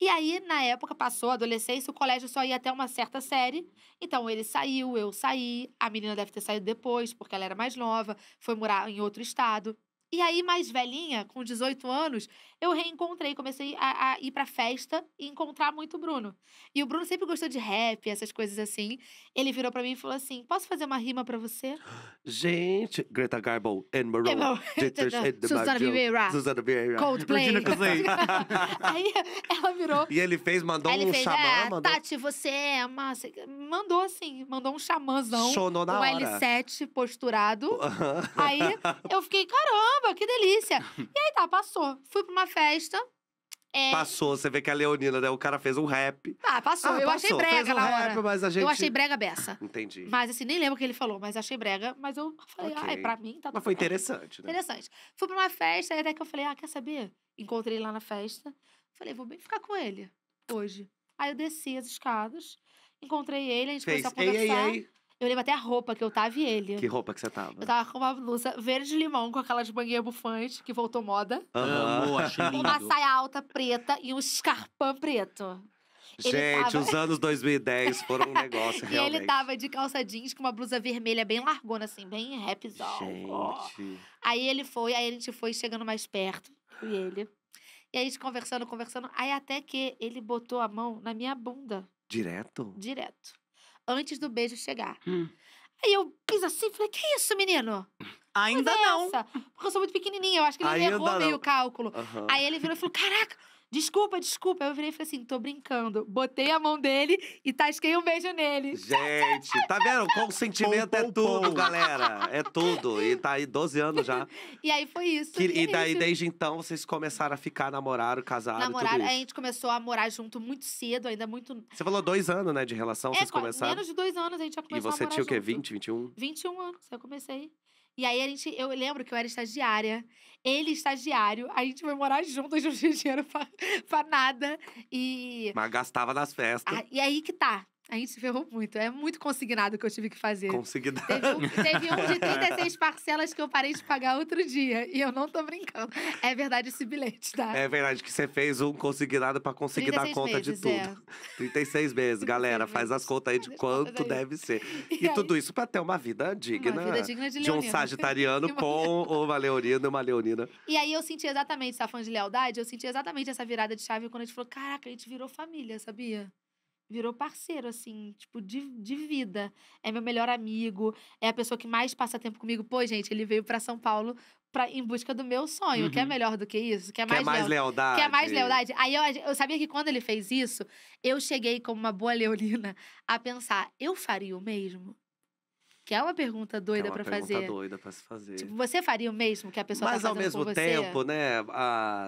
E aí, na época, passou a adolescência, o colégio só ia até uma certa série. Então, ele saiu, eu saí, a menina deve ter saído depois, porque ela era mais nova, foi morar em outro estado. E aí, mais velhinha, com 18 anos, eu reencontrei, comecei a, a ir pra festa e encontrar muito o Bruno. E o Bruno sempre gostou de rap, essas coisas assim. Ele virou pra mim e falou assim: posso fazer uma rima pra você? Gente, Greta Garbo, Anne Maron, Susana Vieira, Susana Vieira, Coldplay. aí ela virou. E ele fez, mandou ele um fez, xamã. Ah, mandou... Tati, você é massa. Mandou assim, mandou um xamãzão. Chonou na um hora. Um L7 posturado. aí eu fiquei, caramba! caramba, que delícia. e aí tá, passou. Fui pra uma festa. É... Passou, você vê que é a Leonina, né? O cara fez um rap. Ah, passou. Ah, eu passou. achei brega um na hora. mas a gente... Eu achei brega beça. Entendi. Mas assim, nem lembro o que ele falou, mas achei brega. Mas eu falei, okay. ai, pra mim tá Mas foi interessante, né? Interessante. Fui pra uma festa, até que eu falei, ah, quer saber? Encontrei ele lá na festa. Falei, vou bem ficar com ele hoje. Aí eu desci as escadas, encontrei ele, a gente fez. começou a conversar. Ei, ei, ei. Eu lembro até a roupa que eu tava e ele. Que roupa que você tava? Eu tava com uma blusa verde limão, com aquelas banguinhas bufantes, que voltou moda. Amo, achei lindo. Uma saia alta preta e um escarpão preto. Ele Gente, tava... os anos 2010 foram um negócio e realmente. E ele tava de calça jeans com uma blusa vermelha bem largona, assim, bem rapzão. Gente. Aí ele foi, aí a gente foi chegando mais perto, e ele. E aí a gente conversando, conversando. Aí até que ele botou a mão na minha bunda. Direto? Direto antes do beijo chegar. Hum. Aí eu fiz assim e falei, que isso, menino? Ainda é não. Essa? Porque eu sou muito pequenininha, eu acho que ele Ainda errou não. meio o cálculo. Uhum. Aí ele virou e falou, caraca, Desculpa, desculpa. Eu virei e falei assim: tô brincando. Botei a mão dele e tasquei um beijo nele. Gente, tá vendo? Consentimento é tudo, galera. É tudo. E tá aí 12 anos já. e aí foi isso. Que, e é daí, desde então, vocês começaram a ficar, namoraram, casaram. Namoraram, a gente começou a morar junto muito cedo, ainda muito. Você falou dois anos, né, de relação? É, vocês começaram. Menos de dois anos a gente já começou a morar. E você tinha o quê? 20, 21? 21 anos. Eu comecei. E aí a gente, eu lembro que eu era estagiária, ele estagiário, a gente foi morar junto, a gente não tinha dinheiro pra, pra nada. E. Mas gastava nas festas. Ah, e aí que tá. A gente se ferrou muito. É muito consignado que eu tive que fazer. Consignado. Teve um, teve um de 36 parcelas que eu parei de pagar outro dia. E eu não tô brincando. É verdade esse bilhete, tá? É verdade que você fez um consignado para conseguir dar conta meses, de tudo. É. 36 meses, galera. Faz as contas aí de quanto deve ser. E, e aí, tudo isso para ter uma vida digna. Uma vida né? digna de, de um sagitariano com uma leonina e uma leonina. E aí eu senti exatamente, você tá falando de lealdade? Eu senti exatamente essa virada de chave quando a gente falou: caraca, a gente virou família, sabia? virou parceiro, assim, tipo, de, de vida. É meu melhor amigo, é a pessoa que mais passa tempo comigo. Pô, gente, ele veio para São Paulo pra, em busca do meu sonho. Uhum. Quer melhor do que isso? Quer mais, mais lealdade lealdade? Quer mais lealdade? Aí eu, eu sabia que quando ele fez isso, eu cheguei como uma boa leolina a pensar, eu faria o mesmo? Que é uma pergunta é doida é para fazer. Pergunta doida para se fazer. Tipo, você faria o mesmo que a pessoa tá Mas tá fazendo ao mesmo tempo, né? A...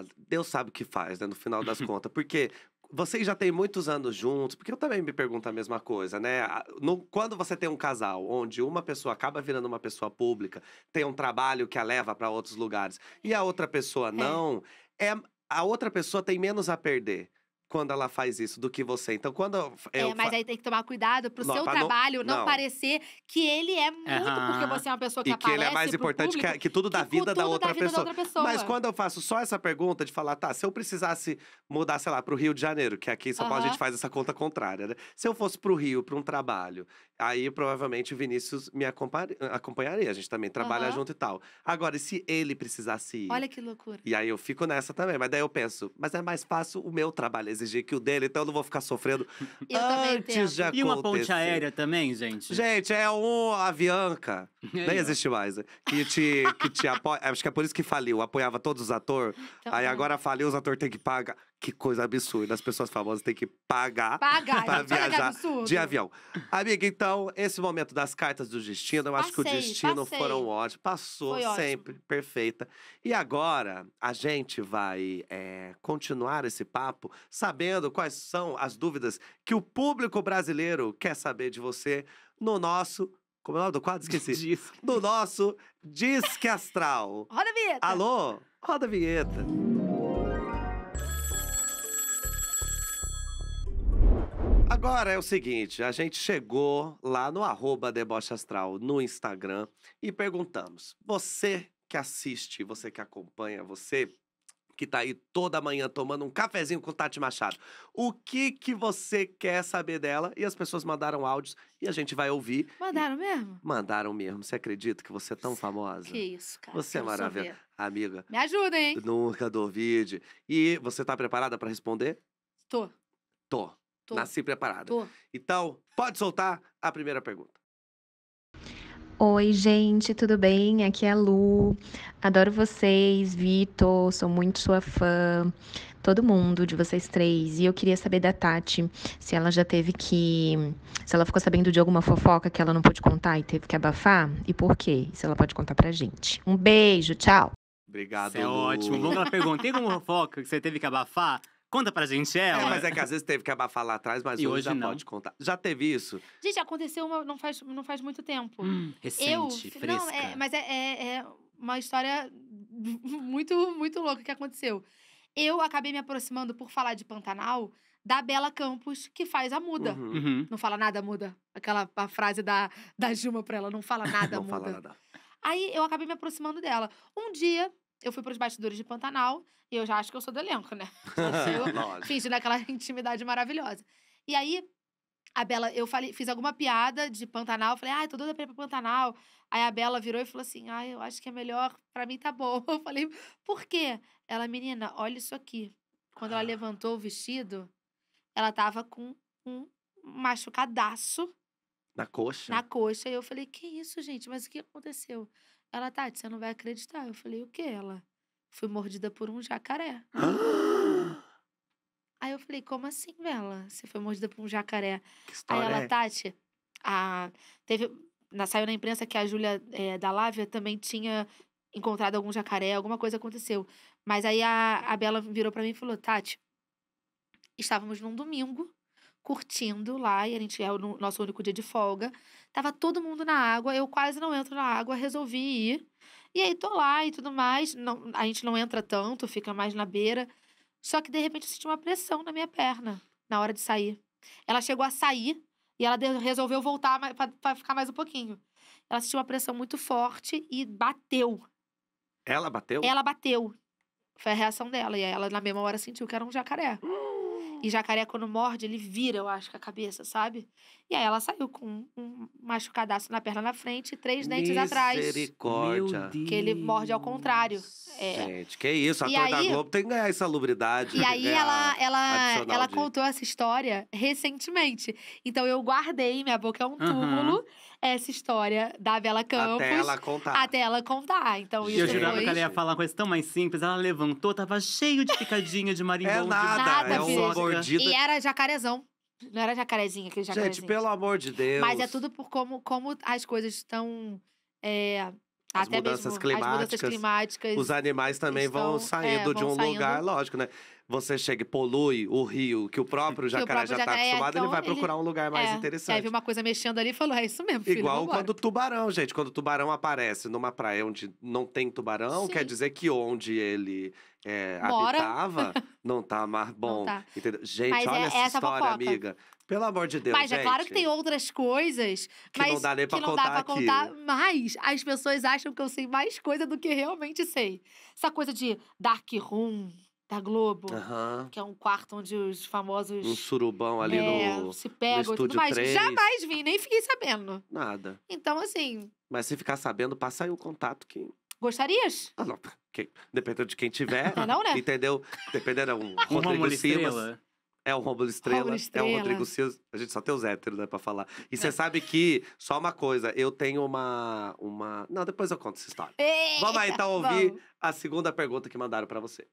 Ah, Deus sabe o que faz, né? No final das contas, porque vocês já têm muitos anos juntos, porque eu também me pergunto a mesma coisa, né? No, quando você tem um casal onde uma pessoa acaba virando uma pessoa pública, tem um trabalho que a leva para outros lugares, e a outra pessoa é. não, é. é a outra pessoa tem menos a perder quando ela faz isso do que você. Então, quando. Eu é, mas fa... aí tem que tomar cuidado pro não, seu trabalho não, não, não, parecer que ele é muito porque você é uma pessoa que e aparece. Que ele é mais importante público, que, que, tudo da vida, da, outra da vida da, outra pessoa. Mas quando eu faço só essa pergunta de falar, tá, se eu precisasse mudar, sei lá, pro Rio de Janeiro, que aqui em São Paulo a gente faz essa conta contrária, né? Se eu fosse pro Rio, pra um trabalho, aí provavelmente o Vinícius me acompanharia. A gente também trabalha uhum. junto e tal. Agora, e se ele precisasse ir? Olha que loucura. E aí eu fico nessa também. Mas daí eu penso, mas é mais fácil o meu trabalho exigir que o dele, então eu não vou ficar sofrendo eu antes de acontecer. E uma ponte aérea também, gente? Gente, é um Avianca. É, Nem existe mais. Né? Que te, que te apoia. É, acho que é por isso que faliu. Apoiava todos os atores. Então, aí é. agora faliu, os atores têm que pagar. Que coisa absurda. As pessoas famosas têm que pagar, pagar pra é viajar de avião. Amiga, então, esse momento das cartas do destino, eu acho passei, que o destino passei. foram ótimos. Passou Foi sempre, ótimo. perfeita. E agora, a gente vai é, continuar esse papo sabendo quais são as dúvidas que o público brasileiro quer saber de você no nosso como é o nome do quadro? Esqueci. Disque. Do nosso Disque Astral. Roda a vinheta. Alô? Roda a vinheta. Agora é o seguinte, a gente chegou lá no arroba Deboche Astral no Instagram e perguntamos: você que assiste, você que acompanha, você que está aí toda manhã tomando um cafezinho com Tati Machado. O que que você quer saber dela? E as pessoas mandaram áudios e a gente vai ouvir. Mandaram e... mesmo? Mandaram mesmo. Você acredita que você é tão famosa? Que isso, cara. Você é maravilhosa. Amiga. Me ajuda, hein? Nunca duvide. E você está preparada para responder? Tô. Tô. Tô. Nasci preparada. Tô. Então, pode soltar a primeira pergunta. Oi, gente, tudo bem? Aqui é a Lu. Adoro vocês, Vitor, sou muito sua fã. Todo mundo de vocês três. E eu queria saber da Tati se ela já teve que. Se ela ficou sabendo de alguma fofoca que ela não pôde contar e teve que abafar e por quê? Se ela pode contar pra gente. Um beijo, tchau. Obrigado. Isso é Lu. ótimo. Vamos lá pergunta. Tem alguma fofoca que você teve que abafar? Conta pra gente é, ela. É, mas é que às vezes teve que abafar lá atrás, mas hoje, hoje, já não. pode contar. Já teve isso? Gente, aconteceu uma, não, faz, não faz muito tempo. Hum, recente, eu, fresca. Não, é, mas é, é, é uma história muito, muito louca que aconteceu. Eu acabei me aproximando, por falar de Pantanal, da Bela Campos, que faz a muda. Uhum. Uhum. Não fala nada, muda. Aquela a frase da, da Juma pra ela, não fala nada, não muda. Fala nada. Aí eu acabei me aproximando dela. Um dia, eu fui para os bastidores de Pantanal e eu já acho que eu sou do elenco, né? Eu fingindo aquela intimidade maravilhosa. E aí, a Bela, eu falei, fiz alguma piada de Pantanal, falei, ai, tô doida pra ir pro Pantanal. Aí a Bela virou e falou assim: ai, eu acho que é melhor, pra mim tá bom. Eu falei, por quê? Ela, menina, olha isso aqui. Quando ela ah. levantou o vestido, ela tava com um machucadaço. Na coxa? Na coxa. E eu falei, que isso, gente? Mas o que aconteceu? Ela, Tati, você não vai acreditar. Eu falei, o que Ela, fui mordida por um jacaré. Aí eu falei, como assim, Vela? Você foi mordida por um jacaré. Aí ela, é? Tati, a, teve, na, saiu na imprensa que a Júlia é, da Lávia também tinha encontrado algum jacaré, alguma coisa aconteceu. Mas aí a, a Bela virou para mim e falou, Tati, estávamos num domingo curtindo lá, e a gente é o nosso único dia de folga. Tava todo mundo na água, eu quase não entro na água, resolvi ir. E aí tô lá e tudo mais, não, a gente não entra tanto, fica mais na beira. Só que de repente eu senti uma pressão na minha perna na hora de sair. Ela chegou a sair e ela resolveu voltar para ficar mais um pouquinho. Ela sentiu uma pressão muito forte e bateu. Ela bateu? Ela bateu. Foi a reação dela. E ela, na mesma hora, sentiu que era um jacaré. Hum! E jacaré, quando morde, ele vira, eu acho, com a cabeça, sabe? E aí ela saiu com um machucadaço na perna na frente e três dentes atrás. Misericórdia. Que ele morde ao contrário. É. Gente, que isso. A e cor aí... da Globo tem que ganhar insalubridade. E né? aí ela, ela, ela de... contou essa história recentemente. Então eu guardei, minha boca é um túmulo, uhum. essa história da Bela Campos. Até ela contar. Até ela contar. Então isso Eu jurava que ela ia falar uma coisa tão mais simples. Ela levantou, tava cheio de picadinha de marimbondo. É nada, nada, é um mordida. E era jacarezão. Não era jacarezinho, aquele jacarezinho. Gente, pelo amor de Deus. Mas é tudo por como, como as coisas estão. É, as, até mudanças mesmo, as mudanças climáticas. Os animais também estão, é, vão saindo é, vão de um saindo. lugar, lógico, né? você chega e polui o rio, que o próprio jacaré o próprio já está acostumado, é, então ele vai procurar ele... um lugar mais é, interessante. Aí viu uma coisa mexendo ali e falou: é isso mesmo. Filho, Igual quando o tubarão, gente. Quando o tubarão aparece numa praia onde não tem tubarão, Sim. quer dizer que onde ele é, habitava, não tá mais bom. Tá. Gente, mas olha é, essa, essa história, fofoca. amiga. Pelo amor de Deus, Mas gente, é claro que tem outras coisas que mas, não dá nem pra que não contar, dá pra contar aqui. Mas as pessoas acham que eu sei mais coisa do que realmente sei. Essa coisa de dark room, da Globo, que é um quarto onde os famosos. Um surubão ali é, no. Se pegam e tudo mais. Jamais vi, nem fiquei sabendo. Nada. Então, assim. Mas se ficar sabendo, passa aí o contato que. Gostarias? Ah, não. Que, dependendo de quem tiver. É não, né? Entendeu? Dependendo, é um Rodrigo Simas. É o Rômulo Estrela, Estrela, é o Rodrigo Silva. A gente só tem os héteros, né, pra falar. E você é. sabe que, só uma coisa, eu tenho uma. uma... Não, depois eu conto essa história. Eita, vamos aí, então, ouvir vamos. a segunda pergunta que mandaram para você.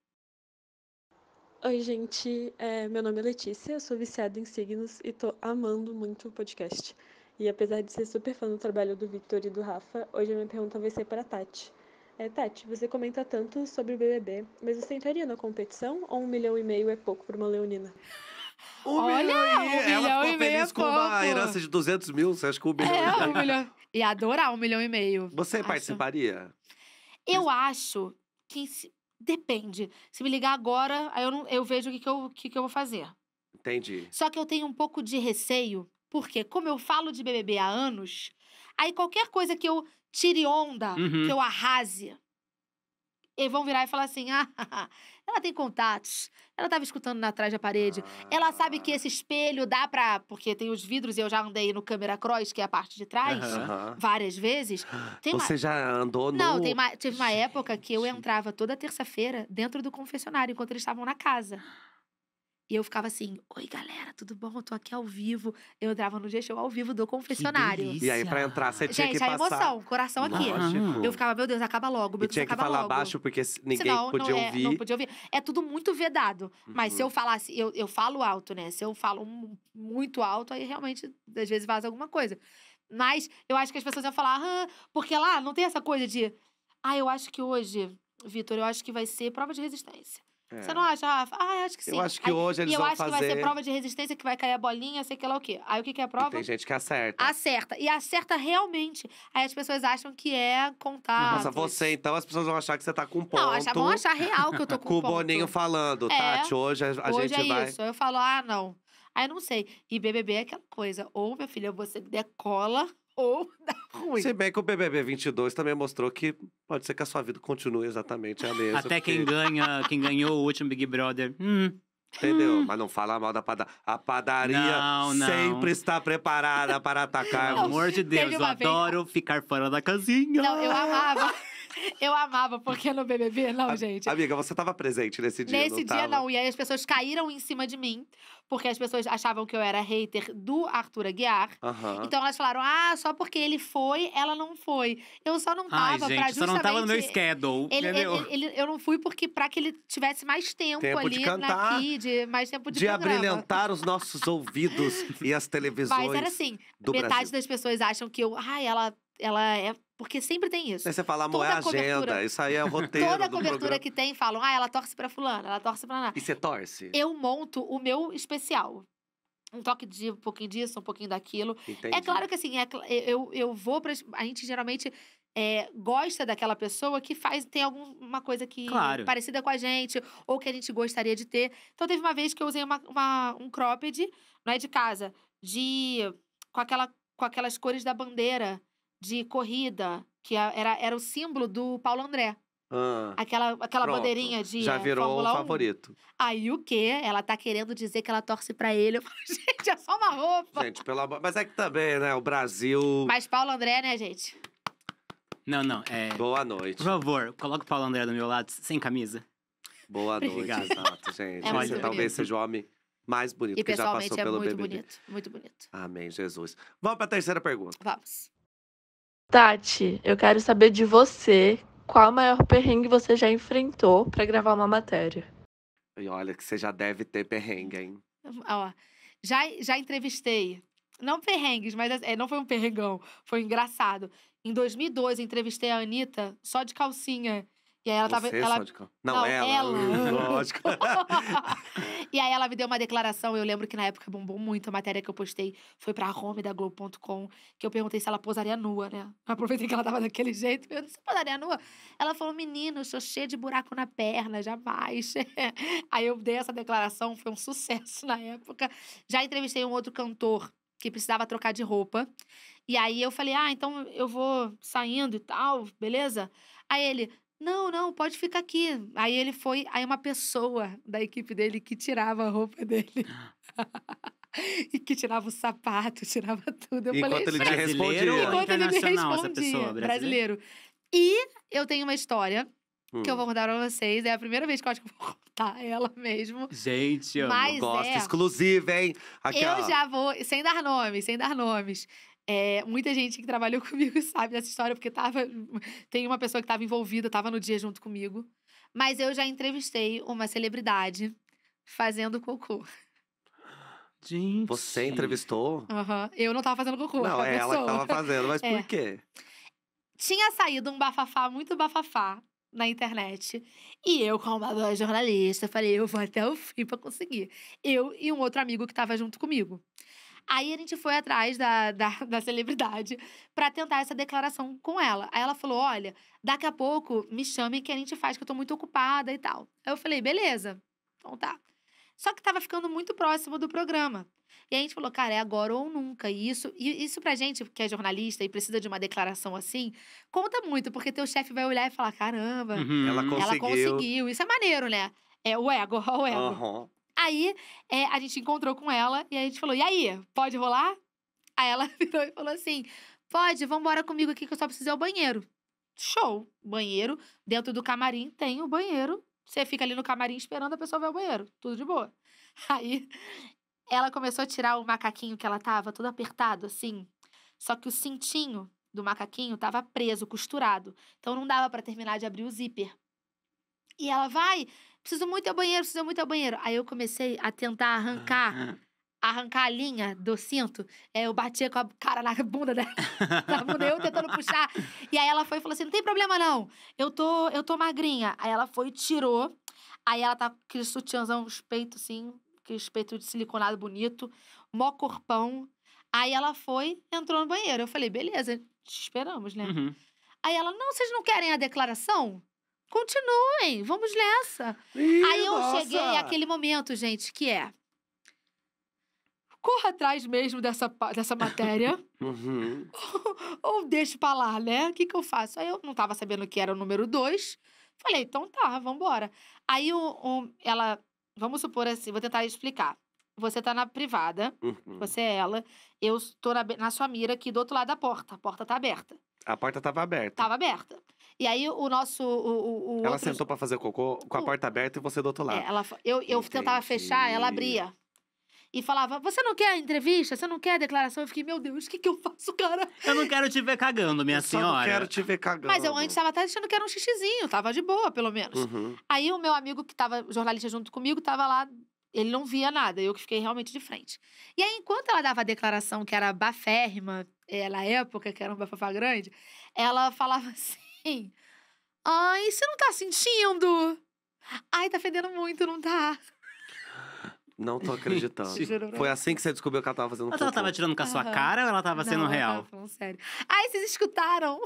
Oi, gente. É, meu nome é Letícia, eu sou viciada em signos e tô amando muito o podcast. E apesar de ser super fã do trabalho do Victor e do Rafa, hoje a minha pergunta vai ser para a Tati. É, Tati, você comenta tanto sobre o BBB, mas você entraria na competição ou um milhão e meio é pouco para uma leonina? Um Olha, milhão e... um ela milhão ficou e feliz é com uma herança de 200 mil, você acha que um milhão é, e meio? Um milhão... E adorar um milhão e meio. Você acho. participaria? Eu acho que Depende. Se me ligar agora, aí eu, não, eu vejo o que, que, eu, que, que eu vou fazer. Entendi. Só que eu tenho um pouco de receio, porque como eu falo de BBB há anos, aí qualquer coisa que eu tire onda, uhum. que eu arrase, e vão virar e falar assim: ah, ela tem contatos, ela estava escutando na trás da parede, ah. ela sabe que esse ah. espelho dá pra. Porque tem os vidros e eu já andei no câmera cross, que é a parte de trás, várias vezes. Tem Você uma... já andou no. Não, tem uma... teve uma época que eu entrava toda terça-feira dentro do confessionário, enquanto eles estavam na casa. E eu ficava assim, oi galera, tudo bom? Eu tô aqui ao vivo. Eu entrava no G-Show ao vivo do confessionário. E aí, pra entrar, você tinha Gente, que a passar... emoção, coração aqui. Lógico. Eu ficava, meu Deus, acaba logo, meu Deus, tinha que acaba falar logo. baixo, porque ninguém Senão, podia não é, ouvir. Não podia ouvir. É tudo muito vedado. Uhum. Mas se eu uhum. falasse, eu, eu falo alto, né? Se eu falo muito alto, aí realmente, às vezes, vaza alguma coisa. Mas eu acho que as pessoas iam falar, ah, porque lá não tem essa coisa de... Ah, eu acho que hoje, Vitor, eu acho que vai ser prova de resistência. Você é. não acha, Rafa? Ah, acho que sim. Eu acho que aí, hoje eles vão fazer... E eu acho fazer... que vai ser prova de resistência, que vai cair a bolinha, sei que lá o quê. Aí o que, que é a prova? E tem gente que acerta. Acerta. E acerta realmente. Aí as pessoas acham que é contato. Nossa, você então, as pessoas vão achar que você tá com ponto. Não, vão achar real que eu tô com, com ponto. Com o Boninho falando, é, Tati, hoje a, a hoje gente é vai... Hoje é isso. Eu falo, ah, não. Aí não sei. E BBB é aquela coisa. Ou, minha filha, você decola ou dá ruim. Se bem que o BBB 22 também mostrou que pode ser que a sua vida continue exatamente a mesma. Até porque... quem ganha, quem ganhou o último Big Brother. Hum. Entendeu? Hum. Mas não fala mal da padaria. A padaria não, não. sempre está preparada para atacar. Pelo amor de Deus, eu vez... adoro ficar fora da casinha. Não, eu amava. Eu amava, porque no BBB, não, gente. Amiga, você estava presente nesse dia, Nesse não dia, tava? não. E aí as pessoas caíram em cima de mim, porque as pessoas achavam que eu era hater do Arthur Aguiar. Uhum. Então elas falaram, ah, só porque ele foi, ela não foi. Eu só não tava Ai, gente, pra justamente... só não tava no meu schedule, ele, Ele, ele, eu não fui porque pra que ele tivesse mais tempo, tempo ali de cantar, na Kid, mais tempo de De programa. abrilhantar os nossos ouvidos e as televisões Mas era assim, metade Brasil. das pessoas acham que eu, ai, ela ela é porque sempre tem isso. Aí você fala, amor, é agenda, isso aí é o roteiro. Toda cobertura programa. que tem, falam, ah, ela torce pra fulana, ela torce pra nada E você torce? Eu monto o meu especial. Um toque de um pouquinho disso, um pouquinho daquilo. É Entendi. É claro que assim, é, eu, eu vou pra. A gente geralmente é, gosta daquela pessoa que faz tem alguma coisa que claro. parecida com a gente ou que a gente gostaria de ter. Então teve uma vez que eu usei uma, uma, um cropped, não é de casa, de com aquela com aquelas cores da bandeira de corrida, que era, era o símbolo do Paulo André. Ah, aquela aquela bandeirinha de. Já virou o favorito. 1. Aí o quê? Ela tá querendo dizer que ela torce para ele. Eu falo, gente, é só uma roupa. Gente, pelo amor. Mas é que também, né? O Brasil. Mas Paulo André, né, gente? Não, não. É... Boa noite. Por favor, coloca o Paulo André do meu lado, sem camisa. Boa noite, exato, gente. É talvez seja o homem mais bonito e que já passou é pelo muito BBB. Muito bonito, muito bonito. Amém, Jesus. Vamos para a terceira pergunta. Vamos. Tati, eu quero saber de você qual o maior perrengue você já enfrentou para gravar uma matéria. E olha que você já deve ter perrengue, hein? Ó, já, já entrevistei, não perrengues, mas é, não foi um perrengão, foi engraçado. Em 2012, entrevistei a Anitta só de calcinha. E aí ela tava. ela... Não, não, ela. ela. Lógico. e aí ela me deu uma declaração. Eu lembro que na época bombou muito a matéria que eu postei. Foi pra home da Globo.com, que eu perguntei se ela posaria nua, né? Eu aproveitei que ela tava daquele jeito. Perguntei se posaria nua. Ela falou: menino, eu sou cheia de buraco na perna, jamais. aí eu dei essa declaração, foi um sucesso na época. Já entrevistei um outro cantor que precisava trocar de roupa. E aí eu falei, ah, então eu vou saindo e tal, beleza? Aí ele, não, não, pode ficar aqui. Aí ele foi, aí uma pessoa da equipe dele que tirava a roupa dele. e que tirava o sapato, tirava tudo. Eu enquanto falei, ele te respondia. Enquanto ele me respondia. Pessoa, brasileiro. E eu tenho uma história hum. que eu hum. vou contar pra vocês. É a primeira vez que eu acho que eu vou contar ela mesmo. Gente, eu gosto. É... Exclusiva, hein? Aqui, eu ó. já vou, sem dar nomes, sem dar nomes. É, muita gente que trabalhou comigo sabe dessa história, porque tava, tem uma pessoa que estava envolvida, estava no dia junto comigo. Mas eu já entrevistei uma celebridade fazendo cocô. Gente. Você entrevistou? Uhum. Eu não estava fazendo cocô. Não, é pessoa. ela que estava fazendo, mas é. por quê? Tinha saído um bafafá, muito bafafá, na internet. E eu, como uma boa jornalista, falei, eu vou até o fim para conseguir. Eu e um outro amigo que estava junto comigo. Aí a gente foi atrás da, da, da celebridade para tentar essa declaração com ela. Aí ela falou: olha, daqui a pouco me chame que a gente faz, que eu tô muito ocupada e tal. Aí eu falei: beleza, então tá. Só que tava ficando muito próximo do programa. E a gente falou, cara, é agora ou nunca. E isso, e isso pra gente, que é jornalista e precisa de uma declaração assim, conta muito, porque teu chefe vai olhar e falar: caramba, uhum, ela, conseguiu. ela conseguiu. Isso é maneiro, né? É o ego, o ego. Uhum. Aí é, a gente encontrou com ela e a gente falou: e aí, pode rolar? Aí ela virou e falou assim: pode, vambora comigo aqui que eu só preciso ir ao banheiro. Show! Banheiro. Dentro do camarim tem o banheiro. Você fica ali no camarim esperando a pessoa ver o banheiro. Tudo de boa. Aí ela começou a tirar o macaquinho que ela tava, todo apertado assim. Só que o cintinho do macaquinho tava preso, costurado. Então não dava para terminar de abrir o zíper. E ela vai, preciso muito ao banheiro, preciso muito ao banheiro. Aí eu comecei a tentar arrancar. Arrancar a linha do cinto, é, eu batia com a cara na bunda dela. na bunda, eu tentando puxar. E aí ela foi e falou assim: não tem problema, não. Eu tô, eu tô magrinha. Aí ela foi, tirou. Aí ela tá com aquele sutiãzão, os peitos, assim, aquele peito de siliconado bonito, mó corpão. Aí ela foi, entrou no banheiro. Eu falei, beleza, te esperamos, né? Uhum. Aí ela, não, vocês não querem a declaração? Continuem, vamos nessa. Ih, Aí eu nossa. cheguei àquele momento, gente, que é. Corra atrás mesmo dessa, dessa matéria. uhum. ou, ou deixe pra lá, né? O que, que eu faço? Aí eu não tava sabendo que era o número dois. Falei, então tá, vambora. Aí ela. Vamos supor assim, vou tentar explicar. Você tá na privada, uhum. você é ela, eu tô na, na sua mira aqui do outro lado da porta. A porta tá aberta. A porta tava aberta. Tava aberta. E aí o nosso. O, o, o ela outro... sentou para fazer cocô com a porta aberta e você do outro é, lado. É, ela, eu, eu tentava fechar, ela abria. E falava: Você não quer entrevista? Você não quer declaração? Eu fiquei: Meu Deus, o que, que eu faço, cara? Eu não quero te ver cagando, minha eu senhora. Eu quero te ver cagando. Mas eu antes tava até achando que era um xixizinho, tava de boa, pelo menos. Uhum. Aí o meu amigo, que tava jornalista junto comigo, tava lá ele não via nada, eu que fiquei realmente de frente. E aí, enquanto ela dava a declaração que era baférrima, é, na época, que era um bafafá grande, ela falava assim assim: Ai, você não tá sentindo? Ai, tá fedendo muito, não tá? Não tô acreditando. Foi assim que você descobriu que ela tava fazendo Mas ela tava tirando com a sua cara ou ela tava sendo real? Não, falando sério. Ai, vocês escutaram?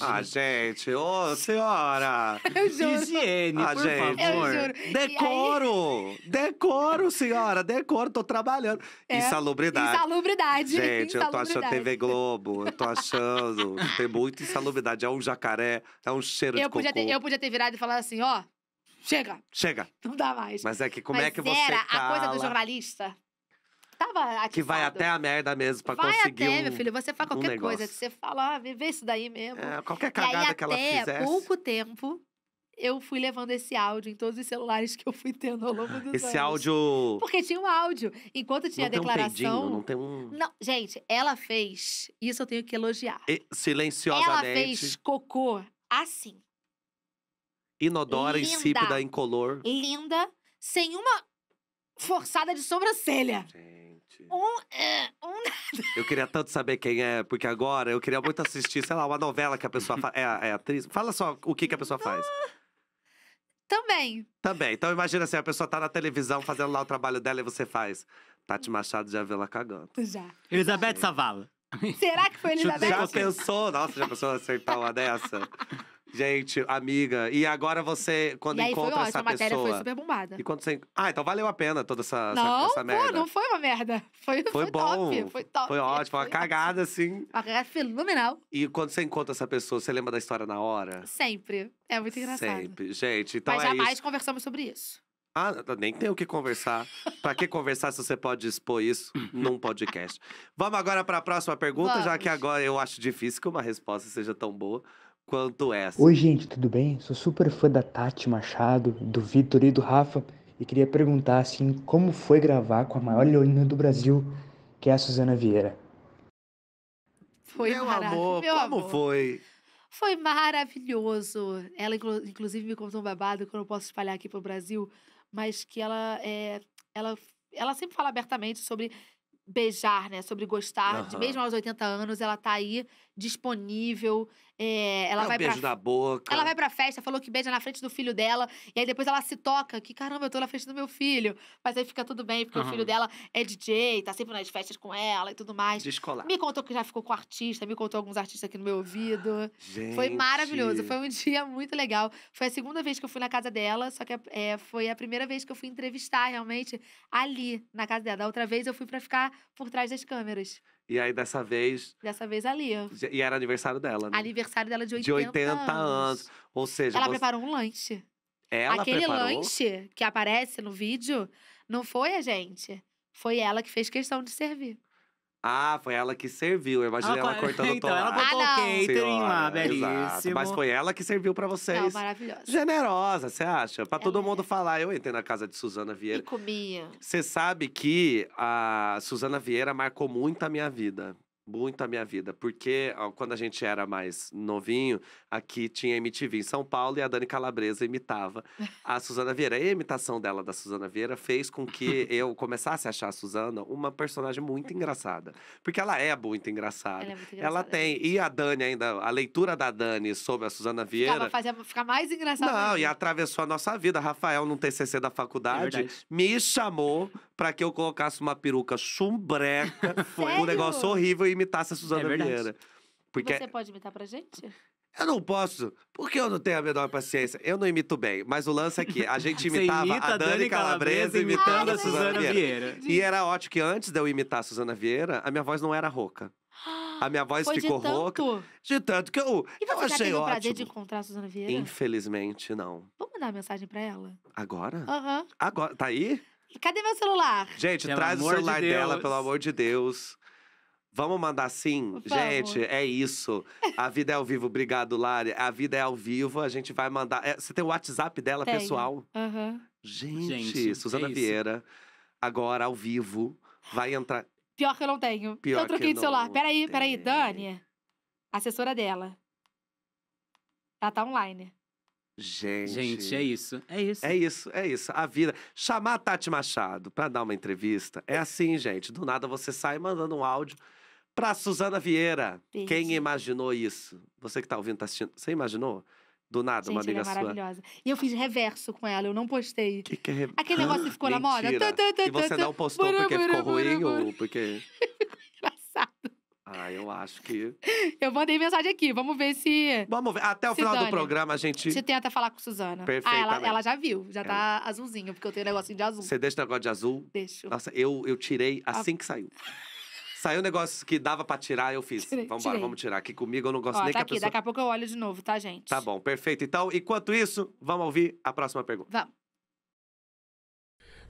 Ah, gente, ô senhora! Eu juro. Higiene, ah, por gente. favor. Eu juro. Decoro! Aí... Decoro, senhora! Decoro, tô trabalhando. É. Insalubridade. Insalubridade. Gente, Gente, eu tô achando TV Globo, eu tô achando. tem muita insalubridade. É um jacaré, é um cheiro eu de podia cocô. Ter, eu podia ter virado e falar assim, ó. Chega! Chega! Não dá mais. Mas é que como é Mas é que você. Era cala? a coisa do jornalista atiçado. Que vai até a merda mesmo pra vai conseguir. até, um, meu filho. Você faz qualquer um coisa que você fala, ah, vê isso daí mesmo. É, qualquer cagada aí, que ela fizesse. pouco tempo, eu fui levando esse áudio em todos os celulares que eu fui tendo ao longo dos esse anos. Esse áudio. Porque tinha um áudio. Enquanto tinha não a declaração. Tem um não tem um. Não, gente, ela fez. Isso eu tenho que elogiar. E, silenciosamente. Ela fez cocô assim. Inodora, Linda. insípida, incolor. Linda, sem uma forçada de sobrancelha. Gente gente. Um, é, um Eu queria tanto saber quem é, porque agora eu queria muito assistir, sei lá, uma novela que a pessoa fa... é, é atriz. Fala só o que, que a pessoa Não. faz. Também. Também. Então imagina assim, a pessoa tá na televisão fazendo lá o trabalho dela e você faz. Tati Machado já viu ela cagando. Já. Elizabeth Savala. Será que foi Elizabeth? Já pensou? Nossa, já pensou acertar uma dessa? Gente, amiga, e agora você, quando e aí encontra foi essa matéria pessoa, foi super bombada. E quando você. Ah, então valeu a pena toda essa, não, essa, essa pô, merda. Não, não foi uma merda. Foi, foi, foi bom. Top, foi top. Foi ótimo, foi uma cagada, assim. Uma cagada fenomenal. E quando você encontra essa pessoa, você lembra da história na hora? Sempre. É muito engraçado. Sempre. Gente, então. Mas é jamais conversamos sobre isso. Ah, nem tem o que conversar. Para que conversar se você pode expor isso num podcast? Vamos agora para a próxima pergunta, Vamos. já que agora eu acho difícil que uma resposta seja tão boa quanto essa. Oi, gente, tudo bem? Sou super fã da Tati Machado, do Vitor e do Rafa e queria perguntar assim, como foi gravar com a maior leonina do Brasil, que é a Suzana Vieira? Foi meu amor, meu como amor. foi? Foi maravilhoso. Ela inclusive me contou um babado que eu não posso espalhar aqui pro Brasil, mas que ela é ela ela sempre fala abertamente sobre beijar, né? Sobre gostar. Uhum. De mesmo aos 80 anos, ela tá aí disponível. É, ela é vai um beijo pra, na boca. Ela vai pra festa, falou que beija na frente do filho dela. E aí depois ela se toca, que caramba, eu tô na frente do meu filho. Mas aí fica tudo bem, porque uhum. o filho dela é DJ, tá sempre nas festas com ela e tudo mais. Descolar. Me contou que já ficou com artista, me contou alguns artistas aqui no meu ouvido. Gente. Foi maravilhoso, foi um dia muito legal. Foi a segunda vez que eu fui na casa dela, só que é, foi a primeira vez que eu fui entrevistar realmente ali na casa dela. Da outra vez eu fui para ficar por trás das câmeras. E aí, dessa vez. Dessa vez ali E era aniversário dela, né? Aniversário dela de 80, de 80 anos. anos. Ou seja. Ela você... preparou um lanche. Ela Aquele preparou? lanche que aparece no vídeo não foi a gente. Foi ela que fez questão de servir. Ah, foi ela que serviu. Eu imaginei ah, ela, ela cortando então, tomate. Ela botou ah, catering lá, belíssimo. Mas foi ela que serviu pra vocês. Não, maravilhosa. Generosa, você acha? Pra ela é todo mundo é. falar. Eu entrei na casa de Suzana Vieira. E comia. Você sabe que a Suzana Vieira marcou muito a minha vida muito a minha vida, porque ó, ah, quando a gente era mais novinho, aqui tinha MTV em São Paulo e a Dani Calabresa imitava a Suzana Vieira. E a imitação dela da Suzana Vieira fez com que eu começasse a achar a Suzana uma personagem muito engraçada, porque ela é muito engraçada. Ela, é muito ela é tem e a Dani ainda, a leitura da Dani sobre a Suzana Vieira Ela fazia ficar mais engraçada. Não, e atravessou a nossa vida. Rafael no TCC da é faculdade é me chamou para que eu colocasse uma peruca chumbreca, um negócio horrível e imitasse a Suzana é Vieira. Porque... Você pode imitar pra gente? Eu não posso, porque eu não tenho a menor paciência. Eu não imito bem, mas o lance é que a gente imitava imita a Dani, Calabresa, imitando Ai, a Suzana Vieira. Vieira. E era ótimo que antes de eu imitar a Suzana Vieira, a minha voz não era rouca. A minha voz Foi ficou de rouca. De tanto que eu, e você eu achei teve ótimo. prazer de encontrar a Suzana Vieira? Infelizmente, não. Vamos mandar uma mensagem pra ela? Agora? Aham. Uhum. Agora, tá aí? Cadê meu celular? Gente, pelo traz o celular de dela, pelo amor de Deus. Vamos mandar sim? gente, é isso. A vida é ao vivo. Obrigado, Lari. A vida é ao vivo. A gente vai mandar. É, você tem o WhatsApp dela, pessoal? Uhum. Gente, gente Suzana é Vieira, agora ao vivo, vai entrar. Pior que eu não tenho. Pior eu troquei de celular. Peraí, peraí. Dani, assessora dela. Ela tá online. Gente. Gente, é isso. É isso. É isso, é isso. A vida. Chamar a Tati Machado pra dar uma entrevista é assim, gente. Do nada você sai mandando um áudio. Para Suzana Vieira, quem imaginou isso? Você que está ouvindo, está assistindo, você imaginou? Do nada, Gente, uma é amiga sua. maravilhosa. E eu fiz reverso com ela, eu não postei. O que, que é reverso? Aquele ah, negócio que ficou na moda. e você não postou porque ficou ruim ou porque. Engraçado. Ah, eu acho que. Eu mandei mensagem aqui, vamos ver se. Vamos ver. Até o final do programa a gente. Você tenta falar com Suzana. Perfeito. Ah, ela, ela, já viu, já tá azulzinho, porque eu tenho um negocinho de azul. Você deixa o negócio de azul? Deixo. Nossa, eu, eu tirei assim que saiu. Saiu um negócio que dava pra tirar, eu fiz. vamos Vambora, vamos tirar. Aqui comigo eu não gosto Ó, nem tá que aqui, a pessoa... daqui a pouco eu olho de novo, tá, gente? Tá bom, perfeito. Então, enquanto isso, vamos ouvir a próxima pergunta. Vamos.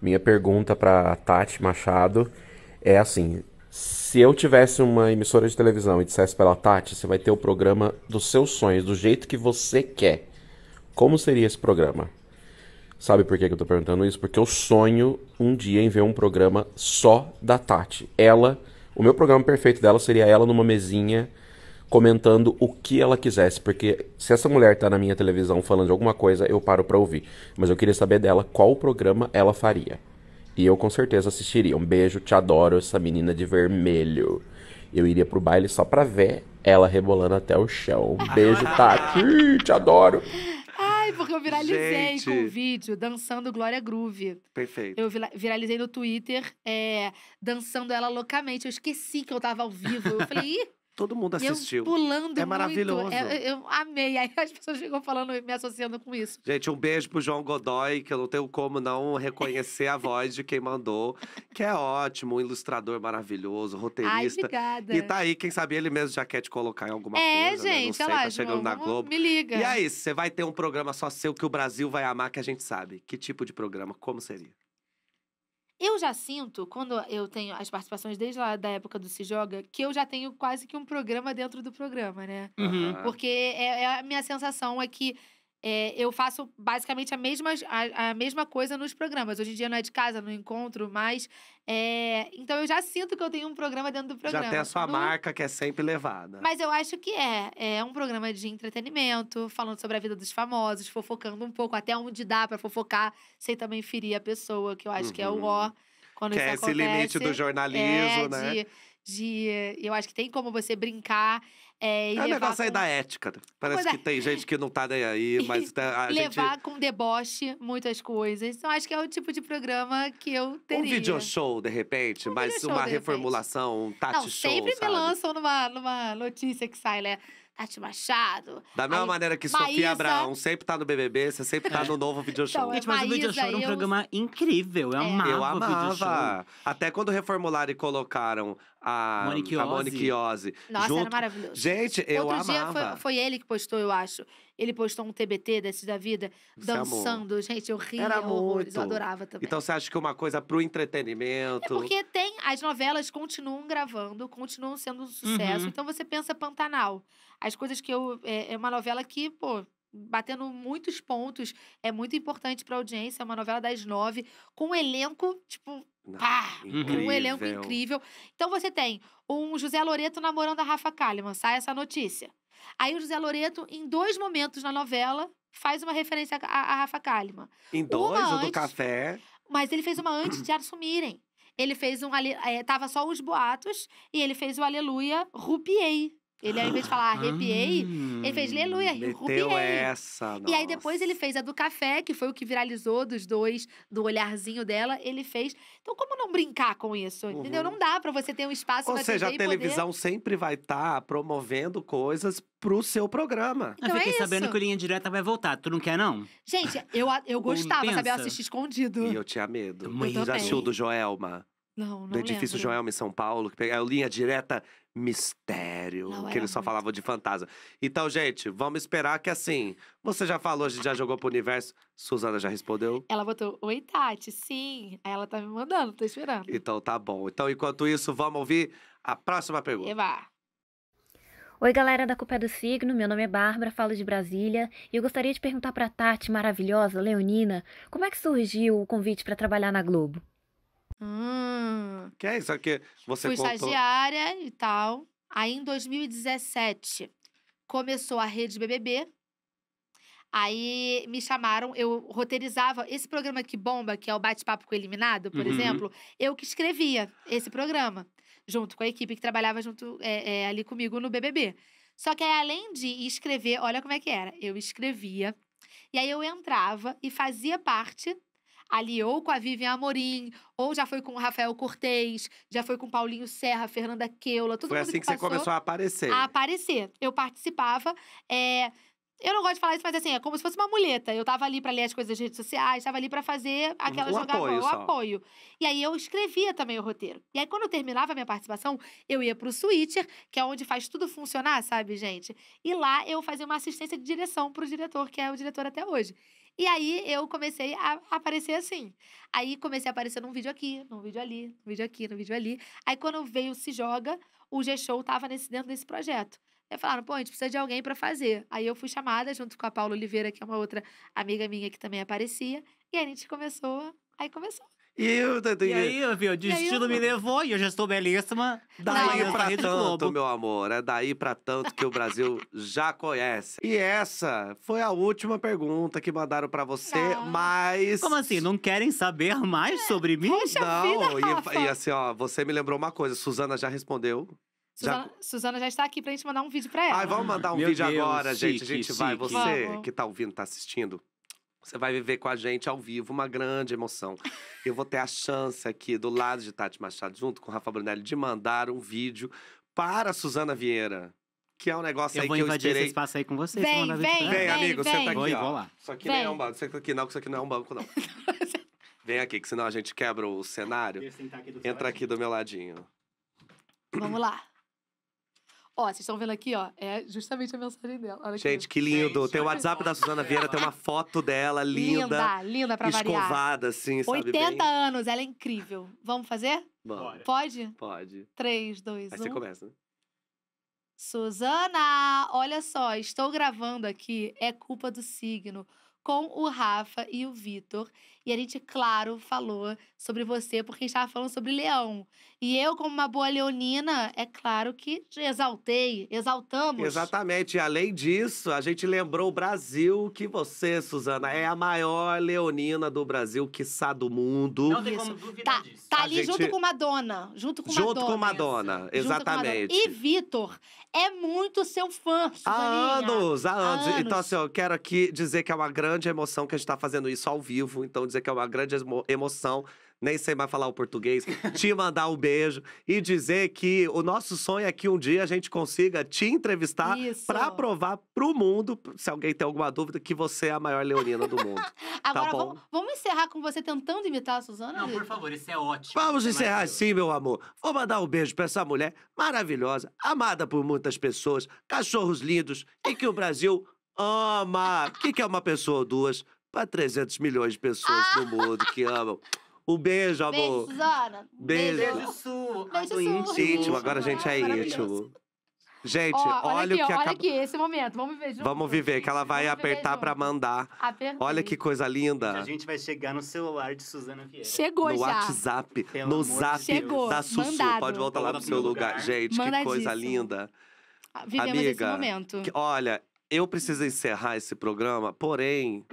Minha pergunta pra Tati Machado é assim: se eu tivesse uma emissora de televisão e dissesse pra ela, Tati, você vai ter o programa dos seus sonhos, do jeito que você quer, como seria esse programa? Sabe por que, que eu tô perguntando isso? Porque eu sonho um dia em ver um programa só da Tati. Ela o meu programa perfeito dela seria ela numa mesinha comentando o que ela quisesse, porque se essa mulher tá na minha televisão falando de alguma coisa, eu paro para ouvir. Mas eu queria saber dela qual programa ela faria. E eu com certeza assistiria. Um beijo, te adoro, essa menina de vermelho. Eu iria pro baile só pra ver ela rebolando até o chão. Um beijo, Tati, te adoro. porque eu viralizei Gente. com o vídeo dançando Glória Groove. Perfeito. Eu viralizei no Twitter é, dançando ela loucamente. Eu esqueci que eu tava ao vivo. Eu falei, ih Todo mundo assistiu. Eu pulando é, é maravilhoso. Muito. É, eu amei. Aí as pessoas ficam falando e me associando com isso. Gente, um beijo pro João Godoy, que eu não tenho como não reconhecer a voz de quem mandou, que é ótimo, um ilustrador maravilhoso, roteirista. Ai, obrigada. E tá aí, quem sabe ele mesmo já quer te colocar em alguma é, coisa. É, gente, né? não sei, tá lá, chegando João, na Globo. Me liga. E aí, você vai ter um programa só seu que o Brasil vai amar, que a gente sabe. Que tipo de programa? Como seria? Eu já sinto, quando eu tenho as participações desde lá da época do Se Joga, que eu já tenho quase que um programa dentro do programa, né? Uhum. Porque é, é, a minha sensação é que é, eu faço basicamente a mesma, a, a, mesma coisa nos programas. Hoje em dia não é de casa, não encontro mais. É, então eu já sinto que eu tenho um programa dentro do programa. Já tem a sua no... marca que é sempre levada. Mas eu acho que é. É um programa de entretenimento, falando sobre a vida dos famosos, fofocando um pouco, até onde dá para fofocar, sem também ferir a pessoa, que eu acho uhum. que é o uhum. ó. Quando que é esse limite do é, jornalismo, é, né? De, de, eu acho que tem como você brincar. É, é negócio aí da ética. Né? Parece que é. tem gente que não tá nem aí, mas tá, a Levar com deboche muitas coisas. Então, acho que é o tipo de programa que eu teria. Um video show, de repente, um mas uma reformulação, repente. um tati não, show, sempre sabe? me lançam numa, numa notícia que sai, né? Tati Machado. Da mesma aí, maneira que Maísa... Sofia Abraão sempre tá no BBB, você sempre tá no novo video então, show. Então, Gente, mas Maísa, o video show era um eu... programa incrível. Eu é. amava, eu amava. o video show. Até quando reformularam e colocaram a A Monique Ozzy Nossa, junto... era maravilhoso. Gente, eu Outro amava. Outro dia foi, foi ele que postou, eu acho. Ele postou um TBT desse da vida, Isso é dançando. É Gente, eu ria Era horrores, muito. eu adorava também. Então você acha que é uma coisa pro entretenimento? É porque tem, as novelas continuam gravando, continuam sendo um sucesso. Uhum. Então você pensa Pantanal. As coisas que eu. É, é uma novela que, pô, batendo muitos pontos. É muito importante para audiência. É uma novela das nove, com um elenco, tipo. Não, pá, um elenco incrível. Então você tem um José Loreto namorando a Rafa Kalimann. Sai essa notícia. Aí o José Loreto, em dois momentos na novela, faz uma referência a, a Rafa Kalima. Em dois, uma o antes, do café. Mas ele fez uma antes de assumirem. Ele fez um. É, tava só os boatos e ele fez o Aleluia Rupiei. Ele, ao invés de falar arrepiei, hum, ele fez leluia, hum, arrepiei. essa, nossa. E aí depois ele fez a do café, que foi o que viralizou dos dois, do olharzinho dela, ele fez. Então como não brincar com isso, uhum. entendeu? Não dá para você ter um espaço Ou na seja, TV a televisão poder... sempre vai estar tá promovendo coisas pro seu programa. Então eu é fiquei é sabendo que o Linha Direta vai voltar. Tu não quer, não? Gente, eu, eu hum, gostava, sabe? Eu assisti escondido. E eu tinha medo. Muito. Já assistiu do Joelma? Não, não Do edifício lembro. Joelma em São Paulo, que pegava é linha direta mistério, não, que ele só muito... falava de fantasma. Então, gente, vamos esperar que assim. Você já falou, a gente já jogou pro universo. Suzana já respondeu? Ela botou, oi, Tati, sim. Aí ela tá me mandando, tô esperando. Então tá bom. Então, enquanto isso, vamos ouvir a próxima pergunta. Eva. Oi, galera da Copa é do Signo, meu nome é Bárbara, falo de Brasília e eu gostaria de perguntar para Tati, maravilhosa, leonina, como é que surgiu o convite para trabalhar na Globo? Hum. Que é isso aqui? É você Fui contou... estagiária e tal. Aí em 2017 começou a rede BBB. Aí me chamaram, eu roteirizava esse programa que bomba, que é o bate-papo com o eliminado, por uhum. exemplo. Eu que escrevia esse programa junto com a equipe que trabalhava junto é, é, ali comigo no BBB. Só que aí, além de escrever, olha como é que era. Eu escrevia e aí eu entrava e fazia parte ali ou com a Vivian Amorim, ou já foi com o Rafael Cortez, já foi com Paulinho Serra, Fernanda Keula, todo foi mundo assim que, que você começou a aparecer. A aparecer. Eu participava. É... Eu não gosto de falar isso, mas assim, é como se fosse uma muleta. Eu tava ali para ler as coisas das redes sociais, tava ali para fazer aquela um jogada, apoio, o só. apoio. E aí eu escrevia também o roteiro. E aí quando eu terminava a minha participação, eu ia pro Switcher, que é onde faz tudo funcionar, sabe, gente? E lá eu fazia uma assistência de direção pro diretor, que é o diretor até hoje. E aí eu comecei a aparecer assim. Aí comecei a aparecer num vídeo aqui, num vídeo ali, num vídeo aqui, num vídeo ali. Aí quando veio Se Joga, o G-Show tava nesse, dentro desse projeto. Aí falaram, pô, a gente precisa de alguém para fazer. Aí eu fui chamada junto com a Paula Oliveira, que é uma outra amiga minha que também aparecia. E aí a gente começou, aí começou. E, eu, e aí, viu, o destino me levou e eu já estou belíssima. Daí Não, pra tanto, Globo. meu amor. É daí pra tanto que o Brasil já conhece. E essa foi a última pergunta que mandaram pra você, Não. Tá. mas. Como assim? Não querem saber mais é. sobre mim? Poxa Não, vida, e, e, assim, ó, você me lembrou uma coisa, Suzana já respondeu. Suzana já... Suzana já está aqui pra gente mandar um vídeo pra ela. Ai, vamos mandar um Meu vídeo Deus, agora, chique, gente. A gente chique. vai, você vamos. que tá ouvindo, tá assistindo você vai viver com a gente ao vivo uma grande emoção. Eu vou ter a chance aqui, do lado de Tati Machado, junto com Rafa Brunelli, de mandar um vídeo para a Suzana Vieira. Que é um negócio eu aí que eu esperei. Eu vou invadir esse espaço aí com você. Vem, vem, vem, vem, amigo, vem. senta aqui, vou, ó. Vou lá. Isso aqui vem. não é um banco, isso aqui não, isso aqui não é um banco, não. vem aqui, que senão a gente quebra o cenário. Aqui Entra aqui do meu ladinho. Vamos lá. Ó, vocês estão vendo aqui, ó, é justamente a mensagem dela. Olha gente, que lindo. Gente, tem o WhatsApp da Suzana Vieira, tem uma foto dela, linda. Linda, linda pra escovada, variar. Escovada, assim, sabe 80 bem? anos, ela é incrível. Vamos fazer? Bora. Pode? Pode. 3, 2, 1. Aí você começa, né? Suzana, olha só, estou gravando aqui É Culpa do Signo com o Rafa e o Vitor. E a gente, claro, falou sobre você, porque a gente tava falando sobre leão. E eu, como uma boa leonina, é claro que exaltei, exaltamos. Exatamente. E além disso, a gente lembrou o Brasil que você, Suzana, é a maior leonina do Brasil, quiçá do mundo. Não tem como duvidar tá, disso. Tá ali gente... junto com Madonna. Junto com junto Madonna. Com Madonna exatamente. Com Madonna. E Vitor é muito seu fã, Suzaninha. Há anos, há anos. Há anos. Então, assim, eu quero aqui dizer que é uma grande emoção que a gente tá fazendo isso ao vivo. Então, dizer que é uma grande emoção, nem sei mais falar o português, te mandar um beijo e dizer que o nosso sonho é que um dia a gente consiga te entrevistar para provar pro mundo, se alguém tem alguma dúvida, que você é a maior leonina do mundo. Agora, tá vamos, vamos, encerrar com você tentando imitar a Suzana? Não, por favor, isso é ótimo. Vamos é encerrar sim, meu amor. Vou mandar um beijo para essa mulher maravilhosa, amada por muitas pessoas, cachorros lindos e que o Brasil ama. O que, que é uma pessoa ou duas? para 300 milhões de pessoas no ah! mundo que amam. Um beijo, amor. Beijo, Zana. Beijo. Beijo, Su. Beijo, Su. Íntimo, agora a gente é íntimo. Gente, ó, olha, olha aqui, o que ó, acaba... Olha aqui, esse momento. Vamos ver junto. Vamos viver, que ela vai Vamos apertar para mandar. Apertei. Olha que coisa linda. A gente vai chegar no celular de Suzana Vieira. Chegou no já. No WhatsApp, Pelo no zap da Sussu. Mandado. Pode voltar lá pro seu lugar. lugar. Gente, que coisa linda. Vivemos Amiga, esse momento. Que, olha, eu preciso encerrar esse programa, porém,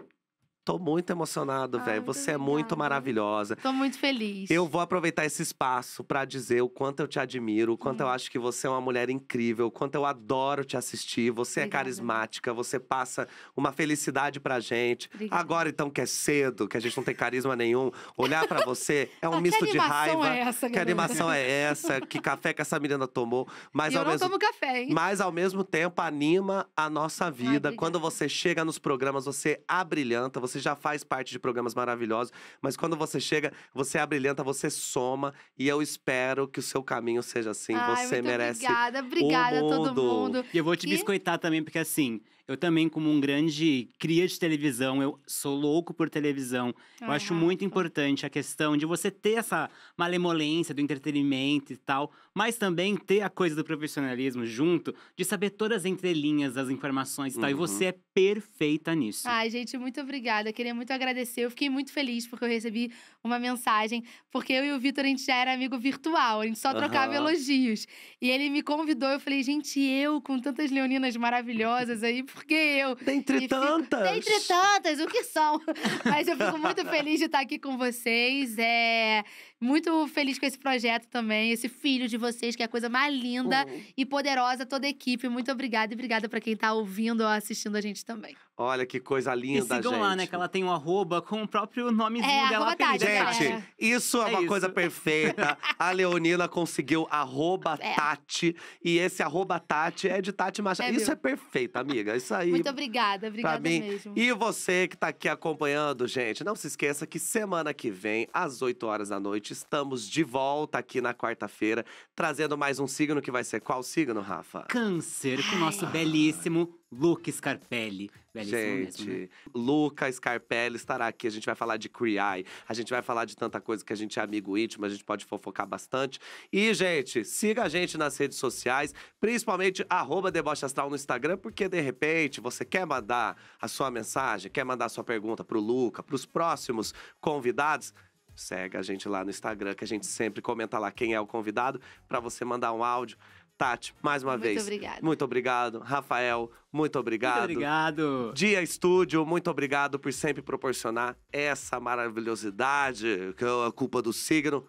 Tô muito emocionado, velho. Você obrigada. é muito maravilhosa. Tô muito feliz. Eu vou aproveitar esse espaço para dizer o quanto eu te admiro, o quanto hum. eu uhum. acho que você é uma mulher incrível, o quanto eu adoro te assistir. Você é obrigada. é carismática, você passa uma felicidade pra gente. Obrigada. Agora, então, que é cedo, que a gente não tem carisma nenhum, olhar para você é um misto de raiva. É essa, que animação é essa? Que café que essa menina tomou? Mas ao eu não mesmo... tomo café, hein? Mas ao mesmo tempo anima a nossa vida. Quando você chega nos programas, você abrilhanta, você você já faz parte de programas maravilhosos, mas quando você chega, você abrilhanta, você soma. E eu espero que o seu caminho seja assim. Ai, você merece. Obrigada, obrigada a todo mundo. E eu vou te e... biscoitar também, porque assim, eu também, como um grande cria de televisão, eu sou louco por televisão. Eu acho muito importante a questão de você ter essa malemolência do entretenimento e tal, mas também ter a coisa do profissionalismo junto, de saber todas as entrelinhas das informações e tal. Uhum. E você é perfeita nisso. Ai, gente, muito obrigada. queria muito agradecer. Eu fiquei muito feliz porque eu recebi uma mensagem, porque eu e o Vitor a gente já era amigo virtual, a gente só trocava uhum. elogios. E ele me convidou, eu falei, gente, eu com tantas leoninas maravilhosas aí, por que eu? Dentre fico, tantas! Dentre tantas, o que são? Mas eu fico muito feliz de estar aqui com vocês. É muito feliz com esse projeto também, esse filho de vocês, que é a coisa mais linda uhum. e poderosa, toda a equipe. Muito obrigada e obrigada para quem tá ouvindo ou assistindo a gente também. Olha que coisa linda, e sigam gente. lá, né? Que ela tem um arroba com o próprio nomezinho é, dela. Tarde, né? gente, é. isso é, é uma coisa perfeita. a Leonina conseguiu arroba é. Tati. E esse arroba Tati é de Tati Machado. É isso é perfeito, amiga. Isso aí. Muito obrigada, obrigada mim. mesmo. E você que tá aqui acompanhando, gente, não se esqueça que semana que vem, às 8 horas da noite, estamos de volta aqui na quarta-feira, trazendo mais um signo que vai ser qual signo, Rafa? Câncer, com o nosso Ai. belíssimo Luca Scarpelli. Belíssimo gente, mesmo, né? Luca Scarpelli estará aqui. A gente vai falar de Creai, a gente vai falar de tanta coisa que a gente é amigo íntimo, a gente pode fofocar bastante. E, gente, siga a gente nas redes sociais, principalmente arroba Deboche Astral no Instagram, porque de repente você quer mandar a sua mensagem, quer mandar a sua pergunta pro Luca, pros próximos convidados segue a gente lá no Instagram, que a gente sempre comenta lá quem é o convidado, para você mandar um áudio. Tati, mais uma muito vez. Muito obrigado. Muito obrigado. Rafael, muito obrigado. Muito obrigado. Dia Estúdio, muito obrigado por sempre proporcionar essa maravilhosidade, que é a culpa do signo.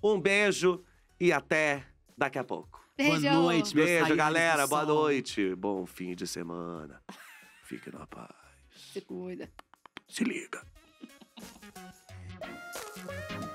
Um beijo e até daqui a pouco. Beijo. Boa noite, meus Beijo, galera. Boa noite. Bom fim de semana. Fique na paz. Se cuida. Se liga. Thank you.